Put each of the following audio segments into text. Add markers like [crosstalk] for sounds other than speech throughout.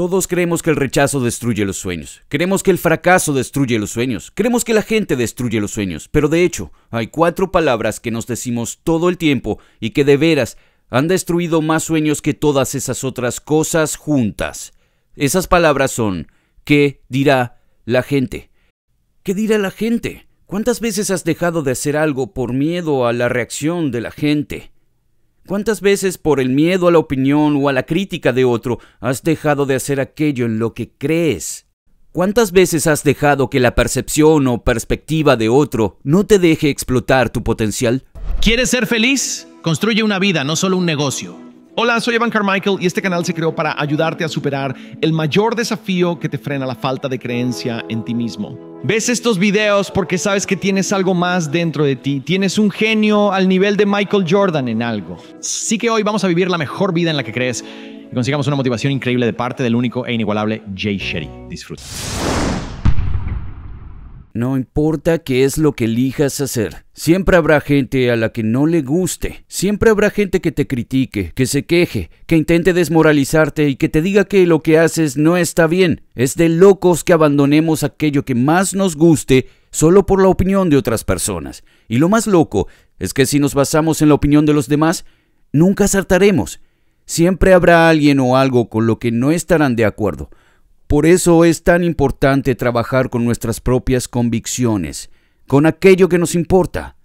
Todos creemos que el rechazo destruye los sueños, creemos que el fracaso destruye los sueños, creemos que la gente destruye los sueños, pero de hecho hay cuatro palabras que nos decimos todo el tiempo y que de veras han destruido más sueños que todas esas otras cosas juntas. Esas palabras son ¿qué dirá la gente? ¿Qué dirá la gente? ¿Cuántas veces has dejado de hacer algo por miedo a la reacción de la gente? ¿Cuántas veces por el miedo a la opinión o a la crítica de otro has dejado de hacer aquello en lo que crees? ¿Cuántas veces has dejado que la percepción o perspectiva de otro no te deje explotar tu potencial? ¿Quieres ser feliz? Construye una vida, no solo un negocio. Hola, soy Evan Carmichael y este canal se creó para ayudarte a superar el mayor desafío que te frena la falta de creencia en ti mismo. Ves estos videos porque sabes que tienes algo más dentro de ti, tienes un genio al nivel de Michael Jordan en algo. Sí que hoy vamos a vivir la mejor vida en la que crees y consigamos una motivación increíble de parte del único e inigualable Jay Sherry. Disfruta. No importa qué es lo que elijas hacer, siempre habrá gente a la que no le guste, siempre habrá gente que te critique, que se queje, que intente desmoralizarte y que te diga que lo que haces no está bien. Es de locos que abandonemos aquello que más nos guste solo por la opinión de otras personas. Y lo más loco es que si nos basamos en la opinión de los demás, nunca acertaremos. Siempre habrá alguien o algo con lo que no estarán de acuerdo. Por eso es tan importante trabajar con nuestras propias convicciones, con aquello que nos importa.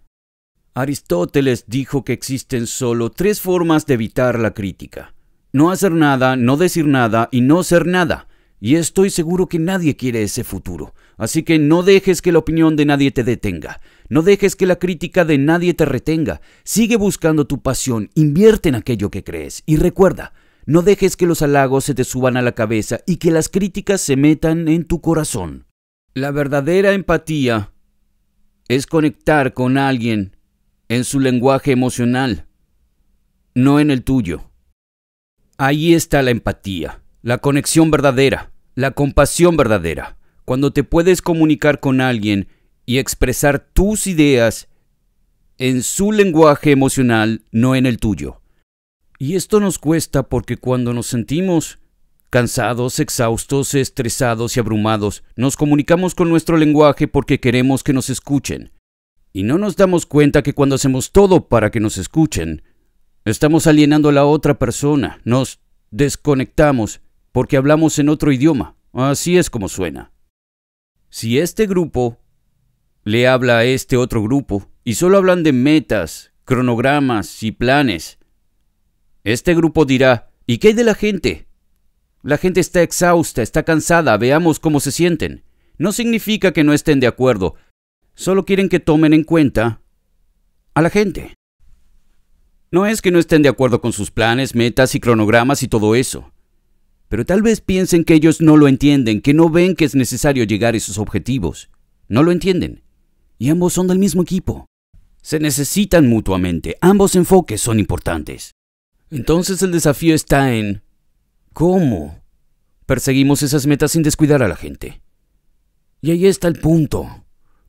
Aristóteles dijo que existen solo tres formas de evitar la crítica. No hacer nada, no decir nada y no ser nada. Y estoy seguro que nadie quiere ese futuro. Así que no dejes que la opinión de nadie te detenga. No dejes que la crítica de nadie te retenga. Sigue buscando tu pasión, invierte en aquello que crees. Y recuerda, no dejes que los halagos se te suban a la cabeza y que las críticas se metan en tu corazón. La verdadera empatía es conectar con alguien en su lenguaje emocional, no en el tuyo. Ahí está la empatía, la conexión verdadera, la compasión verdadera, cuando te puedes comunicar con alguien y expresar tus ideas en su lenguaje emocional, no en el tuyo. Y esto nos cuesta porque cuando nos sentimos cansados, exhaustos, estresados y abrumados, nos comunicamos con nuestro lenguaje porque queremos que nos escuchen. Y no nos damos cuenta que cuando hacemos todo para que nos escuchen, estamos alienando a la otra persona, nos desconectamos porque hablamos en otro idioma. Así es como suena. Si este grupo le habla a este otro grupo y solo hablan de metas, cronogramas y planes, este grupo dirá, ¿y qué hay de la gente? La gente está exhausta, está cansada, veamos cómo se sienten. No significa que no estén de acuerdo, solo quieren que tomen en cuenta a la gente. No es que no estén de acuerdo con sus planes, metas y cronogramas y todo eso, pero tal vez piensen que ellos no lo entienden, que no ven que es necesario llegar a esos objetivos. No lo entienden. Y ambos son del mismo equipo. Se necesitan mutuamente, ambos enfoques son importantes. Entonces el desafío está en cómo perseguimos esas metas sin descuidar a la gente. Y ahí está el punto.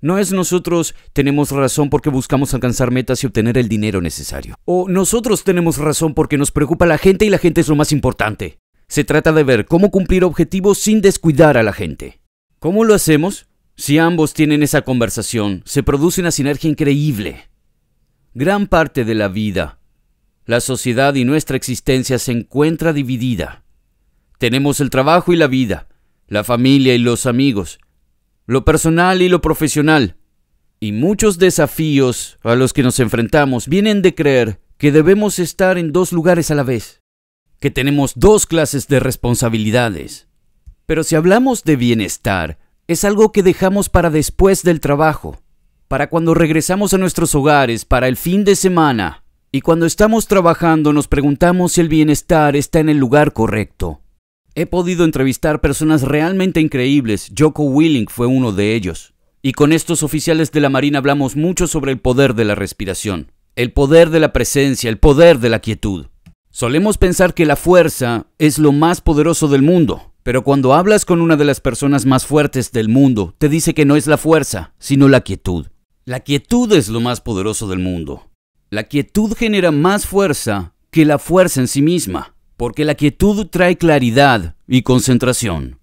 No es nosotros tenemos razón porque buscamos alcanzar metas y obtener el dinero necesario. O nosotros tenemos razón porque nos preocupa la gente y la gente es lo más importante. Se trata de ver cómo cumplir objetivos sin descuidar a la gente. ¿Cómo lo hacemos? Si ambos tienen esa conversación, se produce una sinergia increíble. Gran parte de la vida la sociedad y nuestra existencia se encuentra dividida. Tenemos el trabajo y la vida, la familia y los amigos, lo personal y lo profesional. Y muchos desafíos a los que nos enfrentamos vienen de creer que debemos estar en dos lugares a la vez, que tenemos dos clases de responsabilidades. Pero si hablamos de bienestar, es algo que dejamos para después del trabajo, para cuando regresamos a nuestros hogares, para el fin de semana. Y cuando estamos trabajando nos preguntamos si el bienestar está en el lugar correcto. He podido entrevistar personas realmente increíbles, Joko Willing fue uno de ellos. Y con estos oficiales de la Marina hablamos mucho sobre el poder de la respiración, el poder de la presencia, el poder de la quietud. Solemos pensar que la fuerza es lo más poderoso del mundo, pero cuando hablas con una de las personas más fuertes del mundo, te dice que no es la fuerza, sino la quietud. La quietud es lo más poderoso del mundo. La quietud genera más fuerza que la fuerza en sí misma, porque la quietud trae claridad y concentración.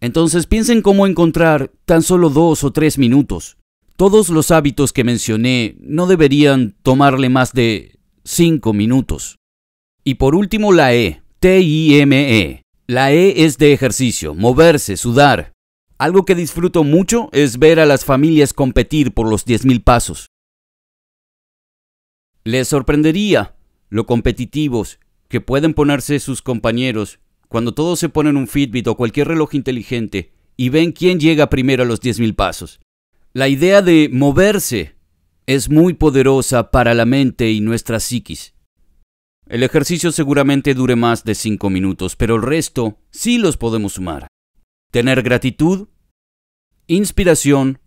Entonces piensen cómo encontrar tan solo dos o tres minutos. Todos los hábitos que mencioné no deberían tomarle más de cinco minutos. Y por último la E, T-I-M-E. La E es de ejercicio, moverse, sudar. Algo que disfruto mucho es ver a las familias competir por los 10.000 pasos. Les sorprendería lo competitivos que pueden ponerse sus compañeros cuando todos se ponen un Fitbit o cualquier reloj inteligente y ven quién llega primero a los 10.000 pasos. La idea de moverse es muy poderosa para la mente y nuestra psiquis. El ejercicio seguramente dure más de 5 minutos, pero el resto sí los podemos sumar. Tener gratitud, inspiración,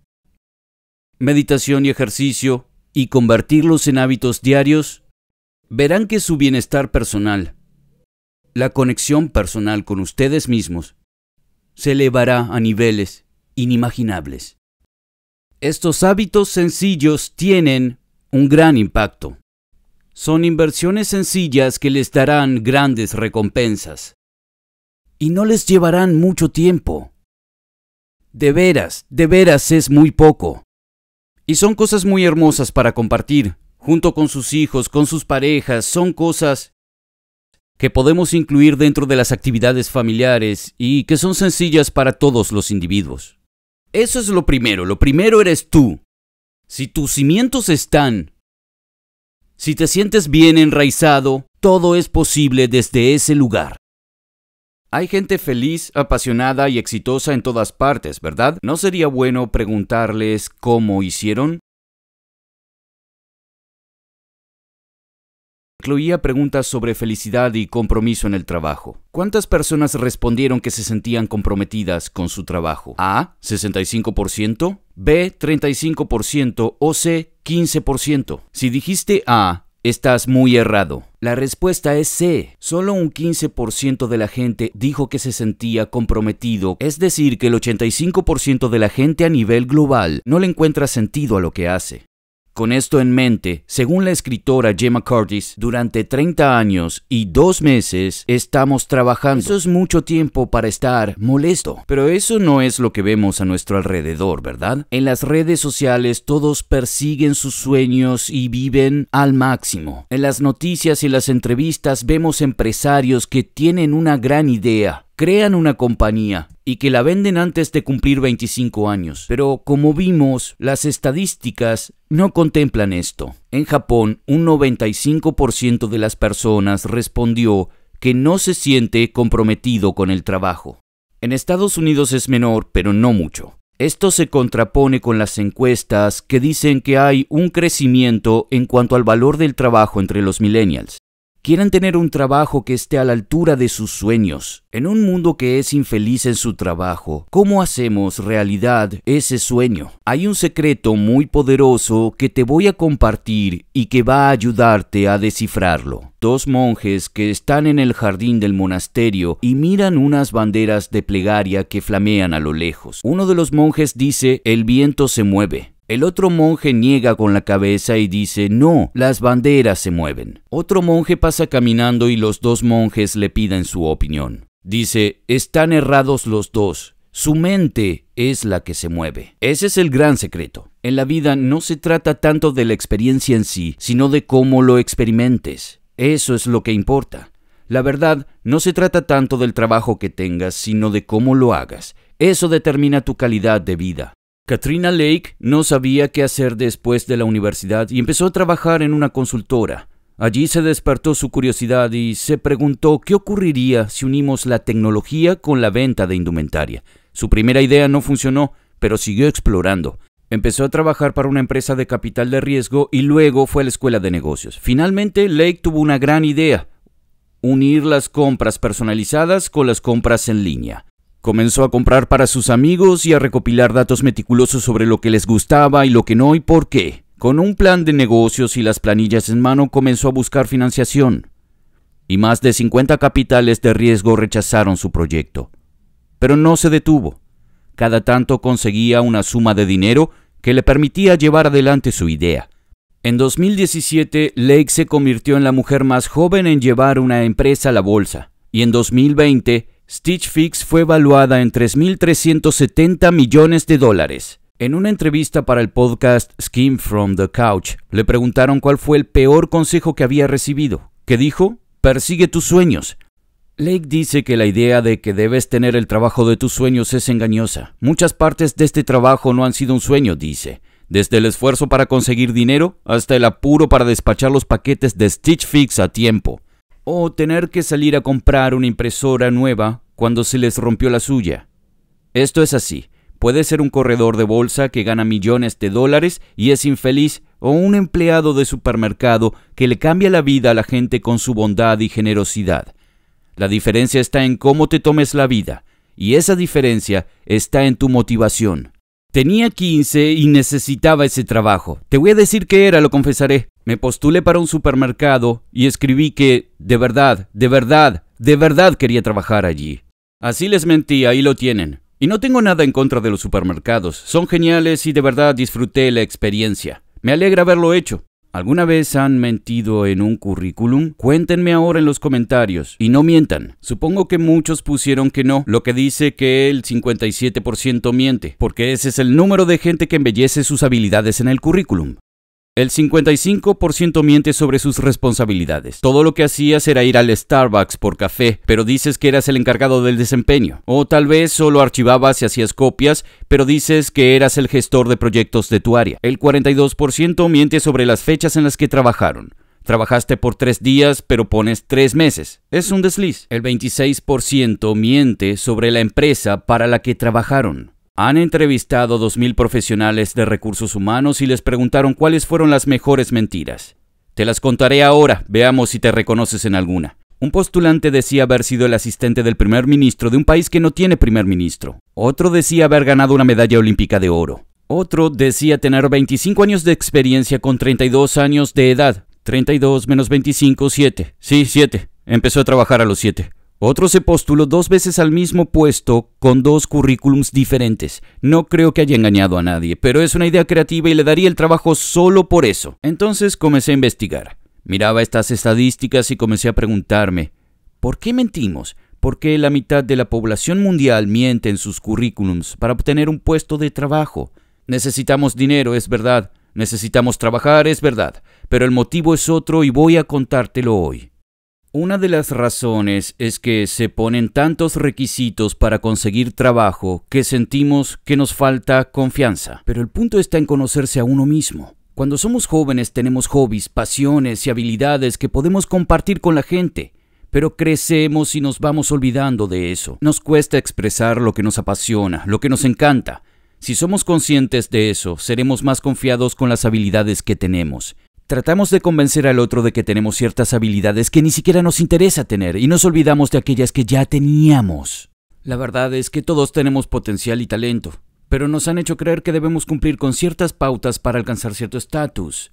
meditación y ejercicio y convertirlos en hábitos diarios, verán que su bienestar personal, la conexión personal con ustedes mismos, se elevará a niveles inimaginables. Estos hábitos sencillos tienen un gran impacto. Son inversiones sencillas que les darán grandes recompensas. Y no les llevarán mucho tiempo. De veras, de veras es muy poco. Y son cosas muy hermosas para compartir, junto con sus hijos, con sus parejas, son cosas que podemos incluir dentro de las actividades familiares y que son sencillas para todos los individuos. Eso es lo primero, lo primero eres tú. Si tus cimientos están, si te sientes bien enraizado, todo es posible desde ese lugar. Hay gente feliz, apasionada y exitosa en todas partes, ¿verdad? ¿No sería bueno preguntarles cómo hicieron? Incluía preguntas sobre felicidad y compromiso en el trabajo. ¿Cuántas personas respondieron que se sentían comprometidas con su trabajo? A, 65%, B, 35% o C, 15%. Si dijiste A, Estás muy errado. La respuesta es C. Solo un 15% de la gente dijo que se sentía comprometido, es decir, que el 85% de la gente a nivel global no le encuentra sentido a lo que hace. Con esto en mente, según la escritora Gemma Curtis, durante 30 años y dos meses estamos trabajando. Eso es mucho tiempo para estar molesto. Pero eso no es lo que vemos a nuestro alrededor, ¿verdad? En las redes sociales todos persiguen sus sueños y viven al máximo. En las noticias y las entrevistas vemos empresarios que tienen una gran idea, crean una compañía, y que la venden antes de cumplir 25 años. Pero como vimos, las estadísticas no contemplan esto. En Japón, un 95% de las personas respondió que no se siente comprometido con el trabajo. En Estados Unidos es menor, pero no mucho. Esto se contrapone con las encuestas que dicen que hay un crecimiento en cuanto al valor del trabajo entre los millennials quieren tener un trabajo que esté a la altura de sus sueños. En un mundo que es infeliz en su trabajo, ¿cómo hacemos realidad ese sueño? Hay un secreto muy poderoso que te voy a compartir y que va a ayudarte a descifrarlo. Dos monjes que están en el jardín del monasterio y miran unas banderas de plegaria que flamean a lo lejos. Uno de los monjes dice, el viento se mueve. El otro monje niega con la cabeza y dice, no, las banderas se mueven. Otro monje pasa caminando y los dos monjes le piden su opinión. Dice, están errados los dos, su mente es la que se mueve. Ese es el gran secreto. En la vida no se trata tanto de la experiencia en sí, sino de cómo lo experimentes. Eso es lo que importa. La verdad, no se trata tanto del trabajo que tengas, sino de cómo lo hagas. Eso determina tu calidad de vida. Katrina Lake no sabía qué hacer después de la universidad y empezó a trabajar en una consultora. Allí se despertó su curiosidad y se preguntó qué ocurriría si unimos la tecnología con la venta de indumentaria. Su primera idea no funcionó, pero siguió explorando. Empezó a trabajar para una empresa de capital de riesgo y luego fue a la escuela de negocios. Finalmente, Lake tuvo una gran idea, unir las compras personalizadas con las compras en línea. Comenzó a comprar para sus amigos y a recopilar datos meticulosos sobre lo que les gustaba y lo que no y por qué. Con un plan de negocios y las planillas en mano comenzó a buscar financiación. Y más de 50 capitales de riesgo rechazaron su proyecto. Pero no se detuvo. Cada tanto conseguía una suma de dinero que le permitía llevar adelante su idea. En 2017, Lake se convirtió en la mujer más joven en llevar una empresa a la bolsa, y en 2020 Stitch Fix fue evaluada en 3.370 millones de dólares. En una entrevista para el podcast Skin from the Couch, le preguntaron cuál fue el peor consejo que había recibido, que dijo, persigue tus sueños. Lake dice que la idea de que debes tener el trabajo de tus sueños es engañosa. Muchas partes de este trabajo no han sido un sueño, dice. Desde el esfuerzo para conseguir dinero hasta el apuro para despachar los paquetes de Stitch Fix a tiempo o tener que salir a comprar una impresora nueva cuando se les rompió la suya. Esto es así. Puede ser un corredor de bolsa que gana millones de dólares y es infeliz o un empleado de supermercado que le cambia la vida a la gente con su bondad y generosidad. La diferencia está en cómo te tomes la vida, y esa diferencia está en tu motivación. Tenía 15 y necesitaba ese trabajo. Te voy a decir qué era, lo confesaré. Me postulé para un supermercado y escribí que, de verdad, de verdad, de verdad quería trabajar allí. Así les mentí, ahí lo tienen. Y no tengo nada en contra de los supermercados, son geniales y de verdad disfruté la experiencia. Me alegra haberlo hecho. ¿Alguna vez han mentido en un currículum? Cuéntenme ahora en los comentarios y no mientan. Supongo que muchos pusieron que no, lo que dice que el 57% miente, porque ese es el número de gente que embellece sus habilidades en el currículum. El 55% miente sobre sus responsabilidades. Todo lo que hacías era ir al Starbucks por café, pero dices que eras el encargado del desempeño. O tal vez solo archivabas y hacías copias, pero dices que eras el gestor de proyectos de tu área. El 42% miente sobre las fechas en las que trabajaron. Trabajaste por tres días, pero pones tres meses. Es un desliz. El 26% miente sobre la empresa para la que trabajaron. Han entrevistado 2.000 profesionales de recursos humanos y les preguntaron cuáles fueron las mejores mentiras. Te las contaré ahora, veamos si te reconoces en alguna. Un postulante decía haber sido el asistente del primer ministro de un país que no tiene primer ministro. Otro decía haber ganado una medalla olímpica de oro. Otro decía tener 25 años de experiencia con 32 años de edad. 32 menos 25, 7. Sí, 7. Empezó a trabajar a los 7. Otro se postuló dos veces al mismo puesto con dos currículums diferentes. No creo que haya engañado a nadie, pero es una idea creativa y le daría el trabajo solo por eso. Entonces comencé a investigar. Miraba estas estadísticas y comencé a preguntarme, ¿por qué mentimos? ¿Por qué la mitad de la población mundial miente en sus currículums para obtener un puesto de trabajo? Necesitamos dinero, es verdad. Necesitamos trabajar, es verdad. Pero el motivo es otro y voy a contártelo hoy. Una de las razones es que se ponen tantos requisitos para conseguir trabajo que sentimos que nos falta confianza. Pero el punto está en conocerse a uno mismo. Cuando somos jóvenes tenemos hobbies, pasiones y habilidades que podemos compartir con la gente, pero crecemos y nos vamos olvidando de eso. Nos cuesta expresar lo que nos apasiona, lo que nos encanta. Si somos conscientes de eso, seremos más confiados con las habilidades que tenemos Tratamos de convencer al otro de que tenemos ciertas habilidades que ni siquiera nos interesa tener y nos olvidamos de aquellas que ya teníamos. La verdad es que todos tenemos potencial y talento, pero nos han hecho creer que debemos cumplir con ciertas pautas para alcanzar cierto estatus.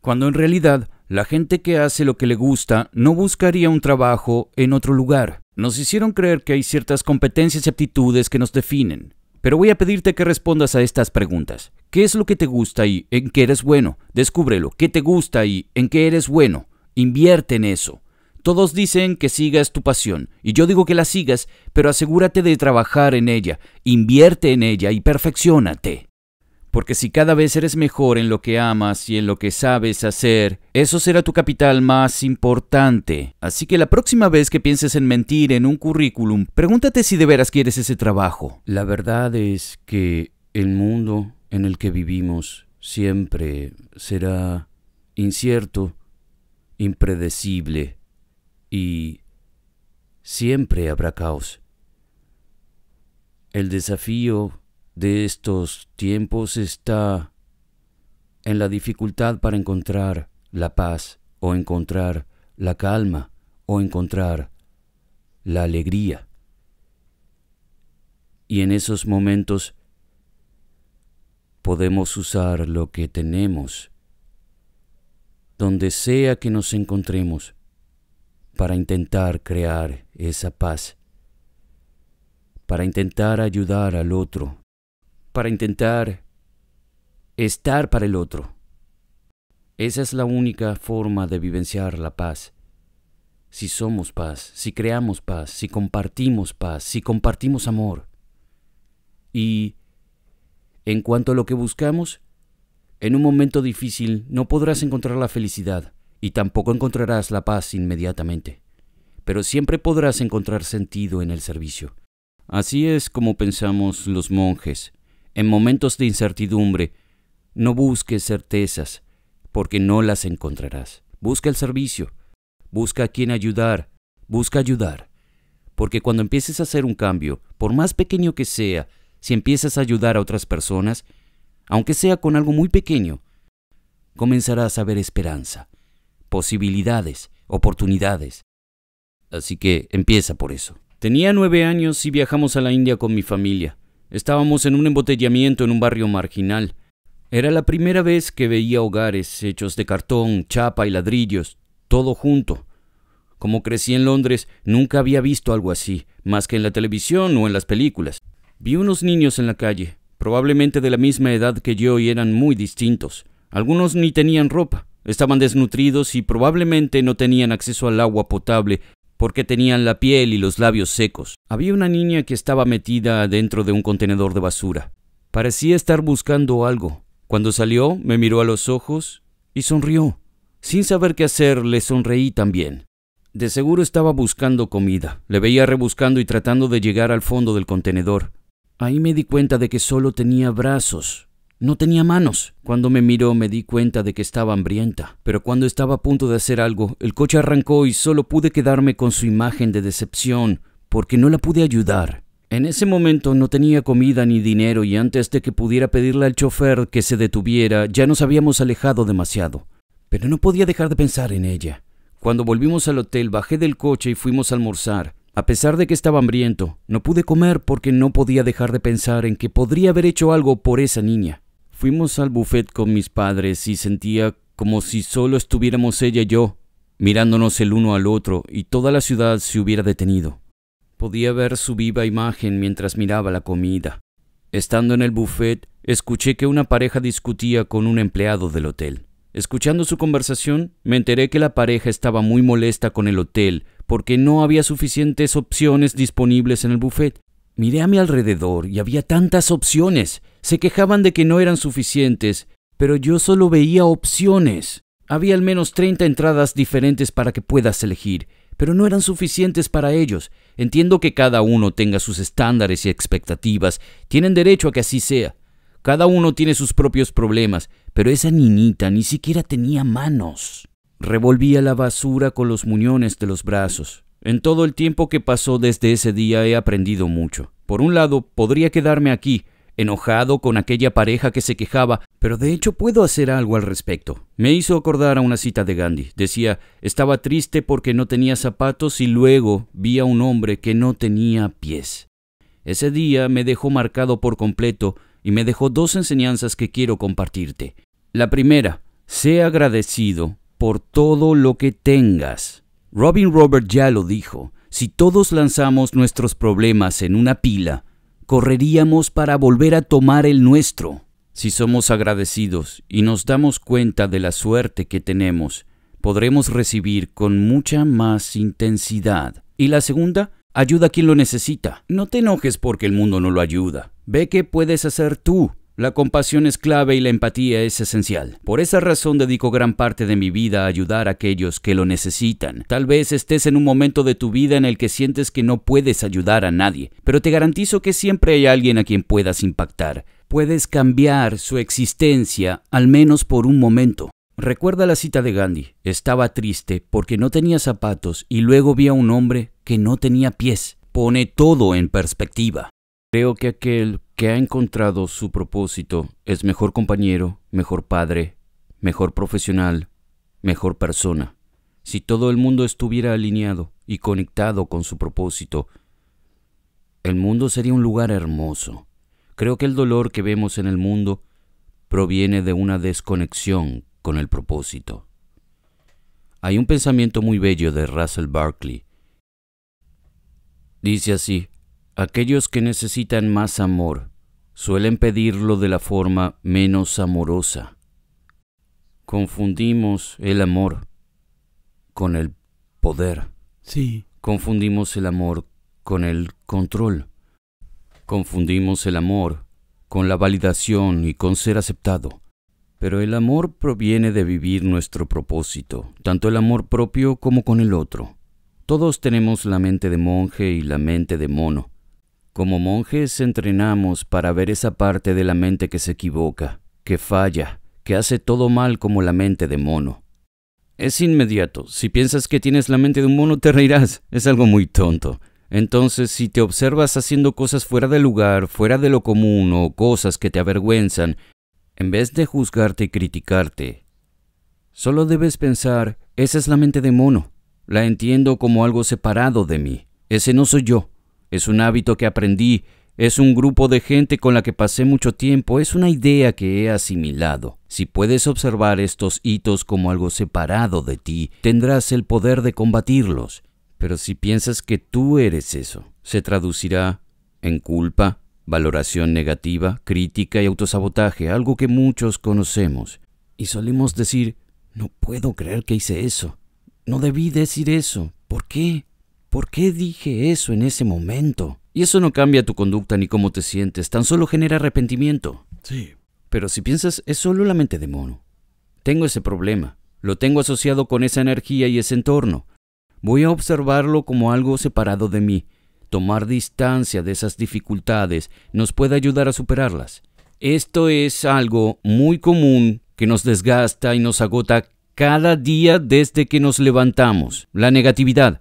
Cuando en realidad, la gente que hace lo que le gusta no buscaría un trabajo en otro lugar. Nos hicieron creer que hay ciertas competencias y aptitudes que nos definen. Pero voy a pedirte que respondas a estas preguntas. ¿Qué es lo que te gusta y en qué eres bueno? Descúbrelo. ¿Qué te gusta y en qué eres bueno? Invierte en eso. Todos dicen que sigas tu pasión, y yo digo que la sigas, pero asegúrate de trabajar en ella, invierte en ella y perfeccionate. Porque si cada vez eres mejor en lo que amas y en lo que sabes hacer, eso será tu capital más importante. Así que la próxima vez que pienses en mentir en un currículum, pregúntate si de veras quieres ese trabajo. La verdad es que el mundo en el que vivimos siempre será incierto, impredecible y siempre habrá caos. El desafío de estos tiempos está en la dificultad para encontrar la paz o encontrar la calma o encontrar la alegría. Y en esos momentos podemos usar lo que tenemos, donde sea que nos encontremos, para intentar crear esa paz, para intentar ayudar al otro, para intentar estar para el otro. Esa es la única forma de vivenciar la paz. Si somos paz, si creamos paz, si compartimos paz, si compartimos amor. Y en cuanto a lo que buscamos, en un momento difícil no podrás encontrar la felicidad y tampoco encontrarás la paz inmediatamente, pero siempre podrás encontrar sentido en el servicio. Así es como pensamos los monjes. En momentos de incertidumbre, no busques certezas, porque no las encontrarás. Busca el servicio, busca a quien ayudar, busca ayudar. Porque cuando empieces a hacer un cambio, por más pequeño que sea, si empiezas a ayudar a otras personas, aunque sea con algo muy pequeño, comenzarás a ver esperanza, posibilidades, oportunidades. Así que empieza por eso. Tenía nueve años y viajamos a la India con mi familia. Estábamos en un embotellamiento en un barrio marginal. Era la primera vez que veía hogares hechos de cartón, chapa y ladrillos, todo junto. Como crecí en Londres, nunca había visto algo así, más que en la televisión o en las películas. Vi unos niños en la calle, probablemente de la misma edad que yo y eran muy distintos. Algunos ni tenían ropa, estaban desnutridos y probablemente no tenían acceso al agua potable porque tenían la piel y los labios secos. Había una niña que estaba metida dentro de un contenedor de basura. Parecía estar buscando algo. Cuando salió, me miró a los ojos y sonrió. Sin saber qué hacer, le sonreí también. De seguro estaba buscando comida. Le veía rebuscando y tratando de llegar al fondo del contenedor. Ahí me di cuenta de que solo tenía brazos. No tenía manos. Cuando me miró me di cuenta de que estaba hambrienta. Pero cuando estaba a punto de hacer algo, el coche arrancó y solo pude quedarme con su imagen de decepción, porque no la pude ayudar. En ese momento no tenía comida ni dinero y antes de que pudiera pedirle al chofer que se detuviera, ya nos habíamos alejado demasiado. Pero no podía dejar de pensar en ella. Cuando volvimos al hotel, bajé del coche y fuimos a almorzar. A pesar de que estaba hambriento, no pude comer porque no podía dejar de pensar en que podría haber hecho algo por esa niña. Fuimos al buffet con mis padres y sentía como si solo estuviéramos ella y yo, mirándonos el uno al otro y toda la ciudad se hubiera detenido. Podía ver su viva imagen mientras miraba la comida. Estando en el buffet, escuché que una pareja discutía con un empleado del hotel. Escuchando su conversación, me enteré que la pareja estaba muy molesta con el hotel porque no había suficientes opciones disponibles en el buffet. Miré a mi alrededor y había tantas opciones. Se quejaban de que no eran suficientes, pero yo solo veía opciones. Había al menos 30 entradas diferentes para que puedas elegir, pero no eran suficientes para ellos. Entiendo que cada uno tenga sus estándares y expectativas. Tienen derecho a que así sea. Cada uno tiene sus propios problemas, pero esa niñita ni siquiera tenía manos. Revolvía la basura con los muñones de los brazos. En todo el tiempo que pasó desde ese día he aprendido mucho. Por un lado, podría quedarme aquí, enojado con aquella pareja que se quejaba, pero de hecho puedo hacer algo al respecto. Me hizo acordar a una cita de Gandhi. Decía, estaba triste porque no tenía zapatos y luego vi a un hombre que no tenía pies. Ese día me dejó marcado por completo y me dejó dos enseñanzas que quiero compartirte. La primera, sé agradecido por todo lo que tengas. Robin Robert ya lo dijo, si todos lanzamos nuestros problemas en una pila, correríamos para volver a tomar el nuestro. Si somos agradecidos y nos damos cuenta de la suerte que tenemos, podremos recibir con mucha más intensidad. Y la segunda, ayuda a quien lo necesita. No te enojes porque el mundo no lo ayuda. Ve qué puedes hacer tú. La compasión es clave y la empatía es esencial. Por esa razón dedico gran parte de mi vida a ayudar a aquellos que lo necesitan. Tal vez estés en un momento de tu vida en el que sientes que no puedes ayudar a nadie, pero te garantizo que siempre hay alguien a quien puedas impactar. Puedes cambiar su existencia, al menos por un momento. Recuerda la cita de Gandhi. Estaba triste porque no tenía zapatos y luego vi a un hombre que no tenía pies. Pone todo en perspectiva. Creo que aquel que ha encontrado su propósito es mejor compañero, mejor padre, mejor profesional, mejor persona. Si todo el mundo estuviera alineado y conectado con su propósito, el mundo sería un lugar hermoso. Creo que el dolor que vemos en el mundo proviene de una desconexión con el propósito. Hay un pensamiento muy bello de Russell Barkley. Dice así, Aquellos que necesitan más amor suelen pedirlo de la forma menos amorosa. Confundimos el amor con el poder. Sí. Confundimos el amor con el control. Confundimos el amor con la validación y con ser aceptado. Pero el amor proviene de vivir nuestro propósito, tanto el amor propio como con el otro. Todos tenemos la mente de monje y la mente de mono. Como monjes entrenamos para ver esa parte de la mente que se equivoca, que falla, que hace todo mal como la mente de mono. Es inmediato. Si piensas que tienes la mente de un mono, te reirás. Es algo muy tonto. Entonces, si te observas haciendo cosas fuera de lugar, fuera de lo común o cosas que te avergüenzan, en vez de juzgarte y criticarte, solo debes pensar, esa es la mente de mono. La entiendo como algo separado de mí. Ese no soy yo. Es un hábito que aprendí, es un grupo de gente con la que pasé mucho tiempo, es una idea que he asimilado. Si puedes observar estos hitos como algo separado de ti, tendrás el poder de combatirlos. Pero si piensas que tú eres eso, se traducirá en culpa, valoración negativa, crítica y autosabotaje, algo que muchos conocemos. Y solemos decir, no puedo creer que hice eso. No debí decir eso. ¿Por qué? ¿Por qué dije eso en ese momento? Y eso no cambia tu conducta ni cómo te sientes, tan solo genera arrepentimiento. Sí. Pero si piensas, es solo la mente de mono. Tengo ese problema, lo tengo asociado con esa energía y ese entorno. Voy a observarlo como algo separado de mí. Tomar distancia de esas dificultades nos puede ayudar a superarlas. Esto es algo muy común que nos desgasta y nos agota cada día desde que nos levantamos, la negatividad.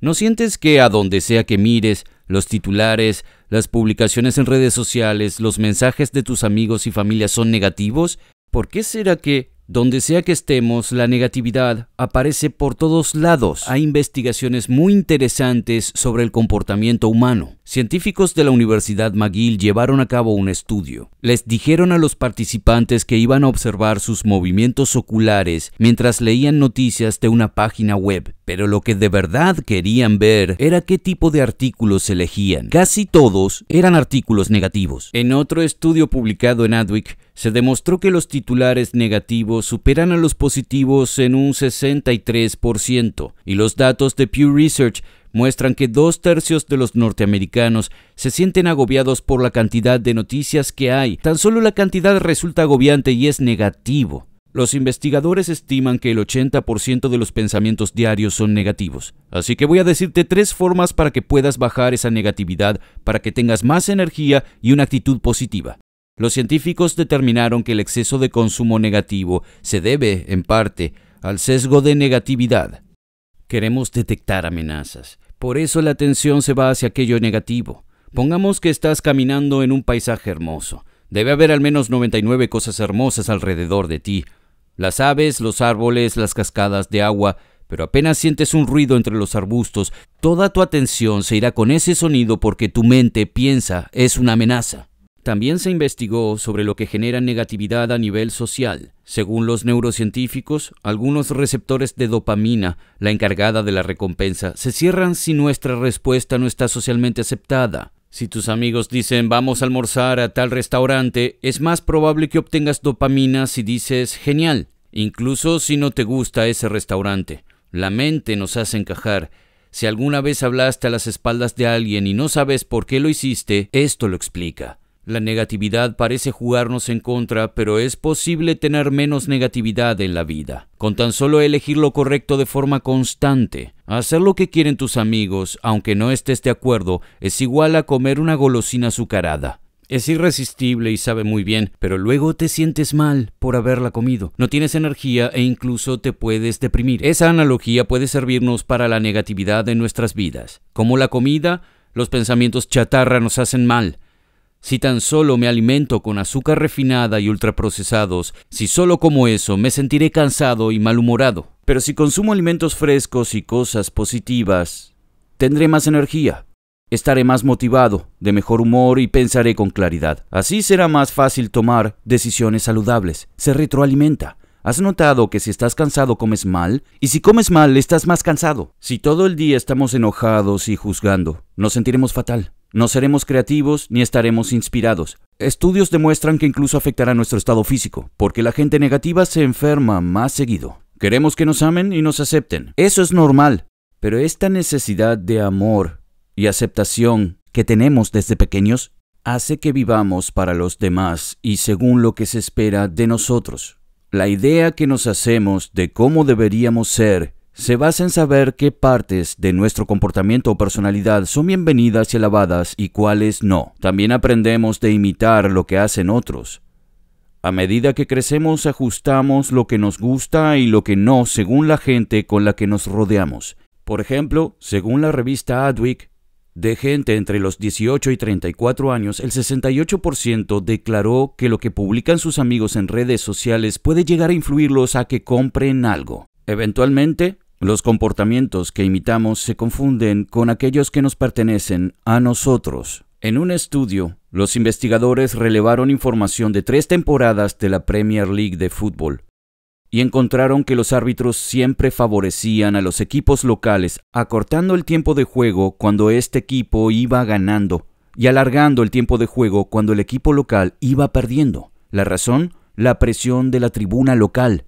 ¿No sientes que a donde sea que mires, los titulares, las publicaciones en redes sociales, los mensajes de tus amigos y familia son negativos? ¿Por qué será que donde sea que estemos, la negatividad aparece por todos lados. Hay investigaciones muy interesantes sobre el comportamiento humano. Científicos de la Universidad McGill llevaron a cabo un estudio. Les dijeron a los participantes que iban a observar sus movimientos oculares mientras leían noticias de una página web, pero lo que de verdad querían ver era qué tipo de artículos elegían. Casi todos eran artículos negativos. En otro estudio publicado en Adwick, se demostró que los titulares negativos superan a los positivos en un 63%, y los datos de Pew Research muestran que dos tercios de los norteamericanos se sienten agobiados por la cantidad de noticias que hay. Tan solo la cantidad resulta agobiante y es negativo. Los investigadores estiman que el 80% de los pensamientos diarios son negativos. Así que voy a decirte tres formas para que puedas bajar esa negatividad, para que tengas más energía y una actitud positiva. Los científicos determinaron que el exceso de consumo negativo se debe, en parte, al sesgo de negatividad. Queremos detectar amenazas. Por eso la atención se va hacia aquello negativo. Pongamos que estás caminando en un paisaje hermoso. Debe haber al menos 99 cosas hermosas alrededor de ti. Las aves, los árboles, las cascadas de agua, pero apenas sientes un ruido entre los arbustos, toda tu atención se irá con ese sonido porque tu mente piensa es una amenaza. También se investigó sobre lo que genera negatividad a nivel social. Según los neurocientíficos, algunos receptores de dopamina, la encargada de la recompensa, se cierran si nuestra respuesta no está socialmente aceptada. Si tus amigos dicen vamos a almorzar a tal restaurante, es más probable que obtengas dopamina si dices genial, incluso si no te gusta ese restaurante. La mente nos hace encajar. Si alguna vez hablaste a las espaldas de alguien y no sabes por qué lo hiciste, esto lo explica. La negatividad parece jugarnos en contra, pero es posible tener menos negatividad en la vida, con tan solo elegir lo correcto de forma constante. Hacer lo que quieren tus amigos, aunque no estés de acuerdo, es igual a comer una golosina azucarada. Es irresistible y sabe muy bien, pero luego te sientes mal por haberla comido. No tienes energía e incluso te puedes deprimir. Esa analogía puede servirnos para la negatividad en nuestras vidas. Como la comida, los pensamientos chatarra nos hacen mal. Si tan solo me alimento con azúcar refinada y ultraprocesados, si solo como eso, me sentiré cansado y malhumorado. Pero si consumo alimentos frescos y cosas positivas, tendré más energía. Estaré más motivado, de mejor humor y pensaré con claridad. Así será más fácil tomar decisiones saludables. Se retroalimenta. ¿Has notado que si estás cansado comes mal? Y si comes mal, estás más cansado. Si todo el día estamos enojados y juzgando, nos sentiremos fatal. No seremos creativos ni estaremos inspirados. Estudios demuestran que incluso afectará nuestro estado físico, porque la gente negativa se enferma más seguido. Queremos que nos amen y nos acepten. Eso es normal. Pero esta necesidad de amor y aceptación que tenemos desde pequeños hace que vivamos para los demás y según lo que se espera de nosotros. La idea que nos hacemos de cómo deberíamos ser se basa en saber qué partes de nuestro comportamiento o personalidad son bienvenidas y alabadas y cuáles no. También aprendemos de imitar lo que hacen otros. A medida que crecemos ajustamos lo que nos gusta y lo que no según la gente con la que nos rodeamos. Por ejemplo, según la revista Adwick, de gente entre los 18 y 34 años, el 68% declaró que lo que publican sus amigos en redes sociales puede llegar a influirlos a que compren algo. Eventualmente, los comportamientos que imitamos se confunden con aquellos que nos pertenecen a nosotros. En un estudio, los investigadores relevaron información de tres temporadas de la Premier League de fútbol y encontraron que los árbitros siempre favorecían a los equipos locales, acortando el tiempo de juego cuando este equipo iba ganando y alargando el tiempo de juego cuando el equipo local iba perdiendo. La razón, la presión de la tribuna local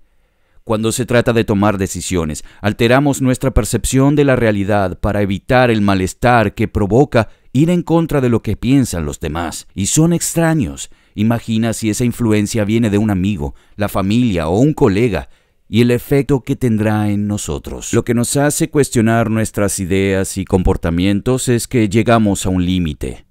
cuando se trata de tomar decisiones. Alteramos nuestra percepción de la realidad para evitar el malestar que provoca ir en contra de lo que piensan los demás. Y son extraños. Imagina si esa influencia viene de un amigo, la familia o un colega y el efecto que tendrá en nosotros. Lo que nos hace cuestionar nuestras ideas y comportamientos es que llegamos a un límite.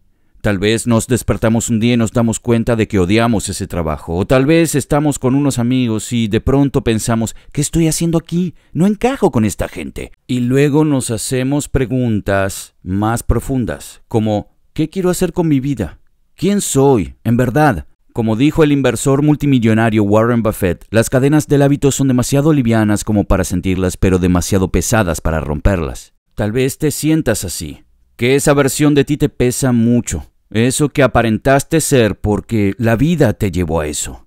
Tal vez nos despertamos un día y nos damos cuenta de que odiamos ese trabajo, o tal vez estamos con unos amigos y de pronto pensamos, ¿qué estoy haciendo aquí? No encajo con esta gente. Y luego nos hacemos preguntas más profundas, como, ¿qué quiero hacer con mi vida? ¿Quién soy? En verdad, como dijo el inversor multimillonario Warren Buffett, las cadenas del hábito son demasiado livianas como para sentirlas, pero demasiado pesadas para romperlas. Tal vez te sientas así, que esa versión de ti te pesa mucho. Eso que aparentaste ser porque la vida te llevó a eso.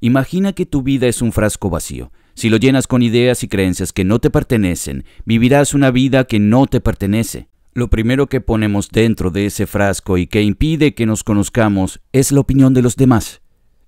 Imagina que tu vida es un frasco vacío. Si lo llenas con ideas y creencias que no te pertenecen, vivirás una vida que no te pertenece. Lo primero que ponemos dentro de ese frasco y que impide que nos conozcamos es la opinión de los demás.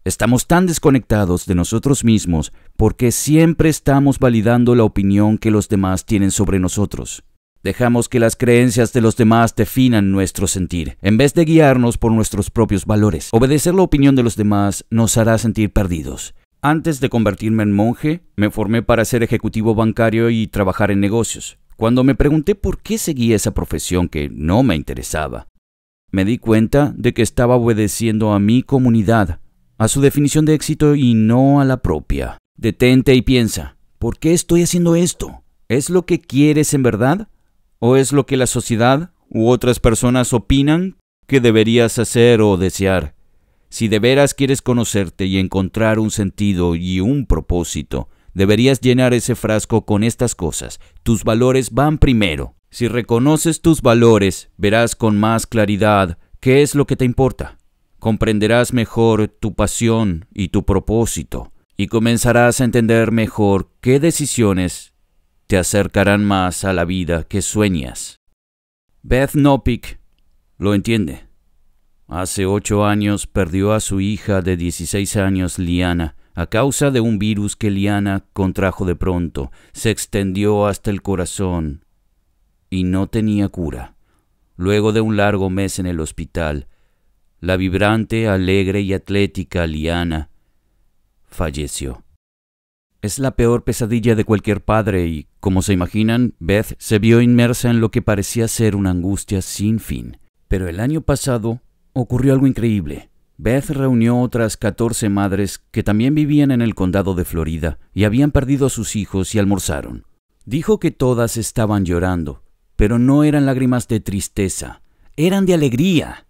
Estamos tan desconectados de nosotros mismos porque siempre estamos validando la opinión que los demás tienen sobre nosotros. Dejamos que las creencias de los demás definan nuestro sentir, en vez de guiarnos por nuestros propios valores. Obedecer la opinión de los demás nos hará sentir perdidos. Antes de convertirme en monje, me formé para ser ejecutivo bancario y trabajar en negocios. Cuando me pregunté por qué seguía esa profesión que no me interesaba, me di cuenta de que estaba obedeciendo a mi comunidad, a su definición de éxito y no a la propia. Detente y piensa, ¿por qué estoy haciendo esto? ¿Es lo que quieres en verdad? ¿O es lo que la sociedad u otras personas opinan que deberías hacer o desear? Si de veras quieres conocerte y encontrar un sentido y un propósito, deberías llenar ese frasco con estas cosas. Tus valores van primero. Si reconoces tus valores, verás con más claridad qué es lo que te importa. Comprenderás mejor tu pasión y tu propósito y comenzarás a entender mejor qué decisiones te acercarán más a la vida que sueñas. Beth Nopik lo entiende. Hace ocho años perdió a su hija de 16 años, Liana, a causa de un virus que Liana contrajo de pronto, se extendió hasta el corazón y no tenía cura. Luego de un largo mes en el hospital, la vibrante, alegre y atlética Liana falleció. Es la peor pesadilla de cualquier padre y como se imaginan, Beth se vio inmersa en lo que parecía ser una angustia sin fin. Pero el año pasado ocurrió algo increíble. Beth reunió otras 14 madres que también vivían en el condado de Florida y habían perdido a sus hijos y almorzaron. Dijo que todas estaban llorando, pero no eran lágrimas de tristeza, eran de alegría.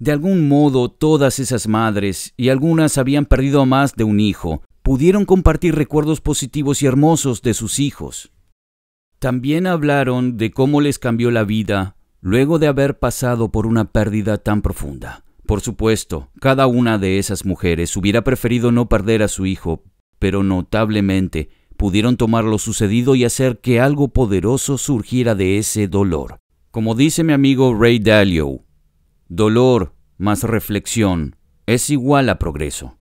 De algún modo todas esas madres, y algunas habían perdido a más de un hijo, pudieron compartir recuerdos positivos y hermosos de sus hijos. También hablaron de cómo les cambió la vida luego de haber pasado por una pérdida tan profunda. Por supuesto, cada una de esas mujeres hubiera preferido no perder a su hijo, pero notablemente pudieron tomar lo sucedido y hacer que algo poderoso surgiera de ese dolor. Como dice mi amigo Ray Dalio, dolor más reflexión es igual a progreso.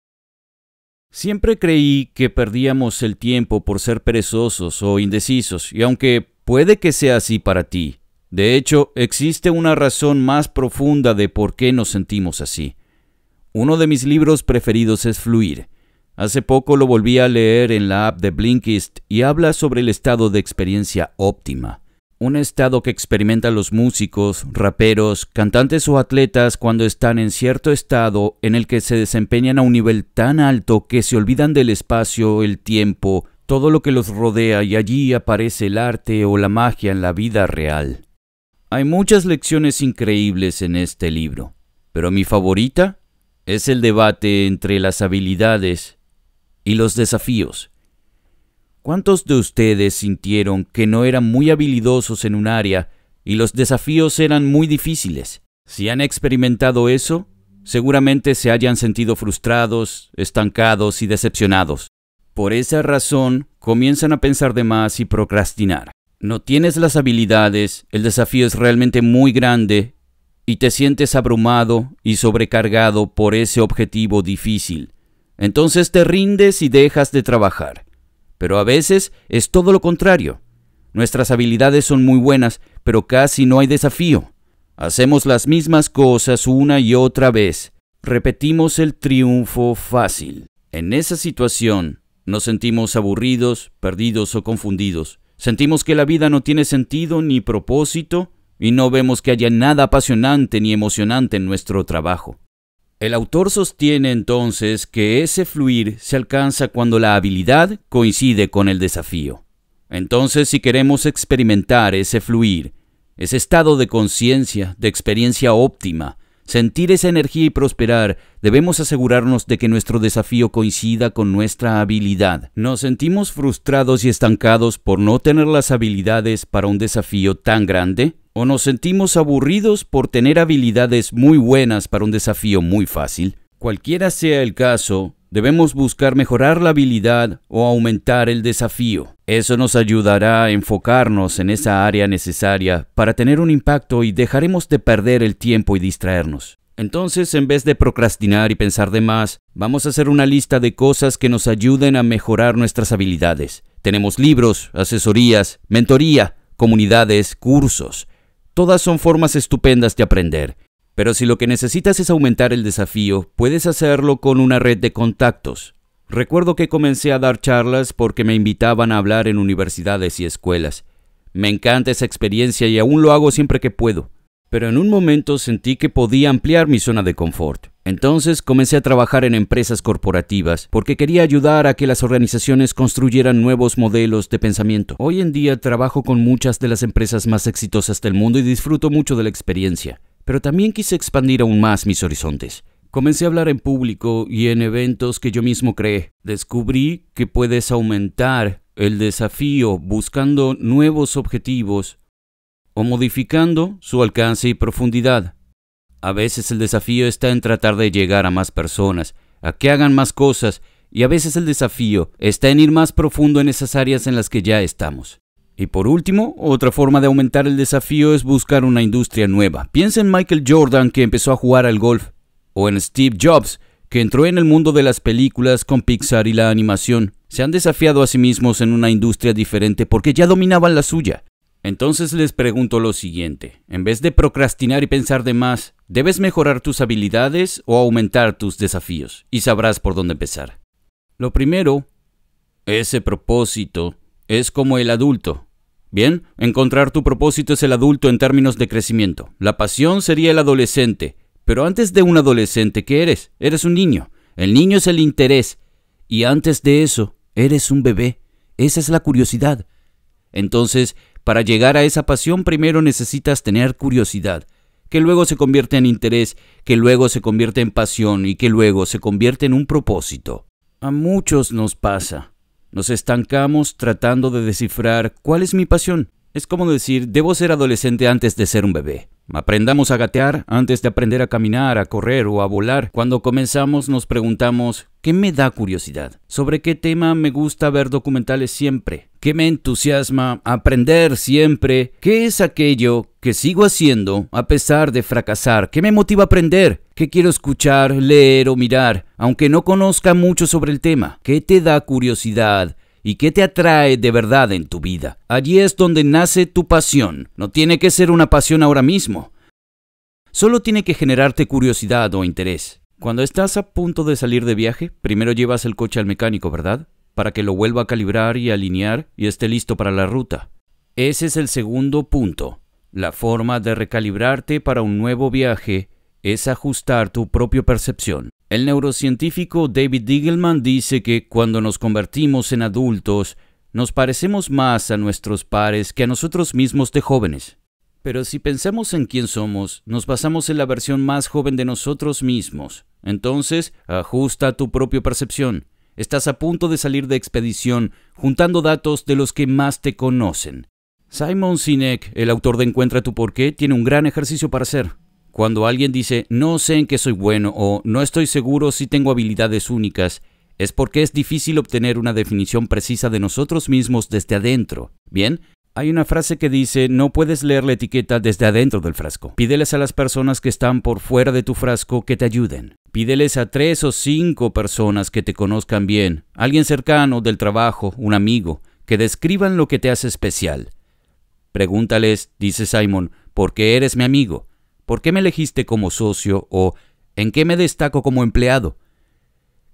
Siempre creí que perdíamos el tiempo por ser perezosos o indecisos, y aunque puede que sea así para ti, de hecho existe una razón más profunda de por qué nos sentimos así. Uno de mis libros preferidos es Fluir. Hace poco lo volví a leer en la app de Blinkist y habla sobre el estado de experiencia óptima un estado que experimentan los músicos, raperos, cantantes o atletas cuando están en cierto estado en el que se desempeñan a un nivel tan alto que se olvidan del espacio, el tiempo, todo lo que los rodea y allí aparece el arte o la magia en la vida real. Hay muchas lecciones increíbles en este libro, pero mi favorita es el debate entre las habilidades y los desafíos. ¿Cuántos de ustedes sintieron que no eran muy habilidosos en un área y los desafíos eran muy difíciles? Si han experimentado eso, seguramente se hayan sentido frustrados, estancados y decepcionados. Por esa razón, comienzan a pensar de más y procrastinar. No tienes las habilidades, el desafío es realmente muy grande y te sientes abrumado y sobrecargado por ese objetivo difícil. Entonces te rindes y dejas de trabajar pero a veces es todo lo contrario. Nuestras habilidades son muy buenas, pero casi no hay desafío. Hacemos las mismas cosas una y otra vez. Repetimos el triunfo fácil. En esa situación, nos sentimos aburridos, perdidos o confundidos. Sentimos que la vida no tiene sentido ni propósito y no vemos que haya nada apasionante ni emocionante en nuestro trabajo. El autor sostiene entonces que ese fluir se alcanza cuando la habilidad coincide con el desafío. Entonces, si queremos experimentar ese fluir, ese estado de conciencia, de experiencia óptima, sentir esa energía y prosperar, debemos asegurarnos de que nuestro desafío coincida con nuestra habilidad. Nos sentimos frustrados y estancados por no tener las habilidades para un desafío tan grande? o nos sentimos aburridos por tener habilidades muy buenas para un desafío muy fácil. Cualquiera sea el caso, debemos buscar mejorar la habilidad o aumentar el desafío. Eso nos ayudará a enfocarnos en esa área necesaria para tener un impacto y dejaremos de perder el tiempo y distraernos. Entonces, en vez de procrastinar y pensar de más, vamos a hacer una lista de cosas que nos ayuden a mejorar nuestras habilidades. Tenemos libros, asesorías, mentoría, comunidades, cursos. Todas son formas estupendas de aprender. Pero si lo que necesitas es aumentar el desafío, puedes hacerlo con una red de contactos. Recuerdo que comencé a dar charlas porque me invitaban a hablar en universidades y escuelas. Me encanta esa experiencia y aún lo hago siempre que puedo. Pero en un momento sentí que podía ampliar mi zona de confort. Entonces comencé a trabajar en empresas corporativas porque quería ayudar a que las organizaciones construyeran nuevos modelos de pensamiento. Hoy en día trabajo con muchas de las empresas más exitosas del mundo y disfruto mucho de la experiencia, pero también quise expandir aún más mis horizontes. Comencé a hablar en público y en eventos que yo mismo creé. Descubrí que puedes aumentar el desafío buscando nuevos objetivos o modificando su alcance y profundidad. A veces el desafío está en tratar de llegar a más personas, a que hagan más cosas, y a veces el desafío está en ir más profundo en esas áreas en las que ya estamos. Y por último, otra forma de aumentar el desafío es buscar una industria nueva. Piensa en Michael Jordan que empezó a jugar al golf, o en Steve Jobs, que entró en el mundo de las películas con Pixar y la animación. Se han desafiado a sí mismos en una industria diferente porque ya dominaban la suya. Entonces les pregunto lo siguiente, en vez de procrastinar y pensar de más, debes mejorar tus habilidades o aumentar tus desafíos y sabrás por dónde empezar. Lo primero, ese propósito es como el adulto. Bien, encontrar tu propósito es el adulto en términos de crecimiento. La pasión sería el adolescente. Pero antes de un adolescente, ¿qué eres? Eres un niño. El niño es el interés. Y antes de eso, eres un bebé. Esa es la curiosidad. Entonces, para llegar a esa pasión primero necesitas tener curiosidad, que luego se convierte en interés, que luego se convierte en pasión y que luego se convierte en un propósito. A muchos nos pasa. Nos estancamos tratando de descifrar cuál es mi pasión. Es como decir, debo ser adolescente antes de ser un bebé. Aprendamos a gatear antes de aprender a caminar, a correr o a volar. Cuando comenzamos nos preguntamos, ¿qué me da curiosidad? ¿Sobre qué tema me gusta ver documentales siempre? ¿Qué me entusiasma aprender siempre? ¿Qué es aquello que sigo haciendo a pesar de fracasar? ¿Qué me motiva a aprender? ¿Qué quiero escuchar, leer o mirar, aunque no conozca mucho sobre el tema? ¿Qué te da curiosidad? y qué te atrae de verdad en tu vida. Allí es donde nace tu pasión. No tiene que ser una pasión ahora mismo. Solo tiene que generarte curiosidad o interés. Cuando estás a punto de salir de viaje, primero llevas el coche al mecánico, ¿verdad? Para que lo vuelva a calibrar y alinear y esté listo para la ruta. Ese es el segundo punto. La forma de recalibrarte para un nuevo viaje es ajustar tu propia percepción. El neurocientífico David Digelman dice que cuando nos convertimos en adultos, nos parecemos más a nuestros pares que a nosotros mismos de jóvenes. Pero si pensamos en quién somos, nos basamos en la versión más joven de nosotros mismos. Entonces, ajusta tu propia percepción. Estás a punto de salir de expedición juntando datos de los que más te conocen. Simon Sinek, el autor de Encuentra tu porqué, tiene un gran ejercicio para hacer. Cuando alguien dice no sé en qué soy bueno o no estoy seguro si tengo habilidades únicas, es porque es difícil obtener una definición precisa de nosotros mismos desde adentro. Bien, hay una frase que dice no puedes leer la etiqueta desde adentro del frasco. Pídeles a las personas que están por fuera de tu frasco que te ayuden. Pídeles a tres o cinco personas que te conozcan bien, alguien cercano del trabajo, un amigo, que describan lo que te hace especial. Pregúntales, dice Simon, ¿por qué eres mi amigo? ¿Por qué me elegiste como socio? ¿O en qué me destaco como empleado?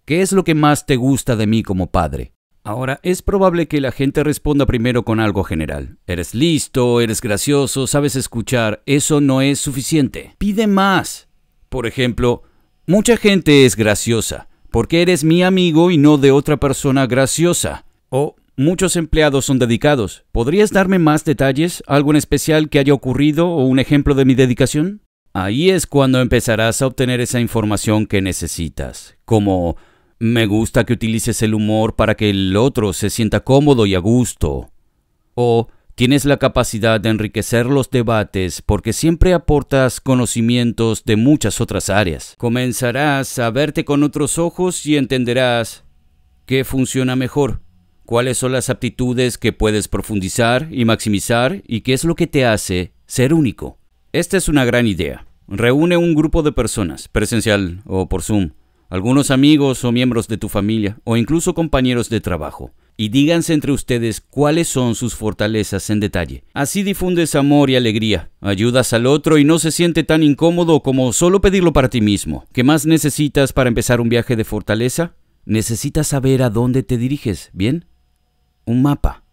¿Qué es lo que más te gusta de mí como padre? Ahora, es probable que la gente responda primero con algo general. Eres listo, eres gracioso, sabes escuchar, eso no es suficiente. Pide más. Por ejemplo, mucha gente es graciosa, porque eres mi amigo y no de otra persona graciosa. O Muchos empleados son dedicados. ¿Podrías darme más detalles? ¿Algo en especial que haya ocurrido o un ejemplo de mi dedicación? Ahí es cuando empezarás a obtener esa información que necesitas, como me gusta que utilices el humor para que el otro se sienta cómodo y a gusto, o tienes la capacidad de enriquecer los debates porque siempre aportas conocimientos de muchas otras áreas. Comenzarás a verte con otros ojos y entenderás qué funciona mejor cuáles son las aptitudes que puedes profundizar y maximizar y qué es lo que te hace ser único. Esta es una gran idea. Reúne un grupo de personas, presencial o por Zoom, algunos amigos o miembros de tu familia o incluso compañeros de trabajo, y díganse entre ustedes cuáles son sus fortalezas en detalle. Así difundes amor y alegría, ayudas al otro y no se siente tan incómodo como solo pedirlo para ti mismo. ¿Qué más necesitas para empezar un viaje de fortaleza? Necesitas saber a dónde te diriges, ¿bien? un mapa.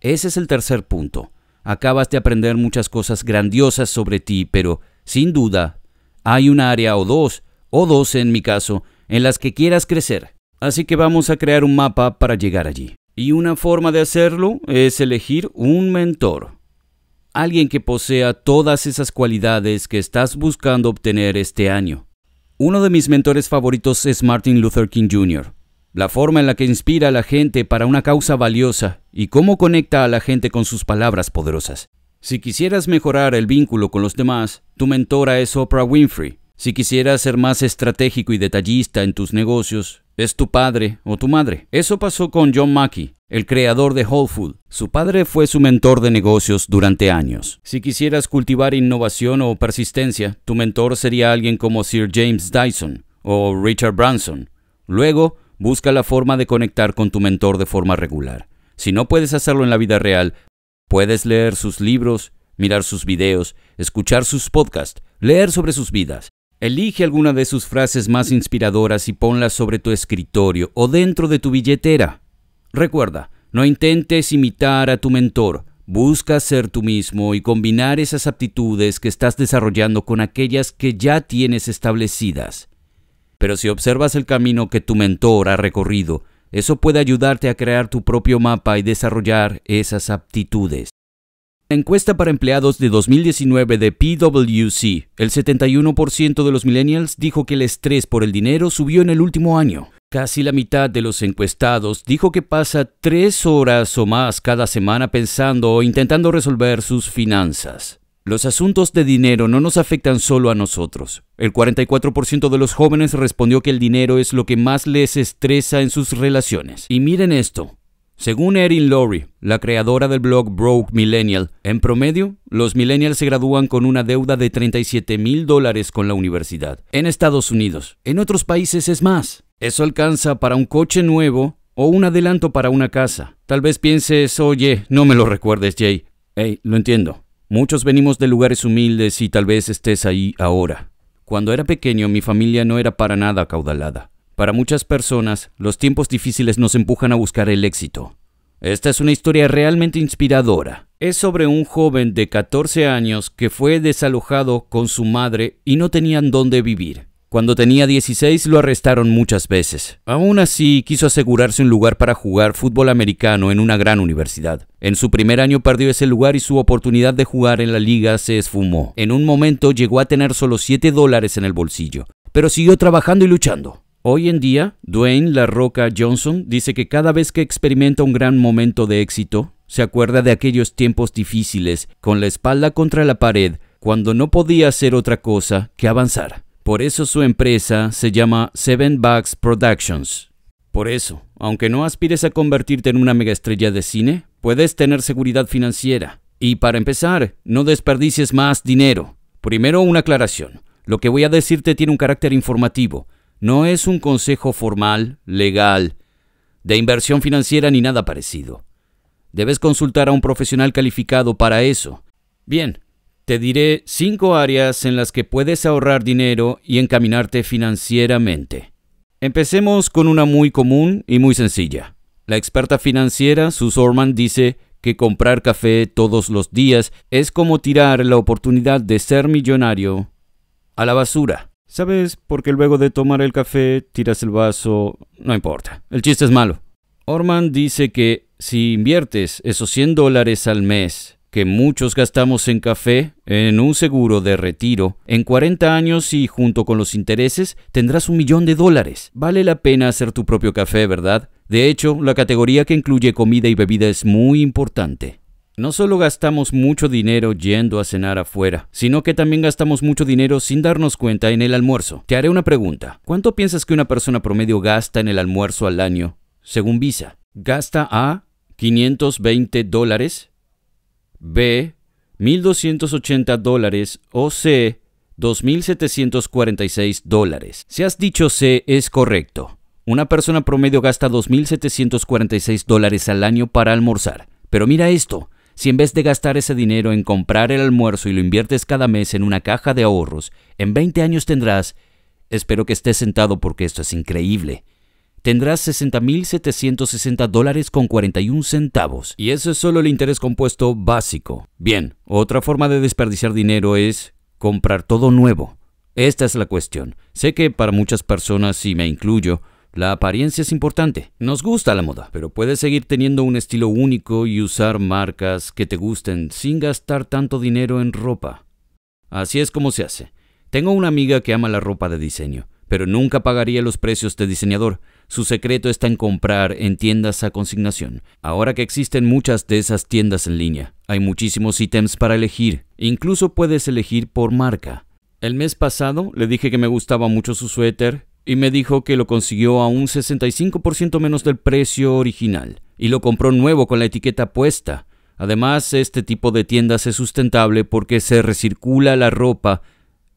Ese es el tercer punto. Acabas de aprender muchas cosas grandiosas sobre ti, pero sin duda hay un área o dos, o dos en mi caso, en las que quieras crecer. Así que vamos a crear un mapa para llegar allí. Y una forma de hacerlo es elegir un mentor. Alguien que posea todas esas cualidades que estás buscando obtener este año. Uno de mis mentores favoritos es Martin Luther King Jr la forma en la que inspira a la gente para una causa valiosa y cómo conecta a la gente con sus palabras poderosas. Si quisieras mejorar el vínculo con los demás, tu mentora es Oprah Winfrey. Si quisieras ser más estratégico y detallista en tus negocios, es tu padre o tu madre. Eso pasó con John Mackey, el creador de Whole Food. Su padre fue su mentor de negocios durante años. Si quisieras cultivar innovación o persistencia, tu mentor sería alguien como Sir James Dyson o Richard Branson. Luego, busca la forma de conectar con tu mentor de forma regular. Si no puedes hacerlo en la vida real, puedes leer sus libros, mirar sus videos, escuchar sus podcasts, leer sobre sus vidas. Elige alguna de sus frases más inspiradoras y ponlas sobre tu escritorio o dentro de tu billetera. Recuerda, no intentes imitar a tu mentor, busca ser tú mismo y combinar esas aptitudes que estás desarrollando con aquellas que ya tienes establecidas. Pero si observas el camino que tu mentor ha recorrido, eso puede ayudarte a crear tu propio mapa y desarrollar esas aptitudes. La encuesta para empleados de 2019 de PwC, el 71% de los millennials dijo que el estrés por el dinero subió en el último año. Casi la mitad de los encuestados dijo que pasa tres horas o más cada semana pensando o intentando resolver sus finanzas. Los asuntos de dinero no nos afectan solo a nosotros. El 44% de los jóvenes respondió que el dinero es lo que más les estresa en sus relaciones. Y miren esto. Según Erin Lowry, la creadora del blog Broke Millennial, en promedio, los millennials se gradúan con una deuda de 37 mil dólares con la universidad. En Estados Unidos, en otros países es más. Eso alcanza para un coche nuevo o un adelanto para una casa. Tal vez pienses, oye, no me lo recuerdes, Jay. Hey, lo entiendo. Muchos venimos de lugares humildes y tal vez estés ahí ahora. Cuando era pequeño mi familia no era para nada acaudalada. Para muchas personas, los tiempos difíciles nos empujan a buscar el éxito. Esta es una historia realmente inspiradora. Es sobre un joven de 14 años que fue desalojado con su madre y no tenían dónde vivir. Cuando tenía 16 lo arrestaron muchas veces. Aún así, quiso asegurarse un lugar para jugar fútbol americano en una gran universidad. En su primer año perdió ese lugar y su oportunidad de jugar en la liga se esfumó. En un momento llegó a tener solo 7 dólares en el bolsillo, pero siguió trabajando y luchando. Hoy en día, Dwayne La Roca Johnson dice que cada vez que experimenta un gran momento de éxito, se acuerda de aquellos tiempos difíciles, con la espalda contra la pared, cuando no podía hacer otra cosa que avanzar. Por eso su empresa se llama Seven Bucks Productions. Por eso, aunque no aspires a convertirte en una megaestrella de cine, puedes tener seguridad financiera. Y para empezar, no desperdicies más dinero. Primero una aclaración. Lo que voy a decirte tiene un carácter informativo. No es un consejo formal, legal, de inversión financiera ni nada parecido. Debes consultar a un profesional calificado para eso. Bien, te diré cinco áreas en las que puedes ahorrar dinero y encaminarte financieramente. Empecemos con una muy común y muy sencilla. La experta financiera Sus Orman dice que comprar café todos los días es como tirar la oportunidad de ser millonario a la basura. ¿Sabes? Porque luego de tomar el café tiras el vaso, no importa. El chiste es malo. Orman dice que si inviertes esos 100 dólares al mes que muchos gastamos en café, en un seguro de retiro, en 40 años y junto con los intereses tendrás un millón de dólares. Vale la pena hacer tu propio café, ¿verdad? De hecho, la categoría que incluye comida y bebida es muy importante. No solo gastamos mucho dinero yendo a cenar afuera, sino que también gastamos mucho dinero sin darnos cuenta en el almuerzo. Te haré una pregunta. ¿Cuánto piensas que una persona promedio gasta en el almuerzo al año, según Visa? ¿Gasta a 520 dólares B, 1.280 dólares o C, 2.746 dólares. Si has dicho C, es correcto. Una persona promedio gasta 2.746 dólares al año para almorzar. Pero mira esto, si en vez de gastar ese dinero en comprar el almuerzo y lo inviertes cada mes en una caja de ahorros, en 20 años tendrás, espero que estés sentado porque esto es increíble, tendrás 60.760 dólares con 41 centavos. Y eso es solo el interés compuesto básico. Bien, otra forma de desperdiciar dinero es comprar todo nuevo. Esta es la cuestión. Sé que para muchas personas, y me incluyo, la apariencia es importante. Nos gusta la moda, pero puedes seguir teniendo un estilo único y usar marcas que te gusten sin gastar tanto dinero en ropa. Así es como se hace. Tengo una amiga que ama la ropa de diseño, pero nunca pagaría los precios de diseñador. Su secreto está en comprar en tiendas a consignación. Ahora que existen muchas de esas tiendas en línea, hay muchísimos ítems para elegir. Incluso puedes elegir por marca. El mes pasado le dije que me gustaba mucho su suéter y me dijo que lo consiguió a un 65% menos del precio original y lo compró nuevo con la etiqueta puesta. Además, este tipo de tiendas es sustentable porque se recircula la ropa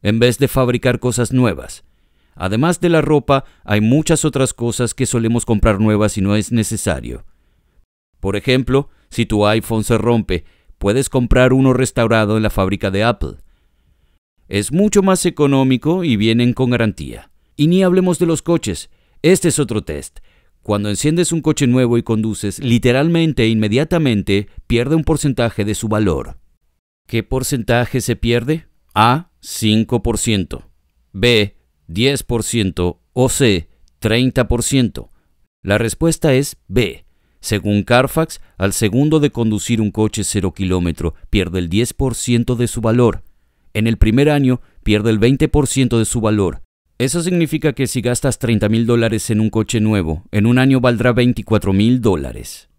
en vez de fabricar cosas nuevas. Además de la ropa, hay muchas otras cosas que solemos comprar nuevas si no es necesario. Por ejemplo, si tu iPhone se rompe, puedes comprar uno restaurado en la fábrica de Apple. Es mucho más económico y vienen con garantía. Y ni hablemos de los coches. Este es otro test. Cuando enciendes un coche nuevo y conduces, literalmente e inmediatamente pierde un porcentaje de su valor. ¿Qué porcentaje se pierde? A. 5%. B. 10% o C, 30%? La respuesta es B. Según Carfax, al segundo de conducir un coche cero kilómetro pierde el 10% de su valor. En el primer año pierde el 20% de su valor. Eso significa que si gastas 30 mil dólares en un coche nuevo, en un año valdrá 24 mil dólares.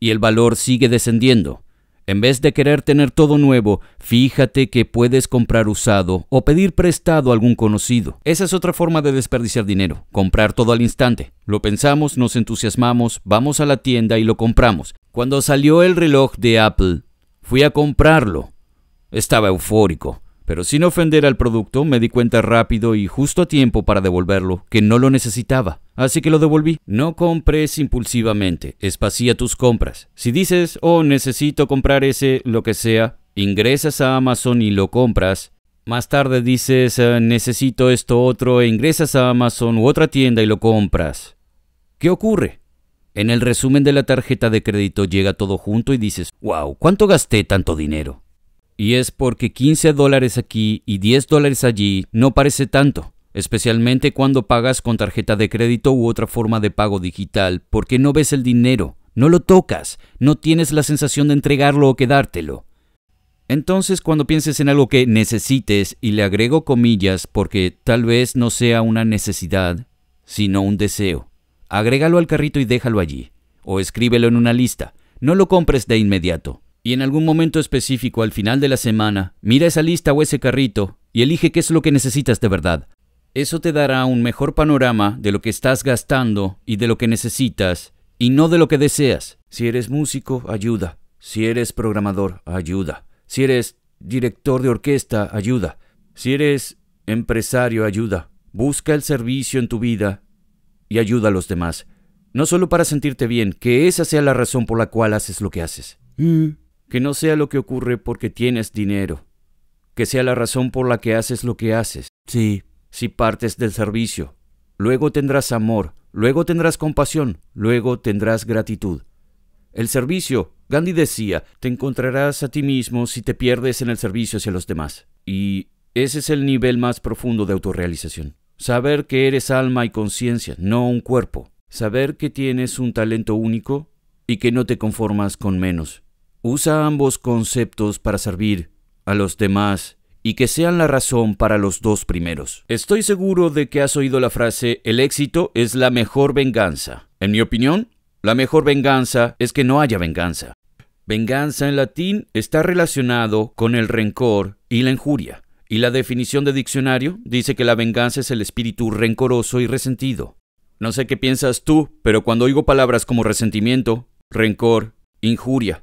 Y el valor sigue descendiendo. En vez de querer tener todo nuevo, fíjate que puedes comprar usado o pedir prestado a algún conocido. Esa es otra forma de desperdiciar dinero, comprar todo al instante. Lo pensamos, nos entusiasmamos, vamos a la tienda y lo compramos. Cuando salió el reloj de Apple, fui a comprarlo. Estaba eufórico, pero sin ofender al producto me di cuenta rápido y justo a tiempo para devolverlo, que no lo necesitaba así que lo devolví. No compres impulsivamente, espacía tus compras. Si dices, oh, necesito comprar ese, lo que sea, ingresas a Amazon y lo compras. Más tarde dices, ah, necesito esto otro, e ingresas a Amazon u otra tienda y lo compras. ¿Qué ocurre? En el resumen de la tarjeta de crédito llega todo junto y dices, wow, ¿cuánto gasté tanto dinero? Y es porque 15 dólares aquí y 10 dólares allí no parece tanto especialmente cuando pagas con tarjeta de crédito u otra forma de pago digital, porque no ves el dinero, no lo tocas, no tienes la sensación de entregarlo o quedártelo. Entonces, cuando pienses en algo que necesites, y le agrego comillas porque tal vez no sea una necesidad, sino un deseo, agrégalo al carrito y déjalo allí, o escríbelo en una lista, no lo compres de inmediato. Y en algún momento específico al final de la semana, mira esa lista o ese carrito y elige qué es lo que necesitas de verdad, eso te dará un mejor panorama de lo que estás gastando y de lo que necesitas y no de lo que deseas. Si eres músico, ayuda. Si eres programador, ayuda. Si eres director de orquesta, ayuda. Si eres empresario, ayuda. Busca el servicio en tu vida y ayuda a los demás. No solo para sentirte bien, que esa sea la razón por la cual haces lo que haces. Mm. Que no sea lo que ocurre porque tienes dinero. Que sea la razón por la que haces lo que haces. Sí, si partes del servicio. Luego tendrás amor, luego tendrás compasión, luego tendrás gratitud. El servicio, Gandhi decía, te encontrarás a ti mismo si te pierdes en el servicio hacia los demás. Y ese es el nivel más profundo de autorrealización. Saber que eres alma y conciencia, no un cuerpo. Saber que tienes un talento único y que no te conformas con menos. Usa ambos conceptos para servir a los demás y que sean la razón para los dos primeros. Estoy seguro de que has oído la frase el éxito es la mejor venganza. En mi opinión, la mejor venganza es que no haya venganza. Venganza en latín está relacionado con el rencor y la injuria, y la definición de diccionario dice que la venganza es el espíritu rencoroso y resentido. No sé qué piensas tú, pero cuando oigo palabras como resentimiento, rencor, injuria,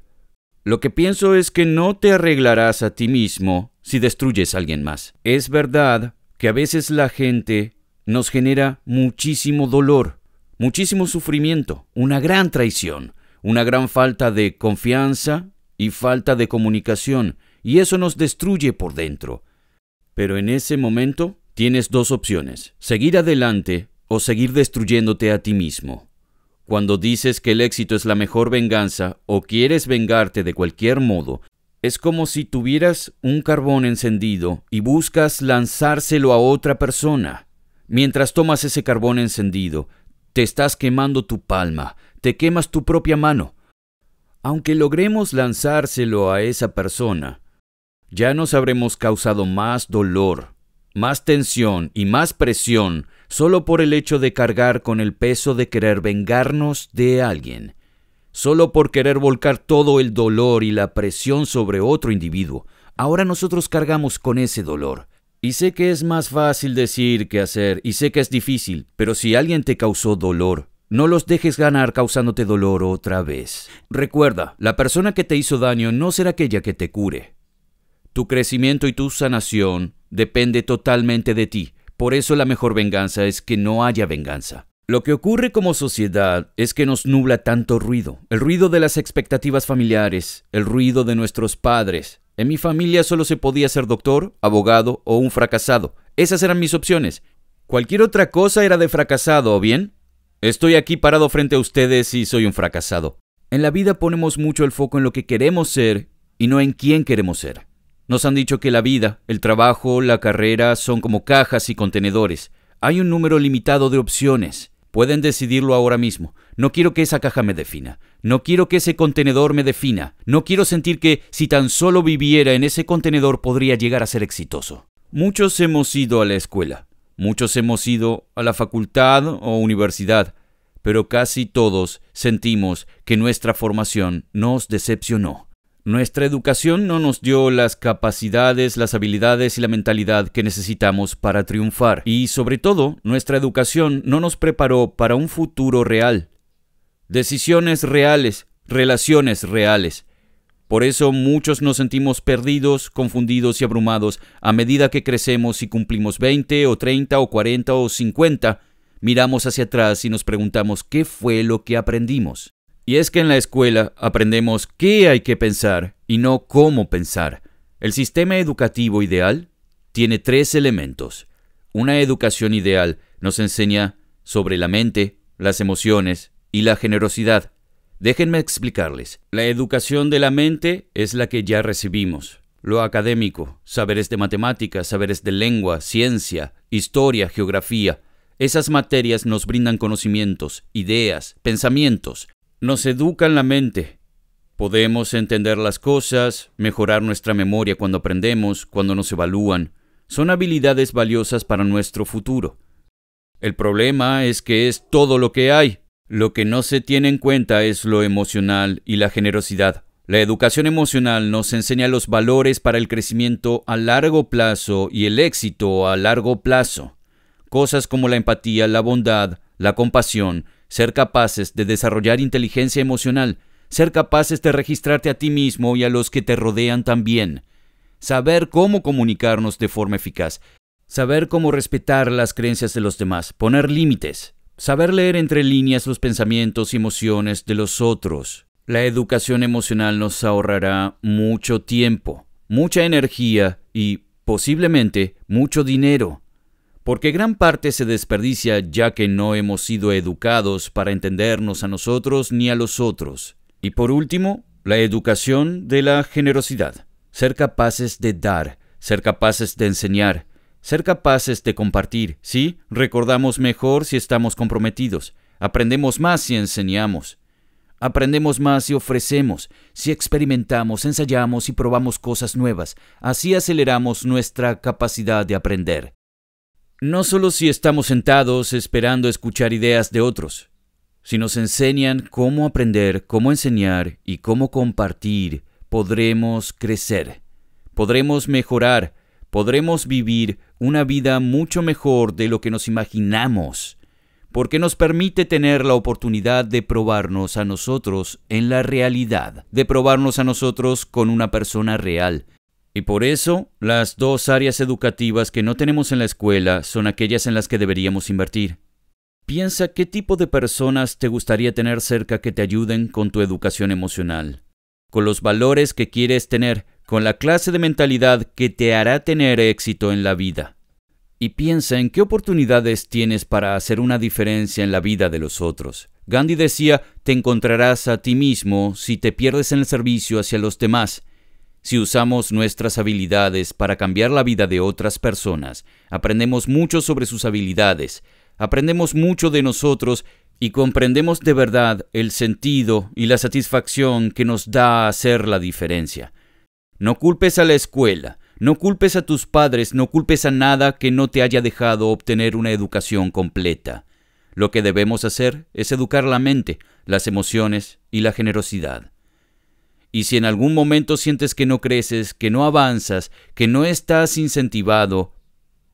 lo que pienso es que no te arreglarás a ti mismo si destruyes a alguien más. Es verdad que a veces la gente nos genera muchísimo dolor, muchísimo sufrimiento, una gran traición, una gran falta de confianza y falta de comunicación, y eso nos destruye por dentro. Pero en ese momento tienes dos opciones, seguir adelante o seguir destruyéndote a ti mismo. Cuando dices que el éxito es la mejor venganza o quieres vengarte de cualquier modo, es como si tuvieras un carbón encendido y buscas lanzárselo a otra persona. Mientras tomas ese carbón encendido, te estás quemando tu palma, te quemas tu propia mano. Aunque logremos lanzárselo a esa persona, ya nos habremos causado más dolor, más tensión y más presión solo por el hecho de cargar con el peso de querer vengarnos de alguien solo por querer volcar todo el dolor y la presión sobre otro individuo. Ahora nosotros cargamos con ese dolor. Y sé que es más fácil decir que hacer, y sé que es difícil, pero si alguien te causó dolor, no los dejes ganar causándote dolor otra vez. Recuerda, la persona que te hizo daño no será aquella que te cure. Tu crecimiento y tu sanación depende totalmente de ti. Por eso la mejor venganza es que no haya venganza. Lo que ocurre como sociedad es que nos nubla tanto ruido, el ruido de las expectativas familiares, el ruido de nuestros padres. En mi familia solo se podía ser doctor, abogado o un fracasado. Esas eran mis opciones. Cualquier otra cosa era de fracasado, ¿o bien? Estoy aquí parado frente a ustedes y soy un fracasado. En la vida ponemos mucho el foco en lo que queremos ser y no en quién queremos ser. Nos han dicho que la vida, el trabajo, la carrera son como cajas y contenedores. Hay un número limitado de opciones. Pueden decidirlo ahora mismo. No quiero que esa caja me defina. No quiero que ese contenedor me defina. No quiero sentir que si tan solo viviera en ese contenedor podría llegar a ser exitoso. Muchos hemos ido a la escuela. Muchos hemos ido a la facultad o universidad. Pero casi todos sentimos que nuestra formación nos decepcionó. Nuestra educación no nos dio las capacidades, las habilidades y la mentalidad que necesitamos para triunfar. Y sobre todo, nuestra educación no nos preparó para un futuro real. Decisiones reales, relaciones reales. Por eso muchos nos sentimos perdidos, confundidos y abrumados a medida que crecemos y cumplimos 20 o 30 o 40 o 50. Miramos hacia atrás y nos preguntamos qué fue lo que aprendimos. Y es que en la escuela aprendemos qué hay que pensar y no cómo pensar. El sistema educativo ideal tiene tres elementos. Una educación ideal nos enseña sobre la mente, las emociones y la generosidad. Déjenme explicarles. La educación de la mente es la que ya recibimos. Lo académico, saberes de matemáticas, saberes de lengua, ciencia, historia, geografía. Esas materias nos brindan conocimientos, ideas, pensamientos, nos educan la mente. Podemos entender las cosas, mejorar nuestra memoria cuando aprendemos, cuando nos evalúan. Son habilidades valiosas para nuestro futuro. El problema es que es todo lo que hay. Lo que no se tiene en cuenta es lo emocional y la generosidad. La educación emocional nos enseña los valores para el crecimiento a largo plazo y el éxito a largo plazo. Cosas como la empatía, la bondad, la compasión, ser capaces de desarrollar inteligencia emocional, ser capaces de registrarte a ti mismo y a los que te rodean también, saber cómo comunicarnos de forma eficaz, saber cómo respetar las creencias de los demás, poner límites, saber leer entre líneas los pensamientos y emociones de los otros. La educación emocional nos ahorrará mucho tiempo, mucha energía y, posiblemente, mucho dinero porque gran parte se desperdicia ya que no hemos sido educados para entendernos a nosotros ni a los otros. Y por último, la educación de la generosidad, ser capaces de dar, ser capaces de enseñar, ser capaces de compartir, ¿sí? Recordamos mejor si estamos comprometidos, aprendemos más si enseñamos, aprendemos más si ofrecemos, si experimentamos, ensayamos y probamos cosas nuevas, así aceleramos nuestra capacidad de aprender. No solo si estamos sentados esperando escuchar ideas de otros, si nos enseñan cómo aprender, cómo enseñar y cómo compartir, podremos crecer, podremos mejorar, podremos vivir una vida mucho mejor de lo que nos imaginamos, porque nos permite tener la oportunidad de probarnos a nosotros en la realidad, de probarnos a nosotros con una persona real, y por eso, las dos áreas educativas que no tenemos en la escuela son aquellas en las que deberíamos invertir. Piensa qué tipo de personas te gustaría tener cerca que te ayuden con tu educación emocional, con los valores que quieres tener, con la clase de mentalidad que te hará tener éxito en la vida. Y piensa en qué oportunidades tienes para hacer una diferencia en la vida de los otros. Gandhi decía, te encontrarás a ti mismo si te pierdes en el servicio hacia los demás si usamos nuestras habilidades para cambiar la vida de otras personas, aprendemos mucho sobre sus habilidades, aprendemos mucho de nosotros y comprendemos de verdad el sentido y la satisfacción que nos da hacer la diferencia. No culpes a la escuela, no culpes a tus padres, no culpes a nada que no te haya dejado obtener una educación completa. Lo que debemos hacer es educar la mente, las emociones y la generosidad. Y si en algún momento sientes que no creces, que no avanzas, que no estás incentivado,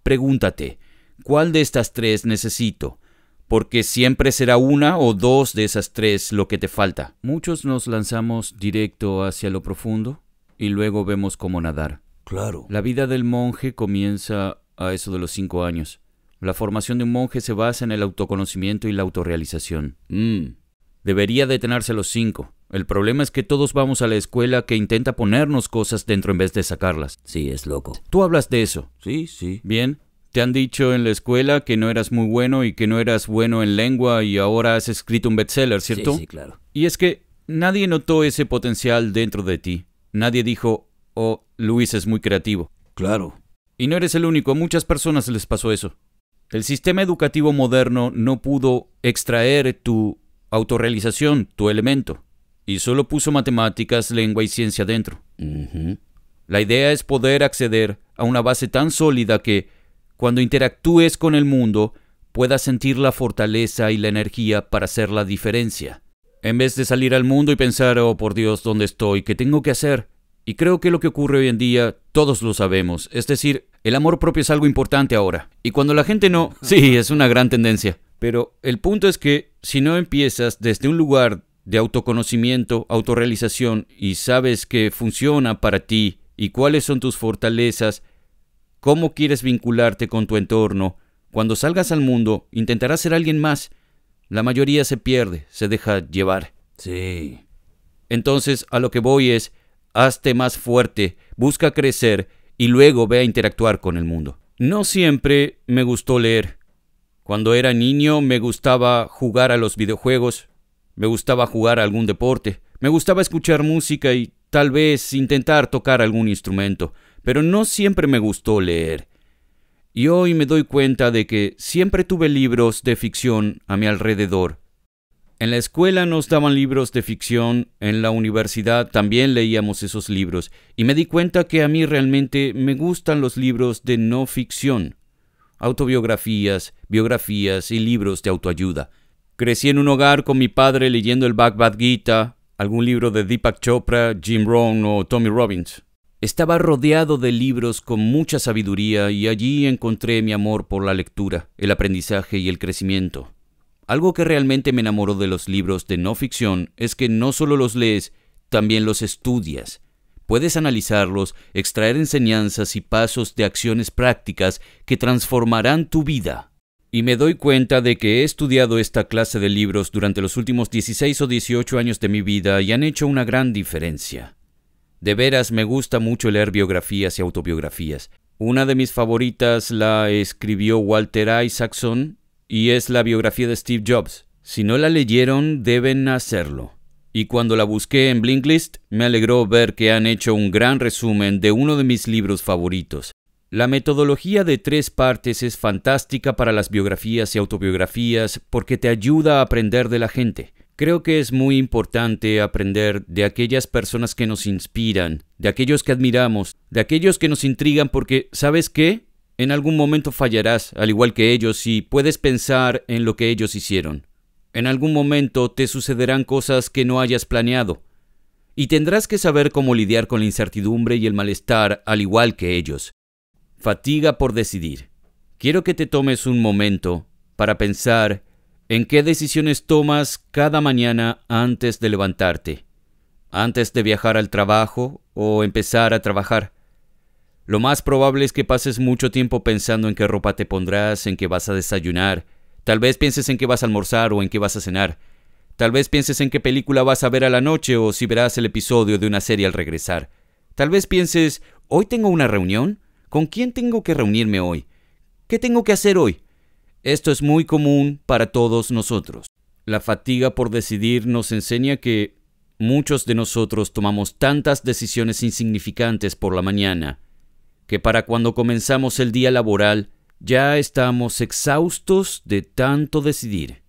pregúntate, ¿cuál de estas tres necesito? Porque siempre será una o dos de esas tres lo que te falta. Muchos nos lanzamos directo hacia lo profundo y luego vemos cómo nadar. Claro. La vida del monje comienza a eso de los cinco años. La formación de un monje se basa en el autoconocimiento y la autorrealización. Mm. Debería detenerse a los cinco. El problema es que todos vamos a la escuela que intenta ponernos cosas dentro en vez de sacarlas. Sí, es loco. Tú hablas de eso. Sí, sí. Bien. Te han dicho en la escuela que no eras muy bueno y que no eras bueno en lengua y ahora has escrito un bestseller, ¿cierto? Sí, sí, claro. Y es que nadie notó ese potencial dentro de ti. Nadie dijo, oh, Luis es muy creativo. Claro. Y no eres el único, a muchas personas les pasó eso. El sistema educativo moderno no pudo extraer tu autorrealización, tu elemento y solo puso matemáticas, lengua y ciencia dentro. La idea es poder acceder a una base tan sólida que, cuando interactúes con el mundo, puedas sentir la fortaleza y la energía para hacer la diferencia. En vez de salir al mundo y pensar, oh por Dios, ¿dónde estoy? ¿Qué tengo que hacer? Y creo que lo que ocurre hoy en día, todos lo sabemos. Es decir, el amor propio es algo importante ahora. Y cuando la gente no, [laughs] sí, es una gran tendencia. Pero el punto es que si no empiezas desde un lugar de autoconocimiento, autorrealización y sabes que funciona para ti y cuáles son tus fortalezas, cómo quieres vincularte con tu entorno, cuando salgas al mundo intentarás ser alguien más. La mayoría se pierde, se deja llevar. Sí. Entonces a lo que voy es, hazte más fuerte, busca crecer y luego ve a interactuar con el mundo. No siempre me gustó leer. Cuando era niño me gustaba jugar a los videojuegos, me gustaba jugar algún deporte, me gustaba escuchar música y tal vez intentar tocar algún instrumento, pero no siempre me gustó leer. Y hoy me doy cuenta de que siempre tuve libros de ficción a mi alrededor. En la escuela nos daban libros de ficción, en la universidad también leíamos esos libros, y me di cuenta que a mí realmente me gustan los libros de no ficción, autobiografías, biografías y libros de autoayuda. Crecí en un hogar con mi padre leyendo el Bhagavad Gita, algún libro de Deepak Chopra, Jim Rohn o Tommy Robbins. Estaba rodeado de libros con mucha sabiduría y allí encontré mi amor por la lectura, el aprendizaje y el crecimiento. Algo que realmente me enamoró de los libros de no ficción es que no solo los lees, también los estudias. Puedes analizarlos, extraer enseñanzas y pasos de acciones prácticas que transformarán tu vida y me doy cuenta de que he estudiado esta clase de libros durante los últimos 16 o 18 años de mi vida y han hecho una gran diferencia. De veras me gusta mucho leer biografías y autobiografías. Una de mis favoritas la escribió Walter Isaacson y es la biografía de Steve Jobs. Si no la leyeron, deben hacerlo. Y cuando la busqué en Blinklist, me alegró ver que han hecho un gran resumen de uno de mis libros favoritos, la metodología de tres partes es fantástica para las biografías y autobiografías porque te ayuda a aprender de la gente. Creo que es muy importante aprender de aquellas personas que nos inspiran, de aquellos que admiramos, de aquellos que nos intrigan porque, ¿sabes qué? En algún momento fallarás, al igual que ellos, y puedes pensar en lo que ellos hicieron. En algún momento te sucederán cosas que no hayas planeado, y tendrás que saber cómo lidiar con la incertidumbre y el malestar, al igual que ellos. Fatiga por decidir. Quiero que te tomes un momento para pensar en qué decisiones tomas cada mañana antes de levantarte, antes de viajar al trabajo o empezar a trabajar. Lo más probable es que pases mucho tiempo pensando en qué ropa te pondrás, en qué vas a desayunar, tal vez pienses en qué vas a almorzar o en qué vas a cenar, tal vez pienses en qué película vas a ver a la noche o si verás el episodio de una serie al regresar, tal vez pienses, hoy tengo una reunión, ¿Con quién tengo que reunirme hoy? ¿Qué tengo que hacer hoy? Esto es muy común para todos nosotros. La fatiga por decidir nos enseña que muchos de nosotros tomamos tantas decisiones insignificantes por la mañana, que para cuando comenzamos el día laboral ya estamos exhaustos de tanto decidir.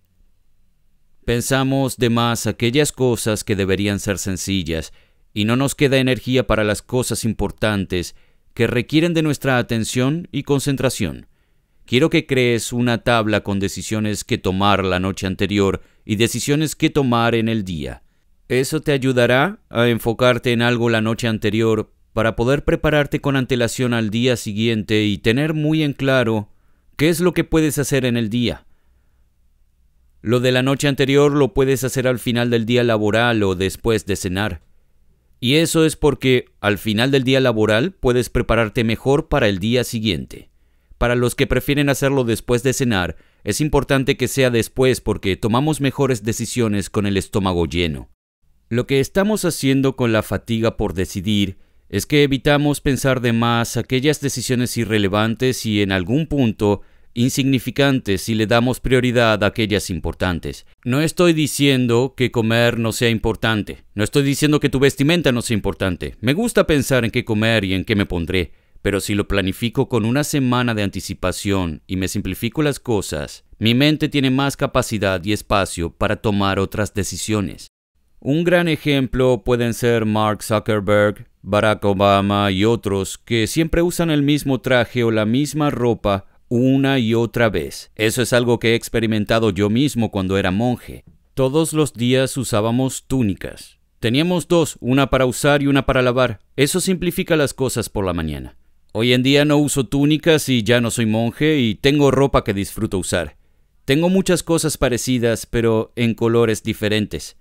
Pensamos de más aquellas cosas que deberían ser sencillas, y no nos queda energía para las cosas importantes que requieren de nuestra atención y concentración. Quiero que crees una tabla con decisiones que tomar la noche anterior y decisiones que tomar en el día. Eso te ayudará a enfocarte en algo la noche anterior para poder prepararte con antelación al día siguiente y tener muy en claro qué es lo que puedes hacer en el día. Lo de la noche anterior lo puedes hacer al final del día laboral o después de cenar. Y eso es porque al final del día laboral puedes prepararte mejor para el día siguiente. Para los que prefieren hacerlo después de cenar, es importante que sea después porque tomamos mejores decisiones con el estómago lleno. Lo que estamos haciendo con la fatiga por decidir es que evitamos pensar de más aquellas decisiones irrelevantes y en algún punto insignificantes si le damos prioridad a aquellas importantes. No estoy diciendo que comer no sea importante, no estoy diciendo que tu vestimenta no sea importante. Me gusta pensar en qué comer y en qué me pondré, pero si lo planifico con una semana de anticipación y me simplifico las cosas, mi mente tiene más capacidad y espacio para tomar otras decisiones. Un gran ejemplo pueden ser Mark Zuckerberg, Barack Obama y otros que siempre usan el mismo traje o la misma ropa una y otra vez. Eso es algo que he experimentado yo mismo cuando era monje. Todos los días usábamos túnicas. Teníamos dos, una para usar y una para lavar. Eso simplifica las cosas por la mañana. Hoy en día no uso túnicas y ya no soy monje y tengo ropa que disfruto usar. Tengo muchas cosas parecidas, pero en colores diferentes.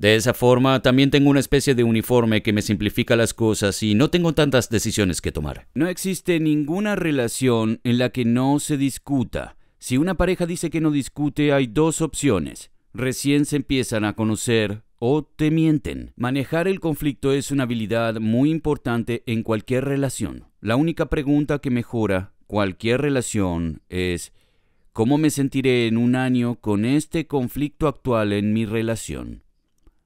De esa forma, también tengo una especie de uniforme que me simplifica las cosas y no tengo tantas decisiones que tomar. No existe ninguna relación en la que no se discuta. Si una pareja dice que no discute, hay dos opciones. Recién se empiezan a conocer o te mienten. Manejar el conflicto es una habilidad muy importante en cualquier relación. La única pregunta que mejora cualquier relación es ¿cómo me sentiré en un año con este conflicto actual en mi relación?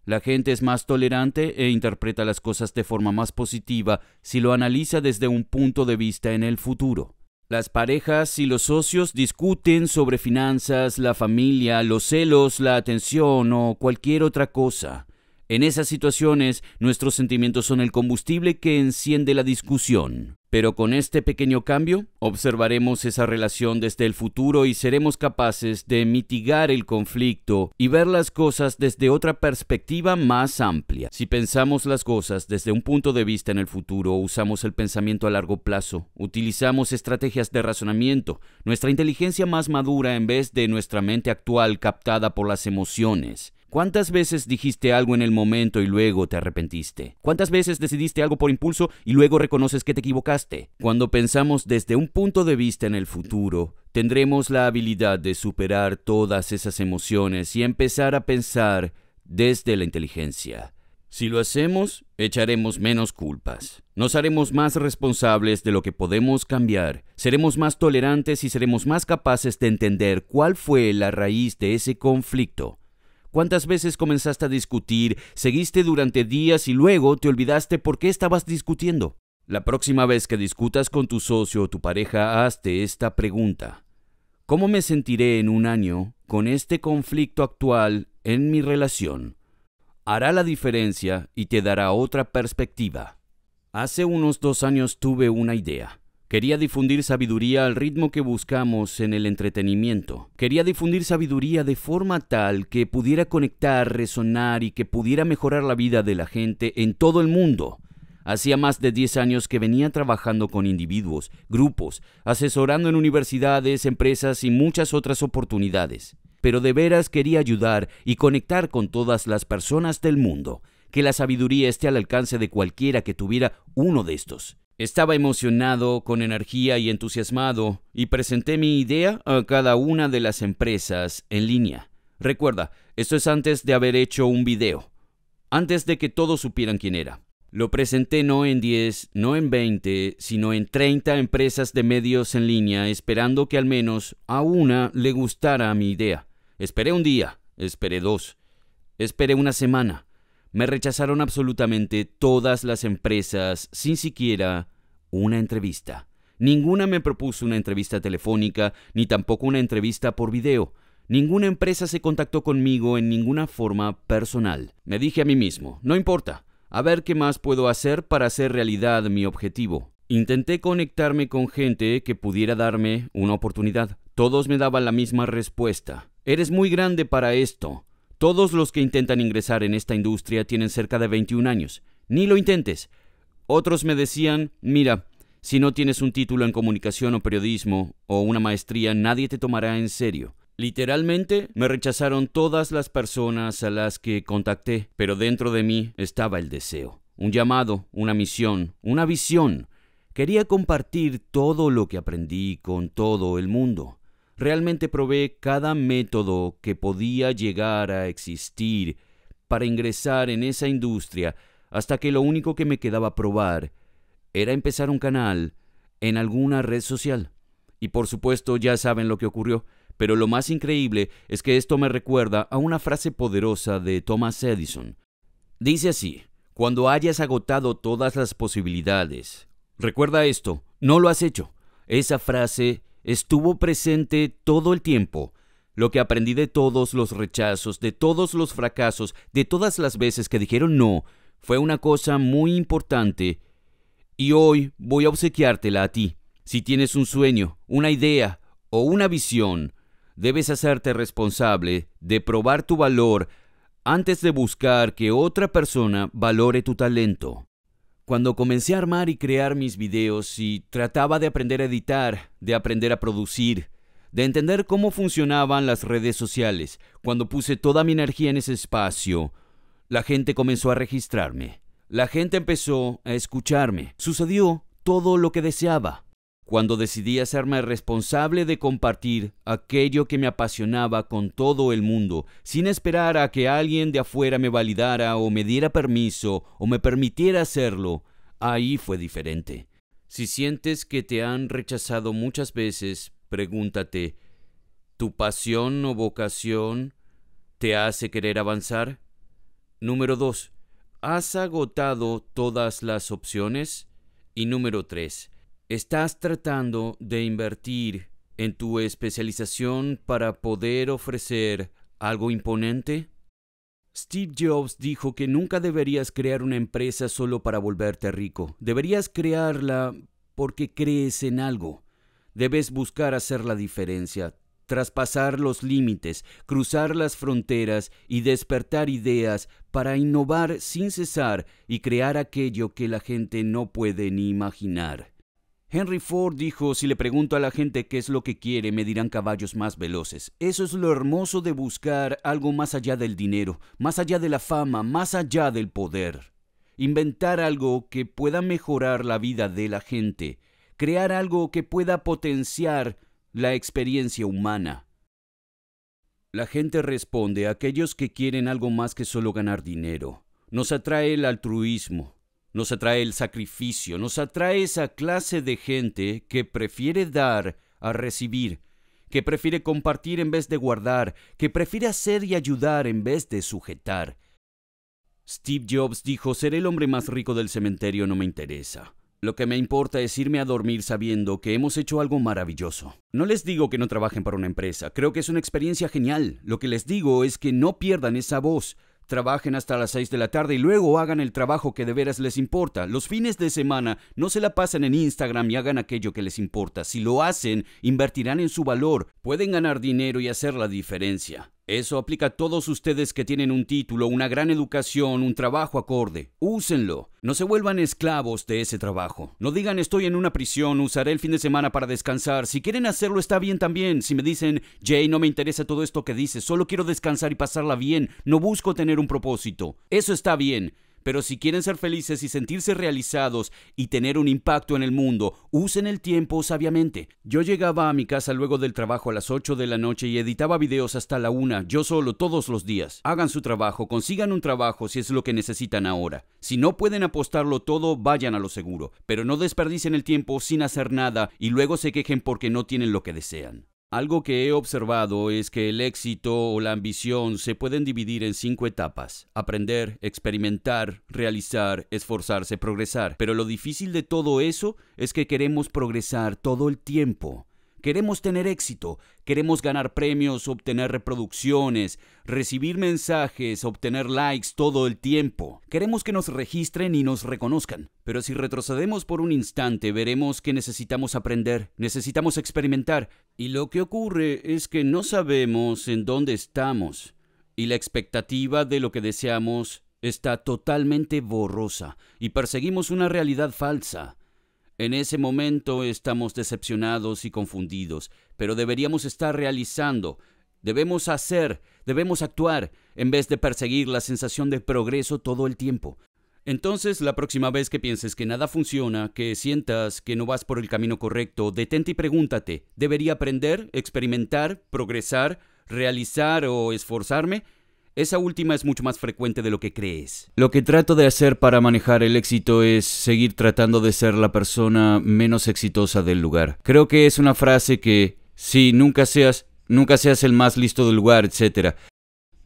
La gente es más tolerante e interpreta las cosas de forma más positiva si lo analiza desde un punto de vista en el futuro. Las parejas y los socios discuten sobre finanzas, la familia, los celos, la atención o cualquier otra cosa. En esas situaciones, nuestros sentimientos son el combustible que enciende la discusión. Pero con este pequeño cambio, observaremos esa relación desde el futuro y seremos capaces de mitigar el conflicto y ver las cosas desde otra perspectiva más amplia. Si pensamos las cosas desde un punto de vista en el futuro, usamos el pensamiento a largo plazo, utilizamos estrategias de razonamiento, nuestra inteligencia más madura en vez de nuestra mente actual captada por las emociones. ¿Cuántas veces dijiste algo en el momento y luego te arrepentiste? ¿Cuántas veces decidiste algo por impulso y luego reconoces que te equivocaste? Cuando pensamos desde un punto de vista en el futuro, tendremos la habilidad de superar todas esas emociones y empezar a pensar desde la inteligencia. Si lo hacemos, echaremos menos culpas. Nos haremos más responsables de lo que podemos cambiar. Seremos más tolerantes y seremos más capaces de entender cuál fue la raíz de ese conflicto. ¿Cuántas veces comenzaste a discutir, seguiste durante días y luego te olvidaste por qué estabas discutiendo? La próxima vez que discutas con tu socio o tu pareja, hazte esta pregunta. ¿Cómo me sentiré en un año con este conflicto actual en mi relación? Hará la diferencia y te dará otra perspectiva. Hace unos dos años tuve una idea. Quería difundir sabiduría al ritmo que buscamos en el entretenimiento. Quería difundir sabiduría de forma tal que pudiera conectar, resonar y que pudiera mejorar la vida de la gente en todo el mundo. Hacía más de 10 años que venía trabajando con individuos, grupos, asesorando en universidades, empresas y muchas otras oportunidades. Pero de veras quería ayudar y conectar con todas las personas del mundo, que la sabiduría esté al alcance de cualquiera que tuviera uno de estos. Estaba emocionado, con energía y entusiasmado, y presenté mi idea a cada una de las empresas en línea. Recuerda, esto es antes de haber hecho un video, antes de que todos supieran quién era. Lo presenté no en 10, no en 20, sino en 30 empresas de medios en línea, esperando que al menos a una le gustara mi idea. Esperé un día, esperé dos, esperé una semana, me rechazaron absolutamente todas las empresas sin siquiera una entrevista. Ninguna me propuso una entrevista telefónica, ni tampoco una entrevista por video. Ninguna empresa se contactó conmigo en ninguna forma personal. Me dije a mí mismo, no importa, a ver qué más puedo hacer para hacer realidad mi objetivo. Intenté conectarme con gente que pudiera darme una oportunidad. Todos me daban la misma respuesta. Eres muy grande para esto. Todos los que intentan ingresar en esta industria tienen cerca de 21 años. Ni lo intentes. Otros me decían, mira, si no tienes un título en comunicación o periodismo o una maestría, nadie te tomará en serio. Literalmente me rechazaron todas las personas a las que contacté, pero dentro de mí estaba el deseo, un llamado, una misión, una visión. Quería compartir todo lo que aprendí con todo el mundo realmente probé cada método que podía llegar a existir para ingresar en esa industria hasta que lo único que me quedaba probar era empezar un canal en alguna red social. Y por supuesto ya saben lo que ocurrió, pero lo más increíble es que esto me recuerda a una frase poderosa de Thomas Edison. Dice así, cuando hayas agotado todas las posibilidades, recuerda esto, no lo has hecho. Esa frase estuvo presente todo el tiempo. Lo que aprendí de todos los rechazos, de todos los fracasos, de todas las veces que dijeron no, fue una cosa muy importante. Y hoy voy a obsequiártela a ti. Si tienes un sueño, una idea o una visión, debes hacerte responsable de probar tu valor antes de buscar que otra persona valore tu talento. Cuando comencé a armar y crear mis videos y trataba de aprender a editar, de aprender a producir, de entender cómo funcionaban las redes sociales, cuando puse toda mi energía en ese espacio, la gente comenzó a registrarme. La gente empezó a escucharme. Sucedió todo lo que deseaba cuando decidí hacerme responsable de compartir aquello que me apasionaba con todo el mundo, sin esperar a que alguien de afuera me validara o me diera permiso o me permitiera hacerlo, ahí fue diferente. Si sientes que te han rechazado muchas veces, pregúntate, ¿tu pasión o vocación te hace querer avanzar? Número 2. ¿Has agotado todas las opciones? Y número 3 estás tratando de invertir en tu especialización para poder ofrecer algo imponente? Steve Jobs dijo que nunca deberías crear una empresa solo para volverte rico. Deberías crearla porque crees en algo. Debes buscar hacer la diferencia, traspasar los límites, cruzar las fronteras y despertar ideas para innovar sin cesar y crear aquello que la gente no puede ni imaginar. Henry Ford dijo, si le pregunto a la gente qué es lo que quiere, me dirán caballos más veloces. Eso es lo hermoso de buscar algo más allá del dinero, más allá de la fama, más allá del poder. Inventar algo que pueda mejorar la vida de la gente, crear algo que pueda potenciar la experiencia humana. La gente responde a aquellos que quieren algo más que solo ganar dinero. Nos atrae el altruismo, nos atrae el sacrificio, nos atrae esa clase de gente que prefiere dar a recibir, que prefiere compartir en vez de guardar, que prefiere hacer y ayudar en vez de sujetar. Steve Jobs dijo, ser el hombre más rico del cementerio, no me interesa. Lo que me importa es irme a dormir sabiendo que hemos hecho algo maravilloso. No les digo que no trabajen para una empresa, creo que es una experiencia genial. Lo que les digo es que no pierdan esa voz, trabajen hasta las 6 de la tarde y luego hagan el trabajo que de veras les importa. Los fines de semana no se la pasen en Instagram y hagan aquello que les importa. Si lo hacen, invertirán en su valor, pueden ganar dinero y hacer la diferencia. Eso aplica a todos ustedes que tienen un título, una gran educación, un trabajo acorde. Úsenlo. No se vuelvan esclavos de ese trabajo. No digan estoy en una prisión, usaré el fin de semana para descansar. Si quieren hacerlo está bien también. Si me dicen, Jay, no me interesa todo esto que dices, solo quiero descansar y pasarla bien, no busco tener un propósito. Eso está bien. Pero si quieren ser felices y sentirse realizados y tener un impacto en el mundo, usen el tiempo sabiamente. Yo llegaba a mi casa luego del trabajo a las 8 de la noche y editaba videos hasta la 1, yo solo todos los días. Hagan su trabajo, consigan un trabajo si es lo que necesitan ahora. Si no pueden apostarlo todo, vayan a lo seguro, pero no desperdicien el tiempo sin hacer nada y luego se quejen porque no tienen lo que desean. Algo que he observado es que el éxito o la ambición se pueden dividir en cinco etapas. Aprender, experimentar, realizar, esforzarse, progresar. Pero lo difícil de todo eso es que queremos progresar todo el tiempo. Queremos tener éxito, queremos ganar premios, obtener reproducciones, recibir mensajes, obtener likes todo el tiempo. Queremos que nos registren y nos reconozcan. Pero si retrocedemos por un instante, veremos que necesitamos aprender, necesitamos experimentar. Y lo que ocurre es que no sabemos en dónde estamos. Y la expectativa de lo que deseamos está totalmente borrosa y perseguimos una realidad falsa. En ese momento estamos decepcionados y confundidos, pero deberíamos estar realizando, debemos hacer, debemos actuar, en vez de perseguir la sensación de progreso todo el tiempo. Entonces, la próxima vez que pienses que nada funciona, que sientas que no vas por el camino correcto, detente y pregúntate, ¿debería aprender, experimentar, progresar, realizar o esforzarme? Esa última es mucho más frecuente de lo que crees. Lo que trato de hacer para manejar el éxito es seguir tratando de ser la persona menos exitosa del lugar. Creo que es una frase que, si nunca seas, nunca seas el más listo del lugar, etc.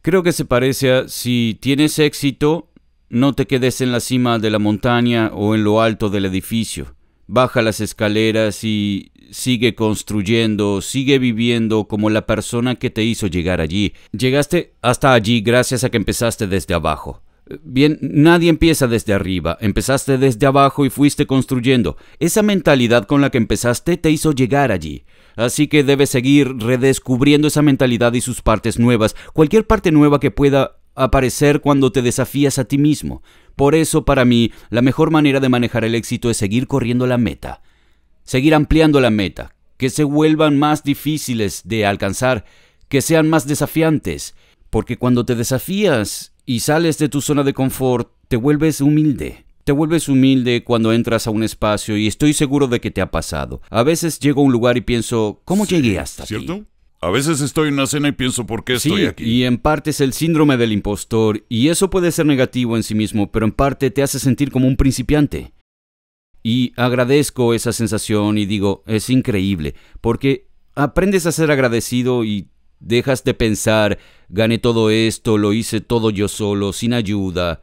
Creo que se parece a si tienes éxito, no te quedes en la cima de la montaña o en lo alto del edificio. Baja las escaleras y sigue construyendo, sigue viviendo como la persona que te hizo llegar allí. Llegaste hasta allí gracias a que empezaste desde abajo. Bien, nadie empieza desde arriba, empezaste desde abajo y fuiste construyendo. Esa mentalidad con la que empezaste te hizo llegar allí. Así que debes seguir redescubriendo esa mentalidad y sus partes nuevas, cualquier parte nueva que pueda aparecer cuando te desafías a ti mismo. Por eso, para mí, la mejor manera de manejar el éxito es seguir corriendo la meta seguir ampliando la meta, que se vuelvan más difíciles de alcanzar, que sean más desafiantes, porque cuando te desafías y sales de tu zona de confort, te vuelves humilde. Te vuelves humilde cuando entras a un espacio y estoy seguro de que te ha pasado. A veces llego a un lugar y pienso, ¿cómo llegué hasta ¿cierto? A veces estoy en una cena y pienso por qué estoy sí, aquí. Y en parte es el síndrome del impostor, y eso puede ser negativo en sí mismo, pero en parte te hace sentir como un principiante. Y agradezco esa sensación y digo, es increíble, porque aprendes a ser agradecido y dejas de pensar, gané todo esto, lo hice todo yo solo, sin ayuda.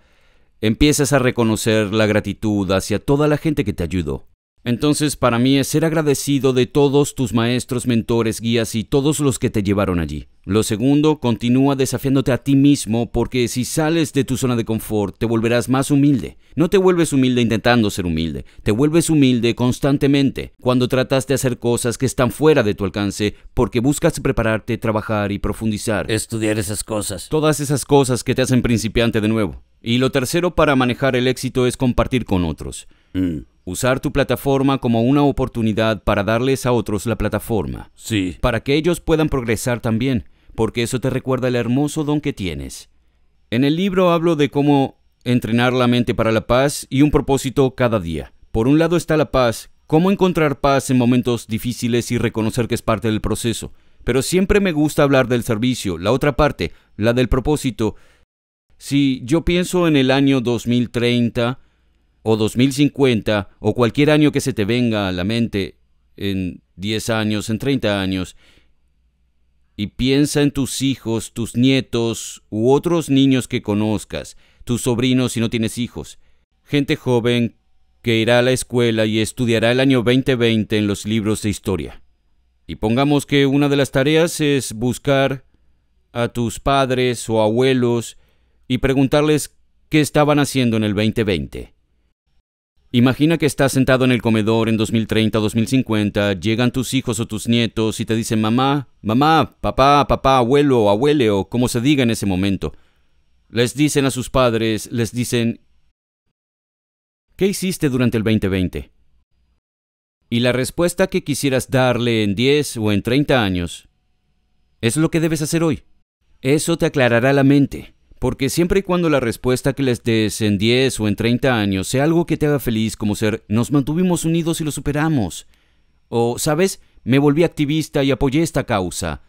Empiezas a reconocer la gratitud hacia toda la gente que te ayudó. Entonces para mí es ser agradecido de todos tus maestros, mentores, guías y todos los que te llevaron allí. Lo segundo, continúa desafiándote a ti mismo porque si sales de tu zona de confort te volverás más humilde. No te vuelves humilde intentando ser humilde, te vuelves humilde constantemente cuando tratas de hacer cosas que están fuera de tu alcance porque buscas prepararte, trabajar y profundizar. Estudiar esas cosas. Todas esas cosas que te hacen principiante de nuevo. Y lo tercero para manejar el éxito es compartir con otros. Mm. Usar tu plataforma como una oportunidad para darles a otros la plataforma. Sí. Para que ellos puedan progresar también, porque eso te recuerda el hermoso don que tienes. En el libro hablo de cómo entrenar la mente para la paz y un propósito cada día. Por un lado está la paz, cómo encontrar paz en momentos difíciles y reconocer que es parte del proceso. Pero siempre me gusta hablar del servicio, la otra parte, la del propósito. Si yo pienso en el año 2030, o 2050 o cualquier año que se te venga a la mente en 10 años, en 30 años, y piensa en tus hijos, tus nietos u otros niños que conozcas, tus sobrinos si no tienes hijos, gente joven que irá a la escuela y estudiará el año 2020 en los libros de historia. Y pongamos que una de las tareas es buscar a tus padres o abuelos y preguntarles qué estaban haciendo en el 2020. Imagina que estás sentado en el comedor en 2030, o 2050, llegan tus hijos o tus nietos y te dicen mamá, mamá, papá, papá, abuelo, abuele o como se diga en ese momento. Les dicen a sus padres, les dicen, ¿qué hiciste durante el 2020? Y la respuesta que quisieras darle en 10 o en 30 años es lo que debes hacer hoy. Eso te aclarará la mente. Porque siempre y cuando la respuesta que les des en 10 o en 30 años sea algo que te haga feliz como ser, nos mantuvimos unidos y lo superamos. O, ¿sabes? Me volví activista y apoyé esta causa.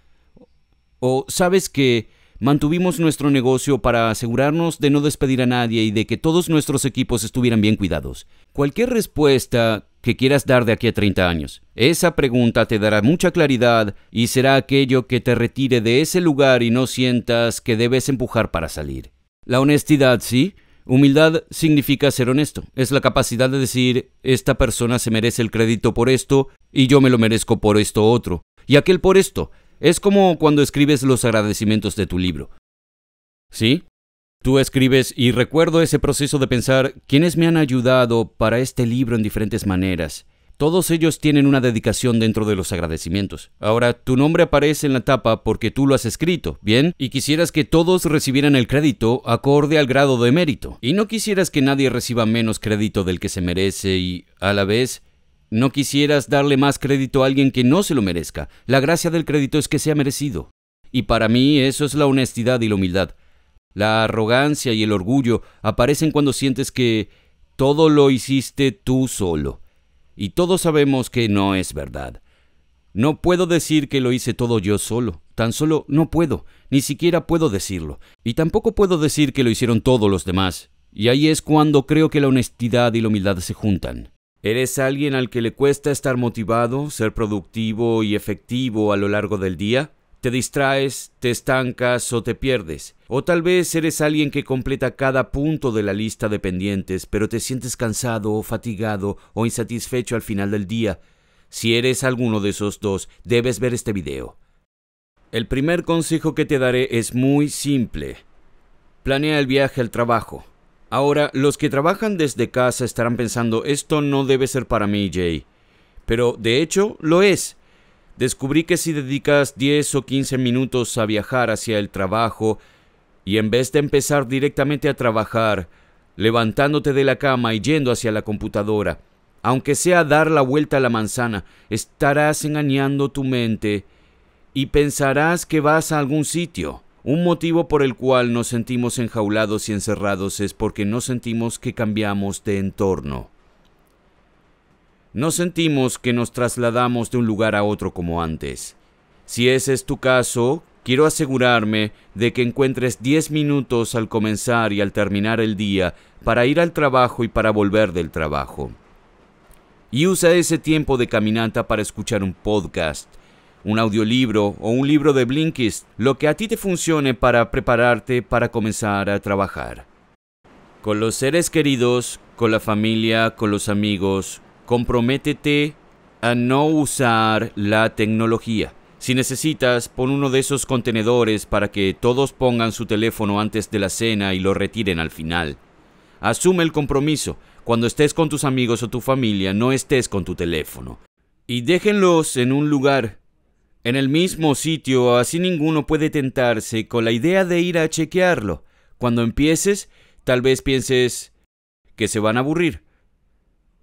O, ¿sabes que mantuvimos nuestro negocio para asegurarnos de no despedir a nadie y de que todos nuestros equipos estuvieran bien cuidados? Cualquier respuesta que quieras dar de aquí a 30 años? Esa pregunta te dará mucha claridad y será aquello que te retire de ese lugar y no sientas que debes empujar para salir. La honestidad, ¿sí? Humildad significa ser honesto. Es la capacidad de decir, esta persona se merece el crédito por esto y yo me lo merezco por esto otro, y aquel por esto. Es como cuando escribes los agradecimientos de tu libro. ¿Sí? Tú escribes y recuerdo ese proceso de pensar quienes me han ayudado para este libro en diferentes maneras. Todos ellos tienen una dedicación dentro de los agradecimientos. Ahora, tu nombre aparece en la tapa porque tú lo has escrito, ¿bien? Y quisieras que todos recibieran el crédito acorde al grado de mérito. Y no quisieras que nadie reciba menos crédito del que se merece y, a la vez, no quisieras darle más crédito a alguien que no se lo merezca. La gracia del crédito es que sea merecido. Y para mí eso es la honestidad y la humildad. La arrogancia y el orgullo aparecen cuando sientes que todo lo hiciste tú solo. Y todos sabemos que no es verdad. No puedo decir que lo hice todo yo solo, tan solo no puedo, ni siquiera puedo decirlo, y tampoco puedo decir que lo hicieron todos los demás. Y ahí es cuando creo que la honestidad y la humildad se juntan. ¿Eres alguien al que le cuesta estar motivado, ser productivo y efectivo a lo largo del día? ¿Te distraes, te estancas o te pierdes? O tal vez eres alguien que completa cada punto de la lista de pendientes, pero te sientes cansado o fatigado o insatisfecho al final del día. Si eres alguno de esos dos, debes ver este video. El primer consejo que te daré es muy simple. Planea el viaje al trabajo. Ahora, los que trabajan desde casa estarán pensando, esto no debe ser para mí, Jay. Pero, de hecho, lo es. Descubrí que si dedicas 10 o 15 minutos a viajar hacia el trabajo, y en vez de empezar directamente a trabajar, levantándote de la cama y yendo hacia la computadora, aunque sea dar la vuelta a la manzana, estarás engañando tu mente y pensarás que vas a algún sitio. Un motivo por el cual nos sentimos enjaulados y encerrados es porque no sentimos que cambiamos de entorno. No sentimos que nos trasladamos de un lugar a otro como antes. Si ese es tu caso, Quiero asegurarme de que encuentres 10 minutos al comenzar y al terminar el día para ir al trabajo y para volver del trabajo. Y usa ese tiempo de caminata para escuchar un podcast, un audiolibro o un libro de Blinkist, lo que a ti te funcione para prepararte para comenzar a trabajar. Con los seres queridos, con la familia, con los amigos, comprométete a no usar la tecnología. Si necesitas, pon uno de esos contenedores para que todos pongan su teléfono antes de la cena y lo retiren al final. Asume el compromiso, cuando estés con tus amigos o tu familia, no estés con tu teléfono. Y déjenlos en un lugar, en el mismo sitio, así ninguno puede tentarse con la idea de ir a chequearlo. Cuando empieces, tal vez pienses que se van a aburrir.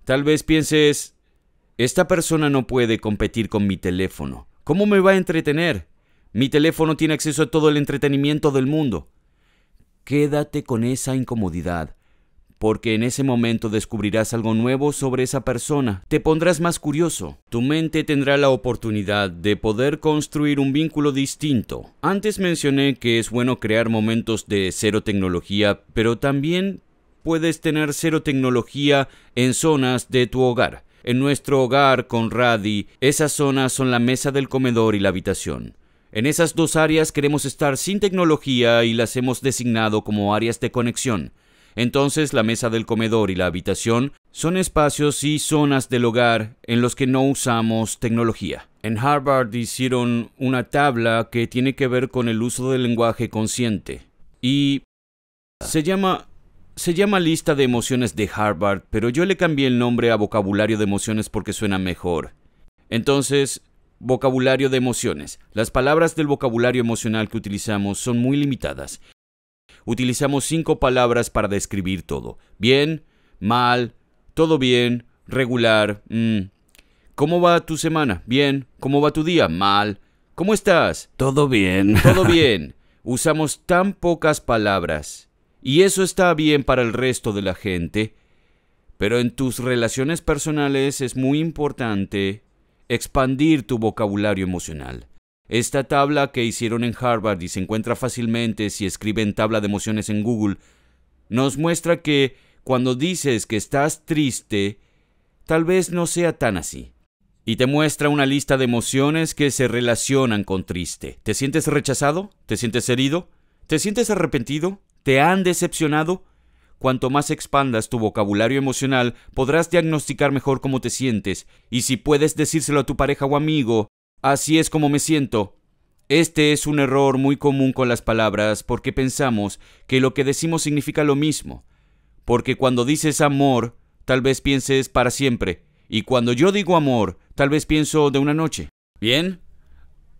Tal vez pienses, esta persona no puede competir con mi teléfono. ¿Cómo me va a entretener? Mi teléfono tiene acceso a todo el entretenimiento del mundo. Quédate con esa incomodidad, porque en ese momento descubrirás algo nuevo sobre esa persona, te pondrás más curioso, tu mente tendrá la oportunidad de poder construir un vínculo distinto. Antes mencioné que es bueno crear momentos de cero tecnología, pero también puedes tener cero tecnología en zonas de tu hogar. En nuestro hogar con Radi, esas zonas son la mesa del comedor y la habitación. En esas dos áreas queremos estar sin tecnología y las hemos designado como áreas de conexión. Entonces la mesa del comedor y la habitación son espacios y zonas del hogar en los que no usamos tecnología. En Harvard hicieron una tabla que tiene que ver con el uso del lenguaje consciente y se llama se llama lista de emociones de Harvard, pero yo le cambié el nombre a vocabulario de emociones porque suena mejor. Entonces, vocabulario de emociones. Las palabras del vocabulario emocional que utilizamos son muy limitadas. Utilizamos cinco palabras para describir todo. Bien, mal, todo bien, regular. Mm. ¿Cómo va tu semana? Bien. ¿Cómo va tu día? Mal. ¿Cómo estás? Todo bien. Todo [laughs] bien. Usamos tan pocas palabras y eso está bien para el resto de la gente, pero en tus relaciones personales es muy importante expandir tu vocabulario emocional. Esta tabla que hicieron en Harvard y se encuentra fácilmente si escriben tabla de emociones en Google, nos muestra que cuando dices que estás triste, tal vez no sea tan así. Y te muestra una lista de emociones que se relacionan con triste. ¿Te sientes rechazado? ¿Te sientes herido? ¿Te sientes arrepentido? te han decepcionado? Cuanto más expandas tu vocabulario emocional, podrás diagnosticar mejor cómo te sientes, y si puedes decírselo a tu pareja o amigo, así es como me siento. Este es un error muy común con las palabras porque pensamos que lo que decimos significa lo mismo, porque cuando dices amor, tal vez pienses para siempre, y cuando yo digo amor, tal vez pienso de una noche. Bien,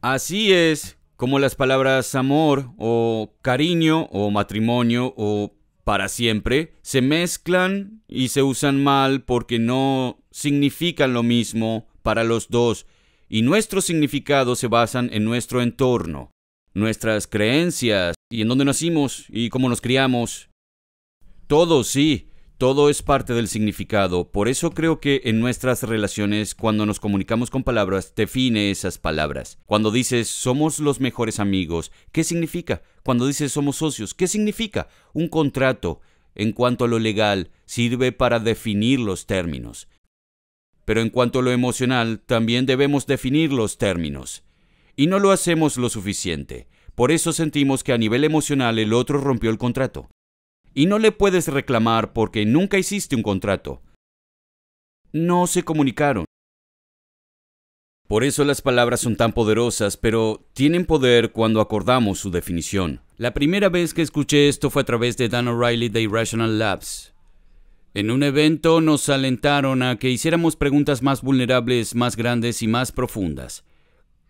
así es como las palabras amor o cariño o matrimonio o para siempre se mezclan y se usan mal porque no significan lo mismo para los dos y nuestros significados se basan en nuestro entorno, nuestras creencias y en dónde nacimos y cómo nos criamos. Todos, sí, todo es parte del significado, por eso creo que en nuestras relaciones, cuando nos comunicamos con palabras, define esas palabras. Cuando dices somos los mejores amigos, ¿qué significa? Cuando dices somos socios, ¿qué significa? Un contrato, en cuanto a lo legal, sirve para definir los términos. Pero en cuanto a lo emocional, también debemos definir los términos. Y no lo hacemos lo suficiente. Por eso sentimos que a nivel emocional el otro rompió el contrato y no le puedes reclamar porque nunca hiciste un contrato. No se comunicaron. Por eso las palabras son tan poderosas, pero tienen poder cuando acordamos su definición. La primera vez que escuché esto fue a través de Dan O'Reilly de Irrational Labs. En un evento nos alentaron a que hiciéramos preguntas más vulnerables, más grandes y más profundas.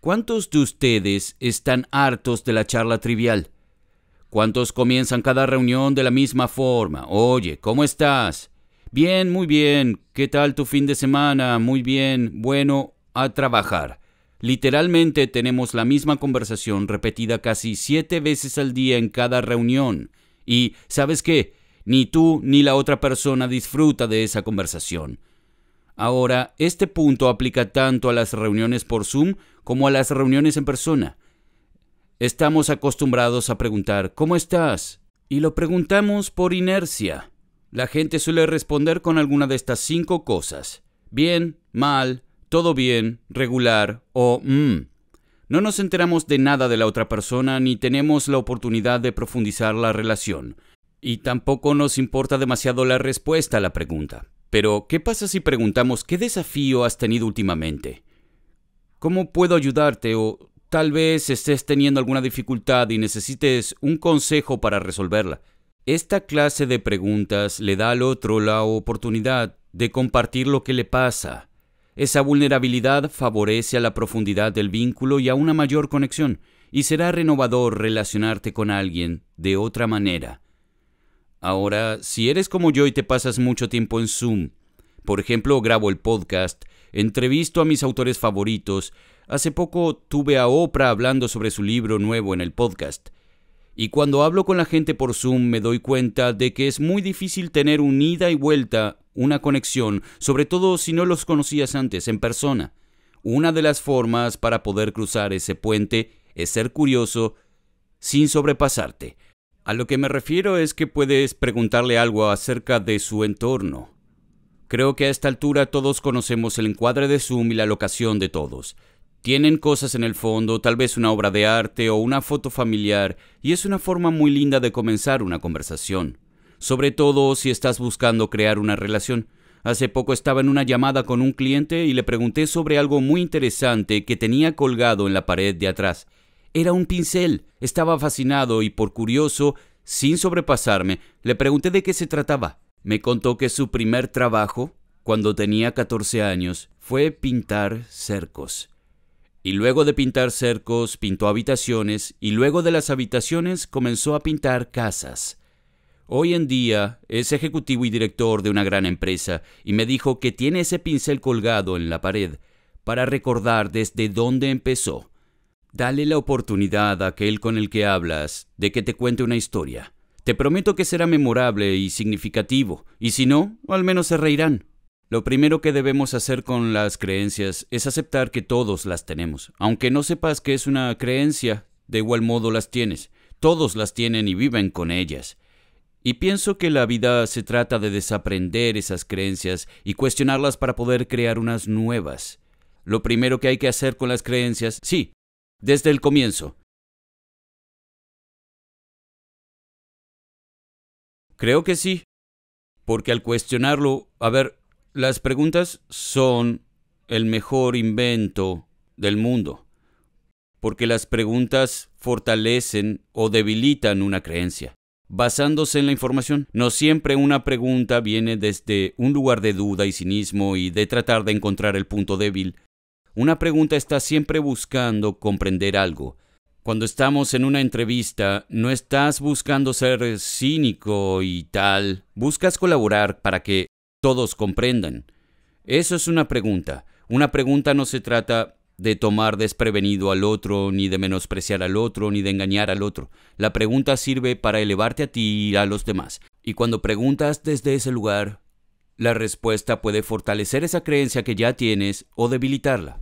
¿Cuántos de ustedes están hartos de la charla trivial? ¿Cuántos comienzan cada reunión de la misma forma? Oye, ¿cómo estás? Bien, muy bien. ¿Qué tal tu fin de semana? Muy bien. Bueno, a trabajar. Literalmente tenemos la misma conversación repetida casi siete veces al día en cada reunión. Y, ¿sabes qué? Ni tú ni la otra persona disfruta de esa conversación. Ahora, este punto aplica tanto a las reuniones por Zoom como a las reuniones en persona. Estamos acostumbrados a preguntar ¿Cómo estás? Y lo preguntamos por inercia. La gente suele responder con alguna de estas cinco cosas. Bien, mal, todo bien, regular o mmm. No nos enteramos de nada de la otra persona ni tenemos la oportunidad de profundizar la relación. Y tampoco nos importa demasiado la respuesta a la pregunta. Pero, ¿qué pasa si preguntamos qué desafío has tenido últimamente? ¿Cómo puedo ayudarte o Tal vez estés teniendo alguna dificultad y necesites un consejo para resolverla. Esta clase de preguntas le da al otro la oportunidad de compartir lo que le pasa. Esa vulnerabilidad favorece a la profundidad del vínculo y a una mayor conexión, y será renovador relacionarte con alguien de otra manera. Ahora, si eres como yo y te pasas mucho tiempo en Zoom, por ejemplo, grabo el podcast, entrevisto a mis autores favoritos Hace poco tuve a Oprah hablando sobre su libro nuevo en el podcast. Y cuando hablo con la gente por Zoom me doy cuenta de que es muy difícil tener unida ida y vuelta, una conexión, sobre todo si no los conocías antes en persona. Una de las formas para poder cruzar ese puente es ser curioso sin sobrepasarte. A lo que me refiero es que puedes preguntarle algo acerca de su entorno. Creo que a esta altura todos conocemos el encuadre de Zoom y la locación de todos. Tienen cosas en el fondo, tal vez una obra de arte o una foto familiar, y es una forma muy linda de comenzar una conversación, sobre todo si estás buscando crear una relación. Hace poco estaba en una llamada con un cliente y le pregunté sobre algo muy interesante que tenía colgado en la pared de atrás. Era un pincel. Estaba fascinado y por curioso, sin sobrepasarme, le pregunté de qué se trataba. Me contó que su primer trabajo, cuando tenía 14 años, fue pintar cercos. Y luego de pintar cercos, pintó habitaciones, y luego de las habitaciones comenzó a pintar casas. Hoy en día es ejecutivo y director de una gran empresa, y me dijo que tiene ese pincel colgado en la pared para recordar desde dónde empezó. Dale la oportunidad a aquel con el que hablas de que te cuente una historia. Te prometo que será memorable y significativo, y si no, al menos se reirán. Lo primero que debemos hacer con las creencias es aceptar que todos las tenemos. Aunque no sepas que es una creencia, de igual modo las tienes. Todos las tienen y viven con ellas. Y pienso que la vida se trata de desaprender esas creencias y cuestionarlas para poder crear unas nuevas. Lo primero que hay que hacer con las creencias, sí, desde el comienzo. Creo que sí, porque al cuestionarlo, a ver, las preguntas son el mejor invento del mundo, porque las preguntas fortalecen o debilitan una creencia. Basándose en la información, no siempre una pregunta viene desde un lugar de duda y cinismo y de tratar de encontrar el punto débil. Una pregunta está siempre buscando comprender algo. Cuando estamos en una entrevista, no estás buscando ser cínico y tal, buscas colaborar para que todos comprendan? Eso es una pregunta. Una pregunta no se trata de tomar desprevenido al otro, ni de menospreciar al otro, ni de engañar al otro. La pregunta sirve para elevarte a ti y a los demás. Y cuando preguntas desde ese lugar, la respuesta puede fortalecer esa creencia que ya tienes o debilitarla.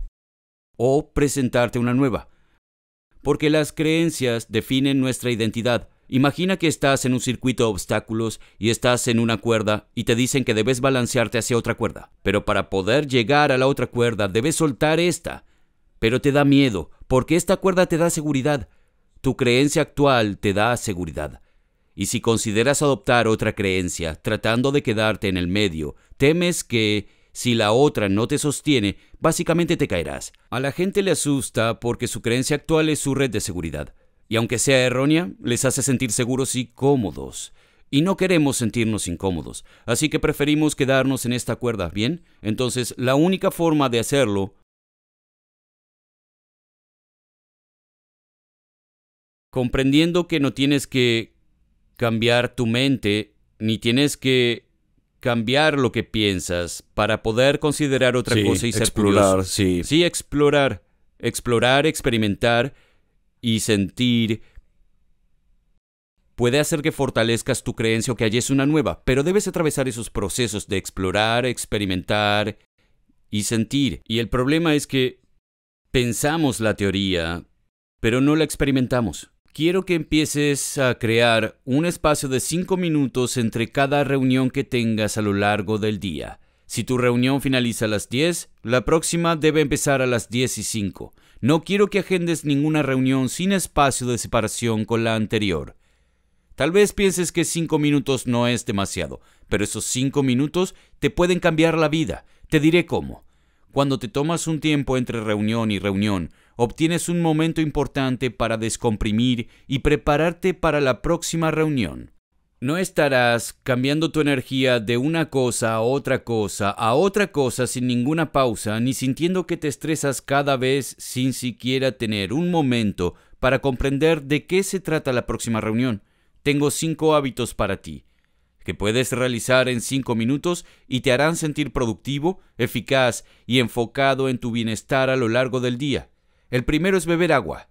O presentarte una nueva. Porque las creencias definen nuestra identidad, Imagina que estás en un circuito de obstáculos y estás en una cuerda y te dicen que debes balancearte hacia otra cuerda, pero para poder llegar a la otra cuerda debes soltar esta. Pero te da miedo, porque esta cuerda te da seguridad. Tu creencia actual te da seguridad. Y si consideras adoptar otra creencia, tratando de quedarte en el medio, temes que, si la otra no te sostiene, básicamente te caerás. A la gente le asusta porque su creencia actual es su red de seguridad y aunque sea errónea, les hace sentir seguros y cómodos. Y no queremos sentirnos incómodos, así que preferimos quedarnos en esta cuerda, ¿bien? Entonces, la única forma de hacerlo comprendiendo que no tienes que cambiar tu mente, ni tienes que cambiar lo que piensas para poder considerar otra cosa y ser explorar, Sí. sí, explorar, explorar, experimentar y sentir puede hacer que fortalezcas tu creencia o que halles una nueva, pero debes atravesar esos procesos de explorar, experimentar y sentir. Y el problema es que pensamos la teoría, pero no la experimentamos. Quiero que empieces a crear un espacio de 5 minutos entre cada reunión que tengas a lo largo del día. Si tu reunión finaliza a las 10, la próxima debe empezar a las 10 y 5. No quiero que agendes ninguna reunión sin espacio de separación con la anterior. Tal vez pienses que cinco minutos no es demasiado, pero esos cinco minutos te pueden cambiar la vida. Te diré cómo. Cuando te tomas un tiempo entre reunión y reunión, obtienes un momento importante para descomprimir y prepararte para la próxima reunión. No estarás cambiando tu energía de una cosa a otra cosa, a otra cosa sin ninguna pausa, ni sintiendo que te estresas cada vez sin siquiera tener un momento para comprender de qué se trata la próxima reunión. Tengo cinco hábitos para ti que puedes realizar en cinco minutos y te harán sentir productivo, eficaz y enfocado en tu bienestar a lo largo del día. El primero es beber agua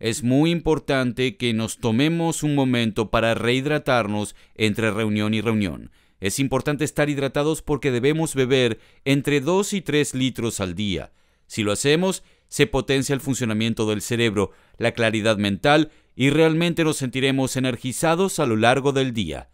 es muy importante que nos tomemos un momento para rehidratarnos entre reunión y reunión. Es importante estar hidratados porque debemos beber entre 2 y 3 litros al día. Si lo hacemos, se potencia el funcionamiento del cerebro, la claridad mental y realmente nos sentiremos energizados a lo largo del día.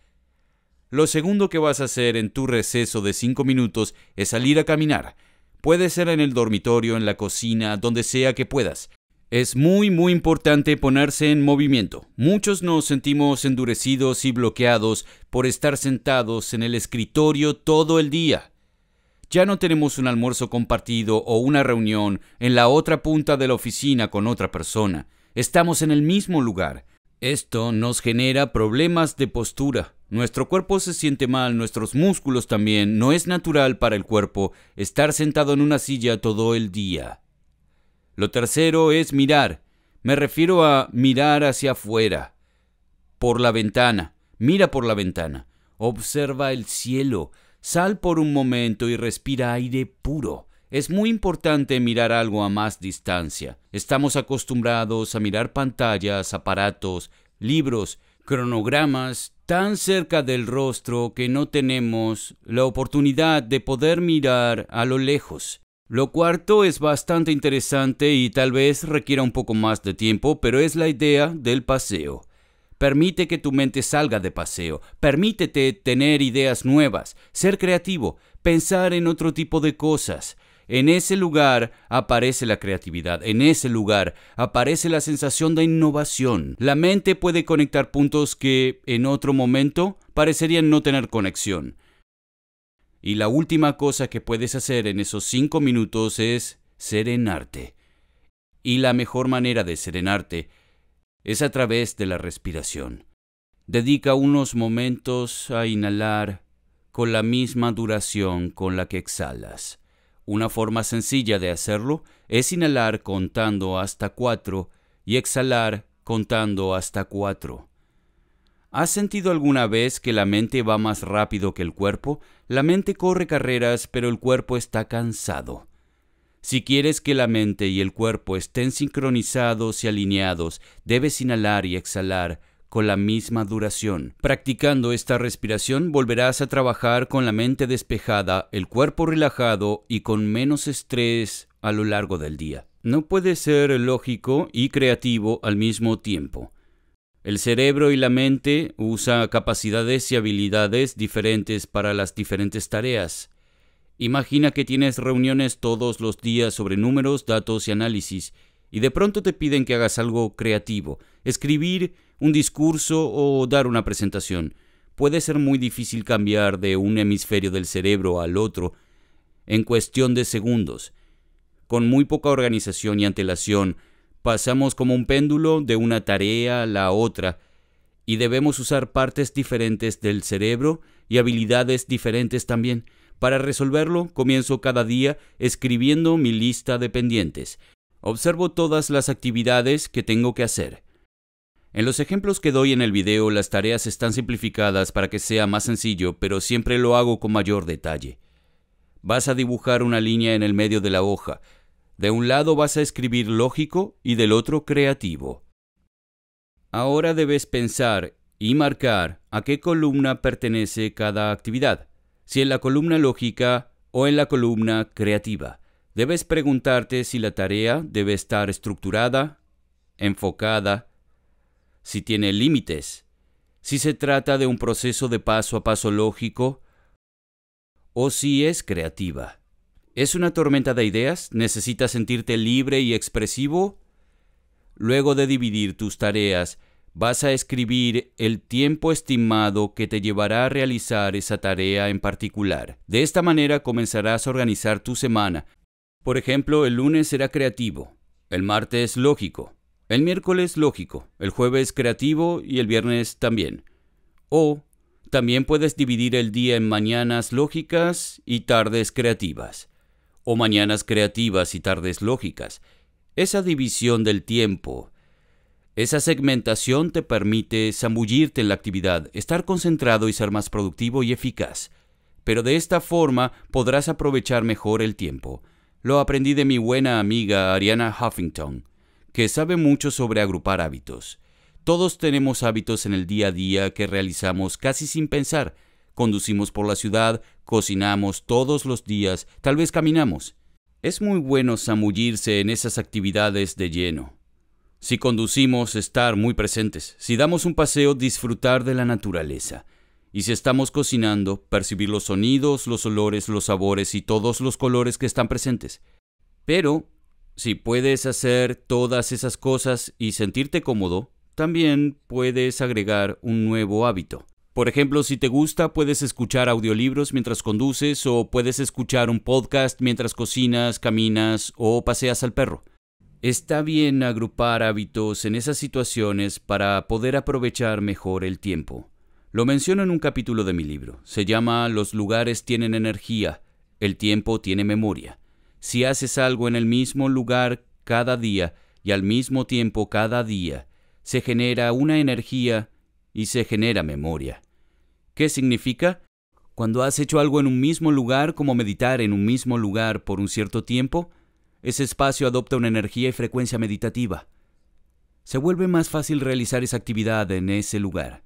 Lo segundo que vas a hacer en tu receso de 5 minutos es salir a caminar. Puede ser en el dormitorio, en la cocina, donde sea que puedas. Es muy muy importante ponerse en movimiento. Muchos nos sentimos endurecidos y bloqueados por estar sentados en el escritorio todo el día. Ya no tenemos un almuerzo compartido o una reunión en la otra punta de la oficina con otra persona. Estamos en el mismo lugar. Esto nos genera problemas de postura. Nuestro cuerpo se siente mal, nuestros músculos también. No es natural para el cuerpo estar sentado en una silla todo el día. Lo tercero es mirar. Me refiero a mirar hacia afuera, por la ventana. Mira por la ventana. Observa el cielo. Sal por un momento y respira aire puro. Es muy importante mirar algo a más distancia. Estamos acostumbrados a mirar pantallas, aparatos, libros, cronogramas tan cerca del rostro que no tenemos la oportunidad de poder mirar a lo lejos. Lo cuarto es bastante interesante y tal vez requiera un poco más de tiempo, pero es la idea del paseo. Permite que tu mente salga de paseo, permítete tener ideas nuevas, ser creativo, pensar en otro tipo de cosas. En ese lugar aparece la creatividad, en ese lugar aparece la sensación de innovación. La mente puede conectar puntos que en otro momento parecerían no tener conexión. Y la última cosa que puedes hacer en esos cinco minutos es serenarte. Y la mejor manera de serenarte es a través de la respiración. Dedica unos momentos a inhalar con la misma duración con la que exhalas. Una forma sencilla de hacerlo es inhalar contando hasta cuatro y exhalar contando hasta cuatro. ¿Has sentido alguna vez que la mente va más rápido que el cuerpo? La mente corre carreras, pero el cuerpo está cansado. Si quieres que la mente y el cuerpo estén sincronizados y alineados, debes inhalar y exhalar con la misma duración. Practicando esta respiración volverás a trabajar con la mente despejada, el cuerpo relajado y con menos estrés a lo largo del día. No puede ser lógico y creativo al mismo tiempo. El cerebro y la mente usa capacidades y habilidades diferentes para las diferentes tareas. Imagina que tienes reuniones todos los días sobre números, datos y análisis, y de pronto te piden que hagas algo creativo, escribir un discurso o dar una presentación. Puede ser muy difícil cambiar de un hemisferio del cerebro al otro en cuestión de segundos. Con muy poca organización y antelación, Pasamos como un péndulo de una tarea a la otra y debemos usar partes diferentes del cerebro y habilidades diferentes también. Para resolverlo, comienzo cada día escribiendo mi lista de pendientes. Observo todas las actividades que tengo que hacer. En los ejemplos que doy en el video, las tareas están simplificadas para que sea más sencillo, pero siempre lo hago con mayor detalle. Vas a dibujar una línea en el medio de la hoja. De un lado vas a escribir lógico y del otro creativo. Ahora debes pensar y marcar a qué columna pertenece cada actividad, si en la columna lógica o en la columna creativa. Debes preguntarte si la tarea debe estar estructurada, enfocada, si tiene límites, si se trata de un proceso de paso a paso lógico o si es creativa. ¿Es una tormenta de ideas? ¿Necesitas sentirte libre y expresivo? Luego de dividir tus tareas, vas a escribir el tiempo estimado que te llevará a realizar esa tarea en particular. De esta manera comenzarás a organizar tu semana. Por ejemplo, el lunes será creativo, el martes lógico, el miércoles lógico, el jueves creativo y el viernes también. O también puedes dividir el día en mañanas lógicas y tardes creativas o mañanas creativas y tardes lógicas. Esa división del tiempo, esa segmentación te permite zambullirte en la actividad, estar concentrado y ser más productivo y eficaz. Pero de esta forma podrás aprovechar mejor el tiempo. Lo aprendí de mi buena amiga Ariana Huffington, que sabe mucho sobre agrupar hábitos. Todos tenemos hábitos en el día a día que realizamos casi sin pensar, conducimos por la ciudad, cocinamos todos los días, tal vez caminamos. Es muy bueno zamullirse en esas actividades de lleno. Si conducimos, estar muy presentes. Si damos un paseo, disfrutar de la naturaleza. Y si estamos cocinando, percibir los sonidos, los olores, los sabores y todos los colores que están presentes. Pero, si puedes hacer todas esas cosas y sentirte cómodo, también puedes agregar un nuevo hábito. Por ejemplo, si te gusta, puedes escuchar audiolibros mientras conduces o puedes escuchar un podcast mientras cocinas, caminas o paseas al perro. Está bien agrupar hábitos en esas situaciones para poder aprovechar mejor el tiempo. Lo menciono en un capítulo de mi libro. Se llama Los lugares tienen energía, el tiempo tiene memoria. Si haces algo en el mismo lugar cada día y al mismo tiempo cada día, se genera una energía y se genera memoria. ¿Qué significa? Cuando has hecho algo en un mismo lugar, como meditar en un mismo lugar por un cierto tiempo, ese espacio adopta una energía y frecuencia meditativa. Se vuelve más fácil realizar esa actividad en ese lugar.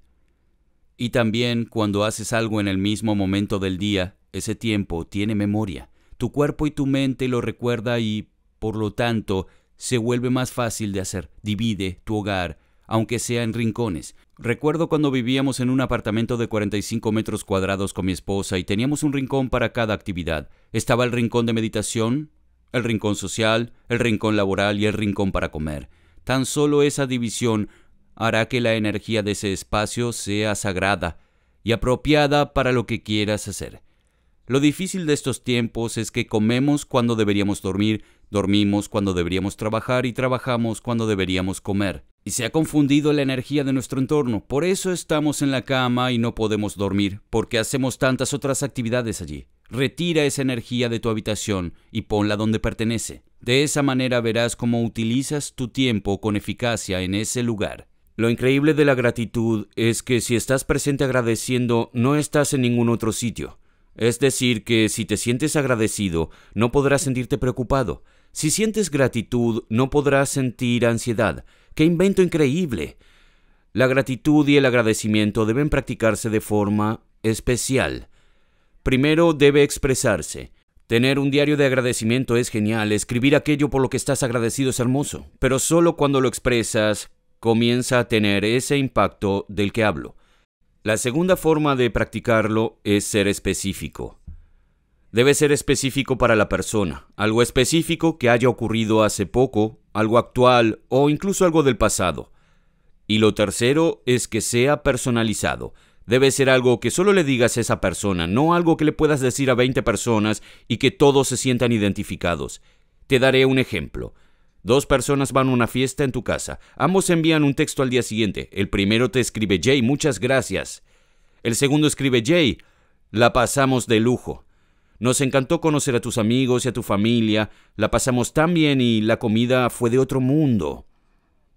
Y también cuando haces algo en el mismo momento del día, ese tiempo tiene memoria. Tu cuerpo y tu mente lo recuerda y, por lo tanto, se vuelve más fácil de hacer. Divide tu hogar, aunque sea en rincones. Recuerdo cuando vivíamos en un apartamento de 45 metros cuadrados con mi esposa y teníamos un rincón para cada actividad. Estaba el rincón de meditación, el rincón social, el rincón laboral y el rincón para comer. Tan solo esa división hará que la energía de ese espacio sea sagrada y apropiada para lo que quieras hacer. Lo difícil de estos tiempos es que comemos cuando deberíamos dormir, dormimos cuando deberíamos trabajar y trabajamos cuando deberíamos comer y se ha confundido la energía de nuestro entorno. Por eso estamos en la cama y no podemos dormir, porque hacemos tantas otras actividades allí. Retira esa energía de tu habitación y ponla donde pertenece. De esa manera verás cómo utilizas tu tiempo con eficacia en ese lugar. Lo increíble de la gratitud es que si estás presente agradeciendo, no estás en ningún otro sitio. Es decir, que si te sientes agradecido, no podrás sentirte preocupado. Si sientes gratitud, no podrás sentir ansiedad. ¡Qué invento increíble! La gratitud y el agradecimiento deben practicarse de forma especial. Primero debe expresarse. Tener un diario de agradecimiento es genial, escribir aquello por lo que estás agradecido es hermoso, pero solo cuando lo expresas comienza a tener ese impacto del que hablo. La segunda forma de practicarlo es ser específico. Debe ser específico para la persona, algo específico que haya ocurrido hace poco algo actual o incluso algo del pasado. Y lo tercero es que sea personalizado. Debe ser algo que solo le digas a esa persona, no algo que le puedas decir a 20 personas y que todos se sientan identificados. Te daré un ejemplo. Dos personas van a una fiesta en tu casa. Ambos envían un texto al día siguiente. El primero te escribe Jay, muchas gracias. El segundo escribe Jay, la pasamos de lujo. Nos encantó conocer a tus amigos y a tu familia, la pasamos tan bien y la comida fue de otro mundo.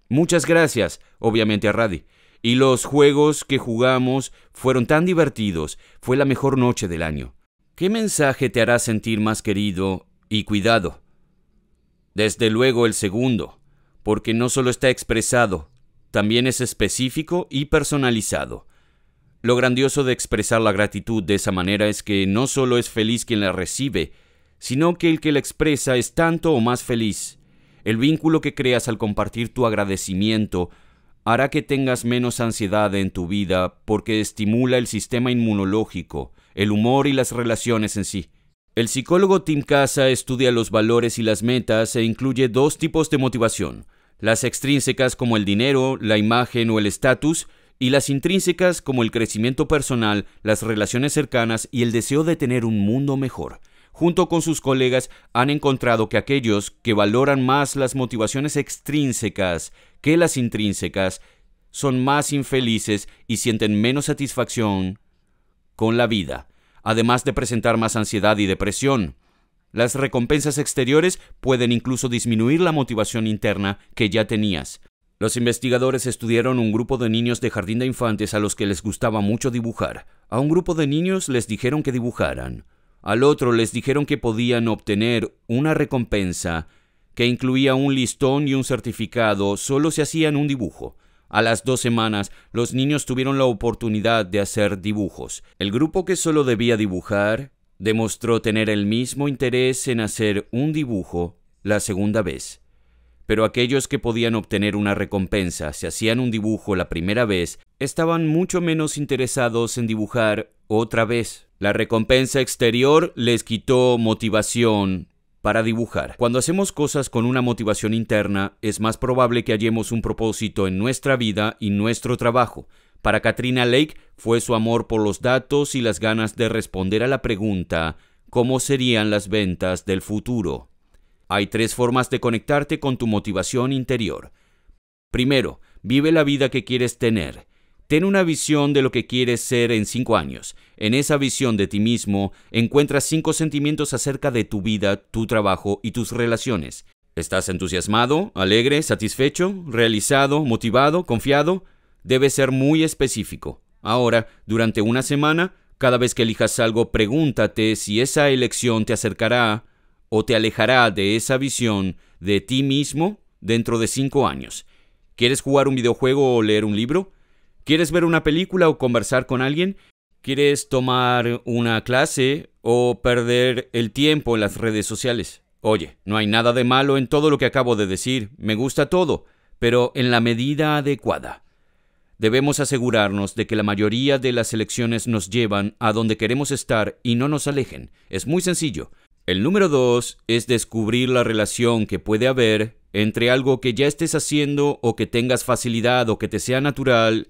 Muchas gracias, obviamente a Radi. Y los juegos que jugamos fueron tan divertidos, fue la mejor noche del año. ¿Qué mensaje te hará sentir más querido y cuidado? Desde luego el segundo, porque no solo está expresado, también es específico y personalizado. Lo grandioso de expresar la gratitud de esa manera es que no solo es feliz quien la recibe, sino que el que la expresa es tanto o más feliz. El vínculo que creas al compartir tu agradecimiento hará que tengas menos ansiedad en tu vida porque estimula el sistema inmunológico, el humor y las relaciones en sí. El psicólogo Tim Casa estudia los valores y las metas e incluye dos tipos de motivación, las extrínsecas como el dinero, la imagen o el estatus, y las intrínsecas como el crecimiento personal, las relaciones cercanas y el deseo de tener un mundo mejor. Junto con sus colegas han encontrado que aquellos que valoran más las motivaciones extrínsecas que las intrínsecas son más infelices y sienten menos satisfacción con la vida, además de presentar más ansiedad y depresión. Las recompensas exteriores pueden incluso disminuir la motivación interna que ya tenías. Los investigadores estudiaron un grupo de niños de jardín de infantes a los que les gustaba mucho dibujar. A un grupo de niños les dijeron que dibujaran. Al otro les dijeron que podían obtener una recompensa que incluía un listón y un certificado solo si hacían un dibujo. A las dos semanas, los niños tuvieron la oportunidad de hacer dibujos. El grupo que solo debía dibujar demostró tener el mismo interés en hacer un dibujo la segunda vez pero aquellos que podían obtener una recompensa si hacían un dibujo la primera vez estaban mucho menos interesados en dibujar otra vez. La recompensa exterior les quitó motivación para dibujar. Cuando hacemos cosas con una motivación interna, es más probable que hallemos un propósito en nuestra vida y nuestro trabajo. Para Katrina Lake fue su amor por los datos y las ganas de responder a la pregunta ¿Cómo serían las ventas del futuro? Hay tres formas de conectarte con tu motivación interior. Primero, vive la vida que quieres tener. Ten una visión de lo que quieres ser en cinco años. En esa visión de ti mismo, encuentras cinco sentimientos acerca de tu vida, tu trabajo y tus relaciones. ¿Estás entusiasmado, alegre, satisfecho, realizado, motivado, confiado? Debe ser muy específico. Ahora, durante una semana, cada vez que elijas algo, pregúntate si esa elección te acercará a o te alejará de esa visión de ti mismo dentro de cinco años. ¿Quieres jugar un videojuego o leer un libro? ¿Quieres ver una película o conversar con alguien? ¿Quieres tomar una clase o perder el tiempo en las redes sociales? Oye, no hay nada de malo en todo lo que acabo de decir, me gusta todo, pero en la medida adecuada. Debemos asegurarnos de que la mayoría de las elecciones nos llevan a donde queremos estar y no nos alejen. Es muy sencillo. El número dos es descubrir la relación que puede haber entre algo que ya estés haciendo o que tengas facilidad o que te sea natural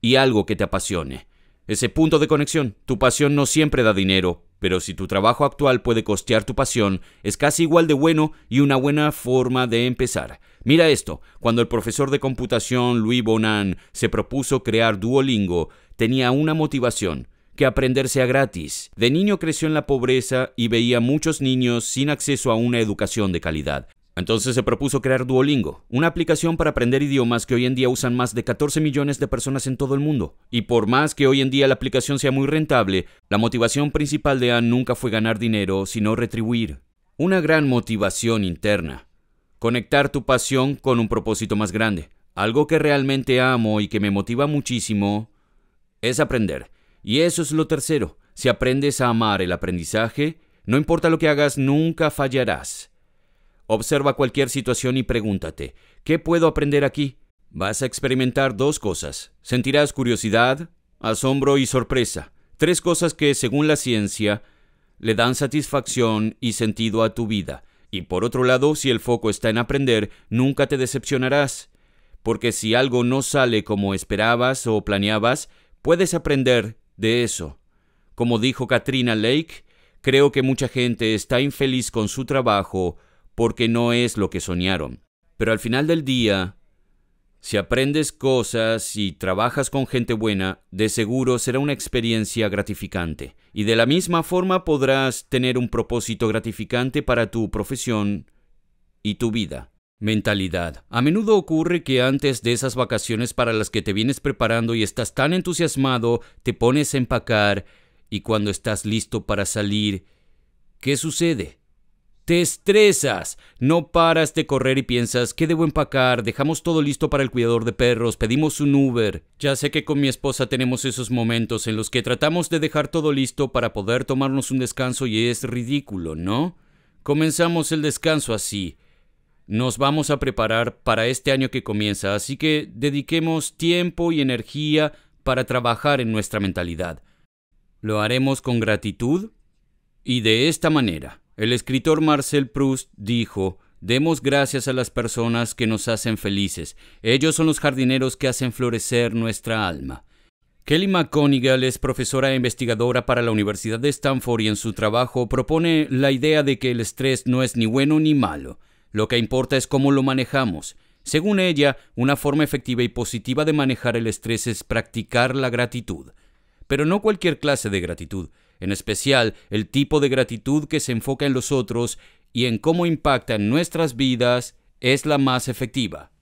y algo que te apasione. Ese punto de conexión. Tu pasión no siempre da dinero, pero si tu trabajo actual puede costear tu pasión, es casi igual de bueno y una buena forma de empezar. Mira esto, cuando el profesor de computación Louis Bonin se propuso crear Duolingo, tenía una motivación, que aprender sea gratis. De niño creció en la pobreza y veía muchos niños sin acceso a una educación de calidad. Entonces se propuso crear Duolingo, una aplicación para aprender idiomas que hoy en día usan más de 14 millones de personas en todo el mundo. Y por más que hoy en día la aplicación sea muy rentable, la motivación principal de Anne nunca fue ganar dinero, sino retribuir. Una gran motivación interna. Conectar tu pasión con un propósito más grande. Algo que realmente amo y que me motiva muchísimo es aprender. Y eso es lo tercero. Si aprendes a amar el aprendizaje, no importa lo que hagas, nunca fallarás. Observa cualquier situación y pregúntate, ¿qué puedo aprender aquí? Vas a experimentar dos cosas. Sentirás curiosidad, asombro y sorpresa. Tres cosas que, según la ciencia, le dan satisfacción y sentido a tu vida. Y por otro lado, si el foco está en aprender, nunca te decepcionarás. Porque si algo no sale como esperabas o planeabas, puedes aprender de eso. Como dijo Katrina Lake, creo que mucha gente está infeliz con su trabajo porque no es lo que soñaron. Pero al final del día, si aprendes cosas y trabajas con gente buena, de seguro será una experiencia gratificante. Y de la misma forma podrás tener un propósito gratificante para tu profesión y tu vida. Mentalidad. A menudo ocurre que antes de esas vacaciones para las que te vienes preparando y estás tan entusiasmado, te pones a empacar y cuando estás listo para salir, ¿qué sucede? Te estresas, no paras de correr y piensas, ¿qué debo empacar? Dejamos todo listo para el cuidador de perros, pedimos un Uber. Ya sé que con mi esposa tenemos esos momentos en los que tratamos de dejar todo listo para poder tomarnos un descanso y es ridículo, ¿no? Comenzamos el descanso así nos vamos a preparar para este año que comienza, así que dediquemos tiempo y energía para trabajar en nuestra mentalidad. Lo haremos con gratitud y de esta manera. El escritor Marcel Proust dijo, Demos gracias a las personas que nos hacen felices. Ellos son los jardineros que hacen florecer nuestra alma. Kelly McConigal es profesora e investigadora para la Universidad de Stanford y en su trabajo propone la idea de que el estrés no es ni bueno ni malo. Lo que importa es cómo lo manejamos. Según ella, una forma efectiva y positiva de manejar el estrés es practicar la gratitud. Pero no cualquier clase de gratitud, en especial el tipo de gratitud que se enfoca en los otros y en cómo impacta en nuestras vidas es la más efectiva.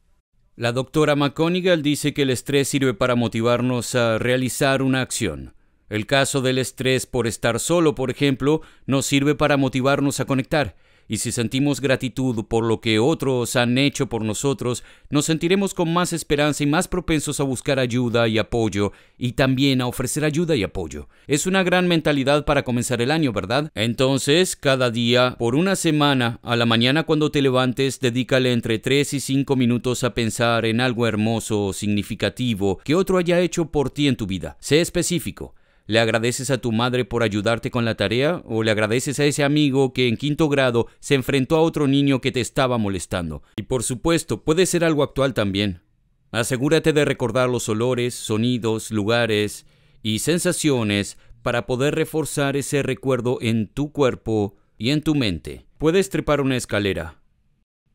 La doctora McConigal dice que el estrés sirve para motivarnos a realizar una acción. El caso del estrés por estar solo, por ejemplo, nos sirve para motivarnos a conectar y si sentimos gratitud por lo que otros han hecho por nosotros, nos sentiremos con más esperanza y más propensos a buscar ayuda y apoyo y también a ofrecer ayuda y apoyo. Es una gran mentalidad para comenzar el año, ¿verdad? Entonces, cada día, por una semana, a la mañana cuando te levantes, dedícale entre 3 y 5 minutos a pensar en algo hermoso o significativo que otro haya hecho por ti en tu vida. Sé específico. ¿Le agradeces a tu madre por ayudarte con la tarea? ¿O le agradeces a ese amigo que en quinto grado se enfrentó a otro niño que te estaba molestando? Y por supuesto, puede ser algo actual también. Asegúrate de recordar los olores, sonidos, lugares y sensaciones para poder reforzar ese recuerdo en tu cuerpo y en tu mente. Puedes trepar una escalera,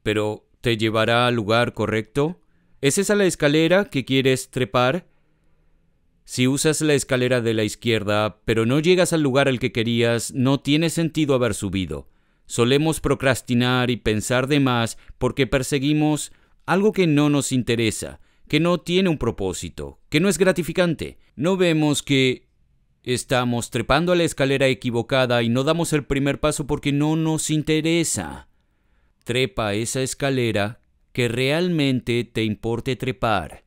pero ¿te llevará al lugar correcto? ¿Es esa la escalera que quieres trepar? Si usas la escalera de la izquierda, pero no llegas al lugar al que querías, no tiene sentido haber subido. Solemos procrastinar y pensar de más porque perseguimos algo que no nos interesa, que no tiene un propósito, que no es gratificante. No vemos que estamos trepando a la escalera equivocada y no damos el primer paso porque no nos interesa. Trepa esa escalera que realmente te importe trepar.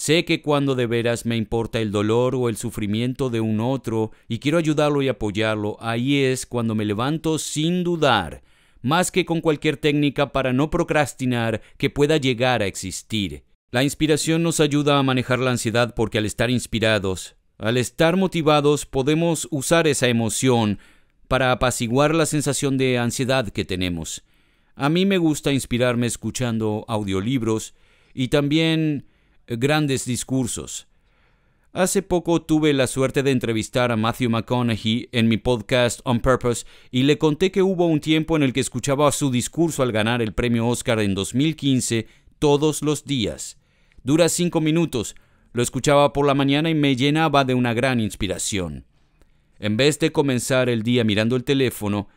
Sé que cuando de veras me importa el dolor o el sufrimiento de un otro y quiero ayudarlo y apoyarlo, ahí es cuando me levanto sin dudar, más que con cualquier técnica para no procrastinar que pueda llegar a existir. La inspiración nos ayuda a manejar la ansiedad porque al estar inspirados, al estar motivados, podemos usar esa emoción para apaciguar la sensación de ansiedad que tenemos. A mí me gusta inspirarme escuchando audiolibros y también grandes discursos. Hace poco tuve la suerte de entrevistar a Matthew McConaughey en mi podcast On Purpose y le conté que hubo un tiempo en el que escuchaba su discurso al ganar el premio Oscar en 2015 todos los días. Dura cinco minutos, lo escuchaba por la mañana y me llenaba de una gran inspiración. En vez de comenzar el día mirando el teléfono,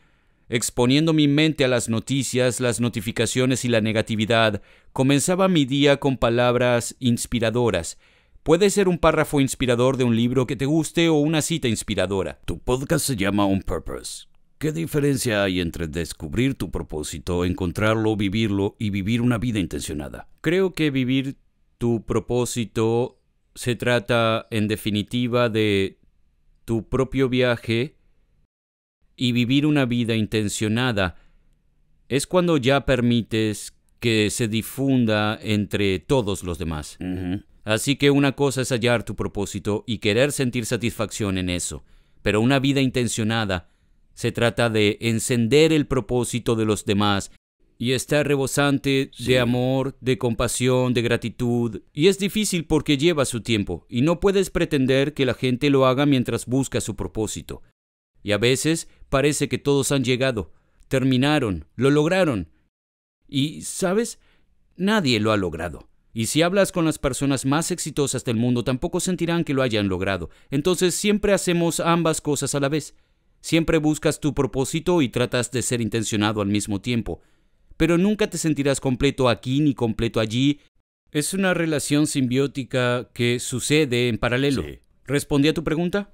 Exponiendo mi mente a las noticias, las notificaciones y la negatividad, comenzaba mi día con palabras inspiradoras. Puede ser un párrafo inspirador de un libro que te guste o una cita inspiradora. Tu podcast se llama On Purpose. ¿Qué diferencia hay entre descubrir tu propósito, encontrarlo, vivirlo y vivir una vida intencionada? Creo que vivir tu propósito se trata en definitiva de tu propio viaje y vivir una vida intencionada, es cuando ya permites que se difunda entre todos los demás. Así que una cosa es hallar tu propósito y querer sentir satisfacción en eso, pero una vida intencionada se trata de encender el propósito de los demás y estar rebosante de amor, de compasión, de gratitud. Y es difícil porque lleva su tiempo y no puedes pretender que la gente lo haga mientras busca su propósito. Y a veces parece que todos han llegado, terminaron, lo lograron. Y, ¿sabes? Nadie lo ha logrado. Y si hablas con las personas más exitosas del mundo, tampoco sentirán que lo hayan logrado. Entonces siempre hacemos ambas cosas a la vez. Siempre buscas tu propósito y tratas de ser intencionado al mismo tiempo. Pero nunca te sentirás completo aquí ni completo allí. Es una relación simbiótica que sucede en paralelo. ¿Respondí a tu pregunta?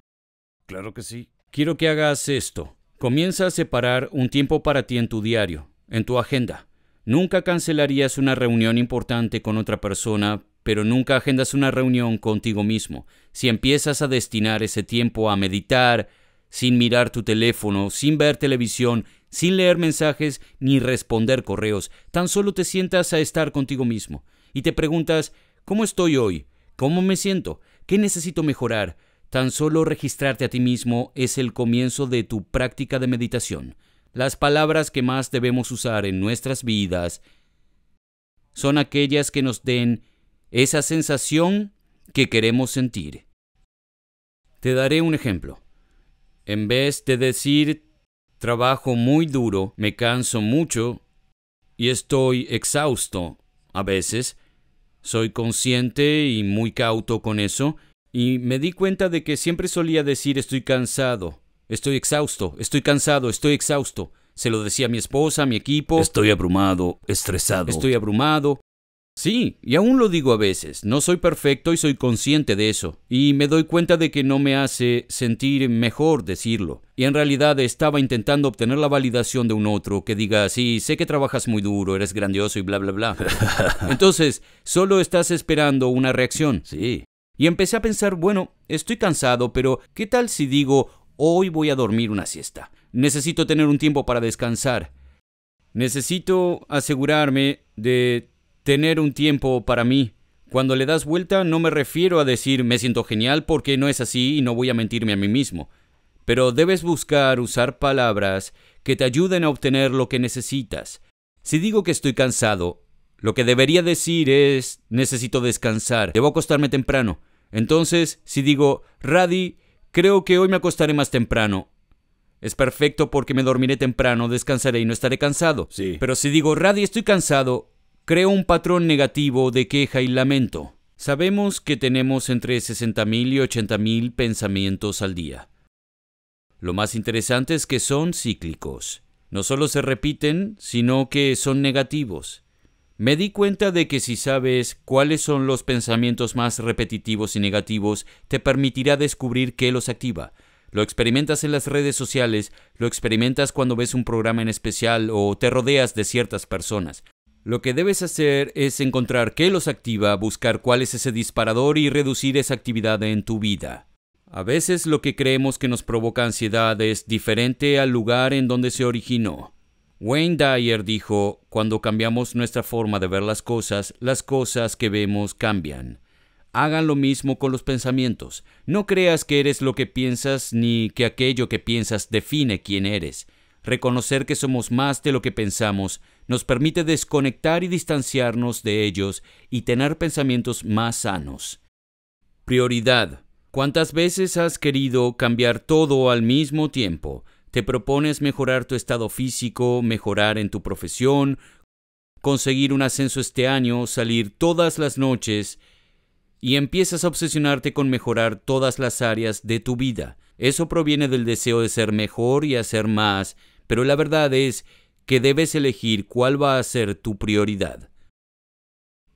Claro que sí. Quiero que hagas esto. Comienza a separar un tiempo para ti en tu diario, en tu agenda. Nunca cancelarías una reunión importante con otra persona, pero nunca agendas una reunión contigo mismo. Si empiezas a destinar ese tiempo a meditar, sin mirar tu teléfono, sin ver televisión, sin leer mensajes ni responder correos, tan solo te sientas a estar contigo mismo y te preguntas, ¿cómo estoy hoy? ¿Cómo me siento? ¿Qué necesito mejorar? Tan solo registrarte a ti mismo es el comienzo de tu práctica de meditación. Las palabras que más debemos usar en nuestras vidas son aquellas que nos den esa sensación que queremos sentir. Te daré un ejemplo. En vez de decir, trabajo muy duro, me canso mucho y estoy exhausto a veces, soy consciente y muy cauto con eso y me di cuenta de que siempre solía decir estoy cansado, estoy exhausto, estoy cansado, estoy exhausto. Se lo decía a mi esposa, a mi equipo. Estoy abrumado, estresado. Estoy abrumado. Sí, y aún lo digo a veces, no soy perfecto y soy consciente de eso, y me doy cuenta de que no me hace sentir mejor decirlo, y en realidad estaba intentando obtener la validación de un otro que diga, sí, sé que trabajas muy duro, eres grandioso y bla, bla, bla. [laughs] Entonces, solo estás esperando una reacción. Sí. Y empecé a pensar, bueno, estoy cansado, pero ¿qué tal si digo, hoy voy a dormir una siesta? Necesito tener un tiempo para descansar. Necesito asegurarme de tener un tiempo para mí. Cuando le das vuelta no me refiero a decir me siento genial porque no es así y no voy a mentirme a mí mismo. Pero debes buscar usar palabras que te ayuden a obtener lo que necesitas. Si digo que estoy cansado, lo que debería decir es necesito descansar, debo acostarme temprano. Entonces, si digo, Raddy, creo que hoy me acostaré más temprano. Es perfecto porque me dormiré temprano, descansaré y no estaré cansado. Sí. Pero si digo, Raddy, estoy cansado, creo un patrón negativo de queja y lamento. Sabemos que tenemos entre 60.000 y 80.000 pensamientos al día. Lo más interesante es que son cíclicos. No solo se repiten, sino que son negativos. Me di cuenta de que si sabes cuáles son los pensamientos más repetitivos y negativos, te permitirá descubrir qué los activa. Lo experimentas en las redes sociales, lo experimentas cuando ves un programa en especial o te rodeas de ciertas personas. Lo que debes hacer es encontrar qué los activa, buscar cuál es ese disparador y reducir esa actividad en tu vida. A veces lo que creemos que nos provoca ansiedad es diferente al lugar en donde se originó. Wayne Dyer dijo, cuando cambiamos nuestra forma de ver las cosas, las cosas que vemos cambian. Hagan lo mismo con los pensamientos. No creas que eres lo que piensas ni que aquello que piensas define quién eres. Reconocer que somos más de lo que pensamos nos permite desconectar y distanciarnos de ellos y tener pensamientos más sanos. Prioridad. ¿Cuántas veces has querido cambiar todo al mismo tiempo? Te propones mejorar tu estado físico, mejorar en tu profesión, conseguir un ascenso este año, salir todas las noches y empiezas a obsesionarte con mejorar todas las áreas de tu vida. Eso proviene del deseo de ser mejor y hacer más, pero la verdad es que debes elegir cuál va a ser tu prioridad.